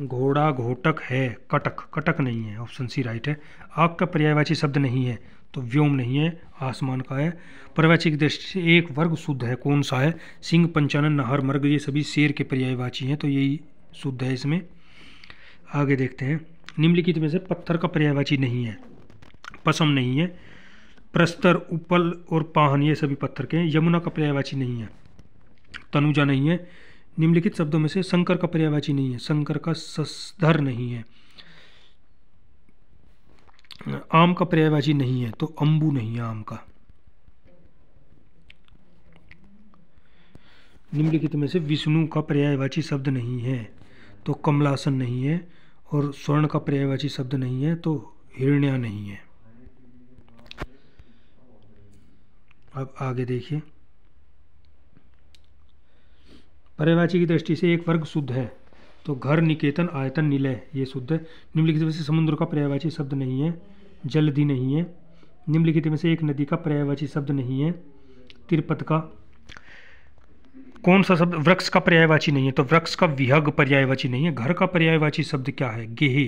[SPEAKER 1] घोड़ा घोटक है कटक कटक नहीं है ऑप्शन सी राइट है आग का पर्यायवाची शब्द नहीं है तो व्योम नहीं है आसमान का है परवैचिक दृष्टि से एक वर्ग शुद्ध है कौन सा है सिंह पंचानन नहर मर्ग ये सभी शेर के पर्यायवाची हैं तो यही शुद्ध है इसमें आगे देखते हैं निम्नलिखित में से पत्थर का पर्यायवाची नहीं है पसम नहीं है प्रस्तर उपल और पाहन ये सभी पत्थर के हैं यमुना का पर्यायवाची नहीं है तनुजा नहीं है निम्नलिखित शब्दों में से शंकर का पर्यायवाची नहीं है शंकर का सस्धर नहीं है आम का पर्यायवाची नहीं है तो अंबू नहीं है आम का निम्नलिखित में से विष्णु का पर्यायवाची शब्द नहीं है तो कमलासन नहीं है और स्वर्ण का पर्यायवाची शब्द नहीं है तो हिरण्या नहीं है अब आगे देखिए पर्यायवाची की दृष्टि से एक वर्ग शुद्ध है तो घर निकेतन आयतन निलय ये शुद्ध है निम्नलिखित में से समुद्र का पर्यायवाची शब्द नहीं है जलदी नहीं है निम्नलिखित में से एक नदी का पर्यायवाची शब्द नहीं है तिरपत का कौन सा शब्द वृक्ष का पर्यायवाची नहीं है तो वृक्ष का विहग पर्यायवाची नहीं है घर का पर्यायवाची शब्द क्या है गेहे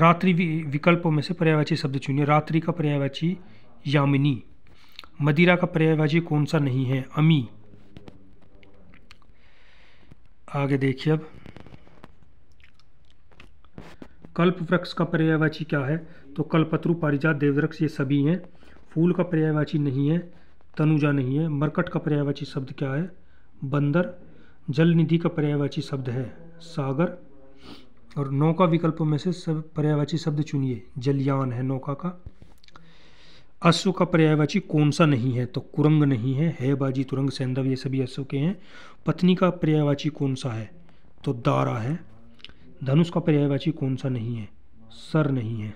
[SPEAKER 1] रात्रि विकल्पों में से पर्यायवाची शब्द चुनिए रात्रि का पर्यायवाची यामिनी मदिरा का पर्यायवाची कौन सा नहीं है अमी आगे देखिए अब कल्प वृक्ष का पर्यायवाची क्या है तो कल्पत्रु पारिजात देववृक्ष ये सभी हैं फूल का पर्यायवाची नहीं है तनुजा नहीं है मरकट का पर्यायवाची शब्द क्या है बंदर जल निधि का पर्यायवाची शब्द है सागर और नौका विकल्पों में से सब पर्यायवाची शब्द चुनिए जलयान है नौका का अश्व का पर्यायवाची कौन सा नहीं है तो कुरंग नहीं है है बाजी तुरंग सैंधव ये सभी अश्व के हैं पत्नी का पर्यायवाची कौन सा है तो दारा है धनुष का पर्यायवाची कौन सा नहीं है सर नहीं है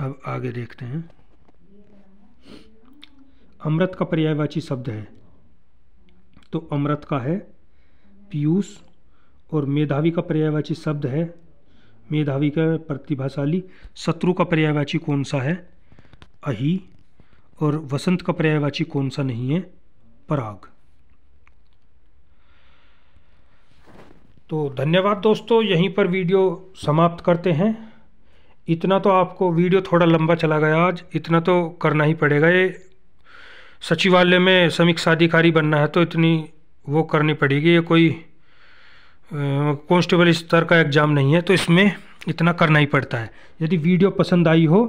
[SPEAKER 1] अब आगे देखते हैं अमृत का पर्यायवाची शब्द है तो अमृत का है पीयूष और मेधावी का पर्यायवाची शब्द है मेधावी का प्रतिभाशाली शत्रु का पर्यायवाची कौन सा है अही और वसंत का पर्यायवाची कौन सा नहीं है पराग तो धन्यवाद दोस्तों यहीं पर वीडियो समाप्त करते हैं इतना तो आपको वीडियो थोड़ा लंबा चला गया आज इतना तो करना ही पड़ेगा ये सचिवालय में समीक्षा अधिकारी बनना है तो इतनी वो करनी पड़ेगी ये कोई कॉन्स्टेबल स्तर का एग्ज़ाम नहीं है तो इसमें इतना करना ही पड़ता है यदि वीडियो पसंद आई हो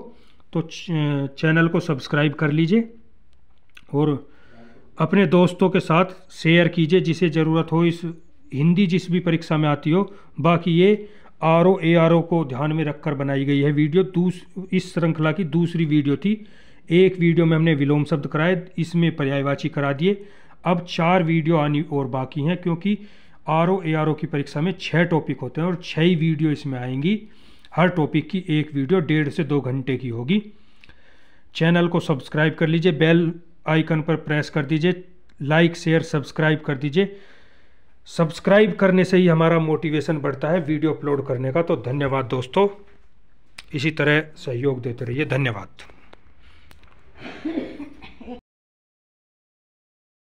[SPEAKER 1] तो चैनल को सब्सक्राइब कर लीजिए और अपने दोस्तों के साथ शेयर कीजिए जिसे ज़रूरत हो इस हिंदी जिस भी परीक्षा में आती हो बाकी ये आर ओ ए आर ओ को ध्यान में रखकर बनाई गई है वीडियो दूस इस श्रृंखला की दूसरी वीडियो थी एक वीडियो में हमने विलोम शब्द कराए इसमें पर्यायवाची करा दिए अब चार वीडियो आनी और बाकी हैं क्योंकि आर ओ ए आर ओ की परीक्षा में छः टॉपिक होते हैं और छः ही वीडियो इसमें आएंगी हर टॉपिक की एक वीडियो डेढ़ से दो घंटे की होगी चैनल को सब्सक्राइब कर लीजिए बेल आइकन पर प्रेस कर दीजिए लाइक शेयर सब्सक्राइब कर दीजिए सब्सक्राइब करने से ही हमारा मोटिवेशन बढ़ता है वीडियो अपलोड करने का तो धन्यवाद दोस्तों इसी तरह सहयोग देते रहिए धन्यवाद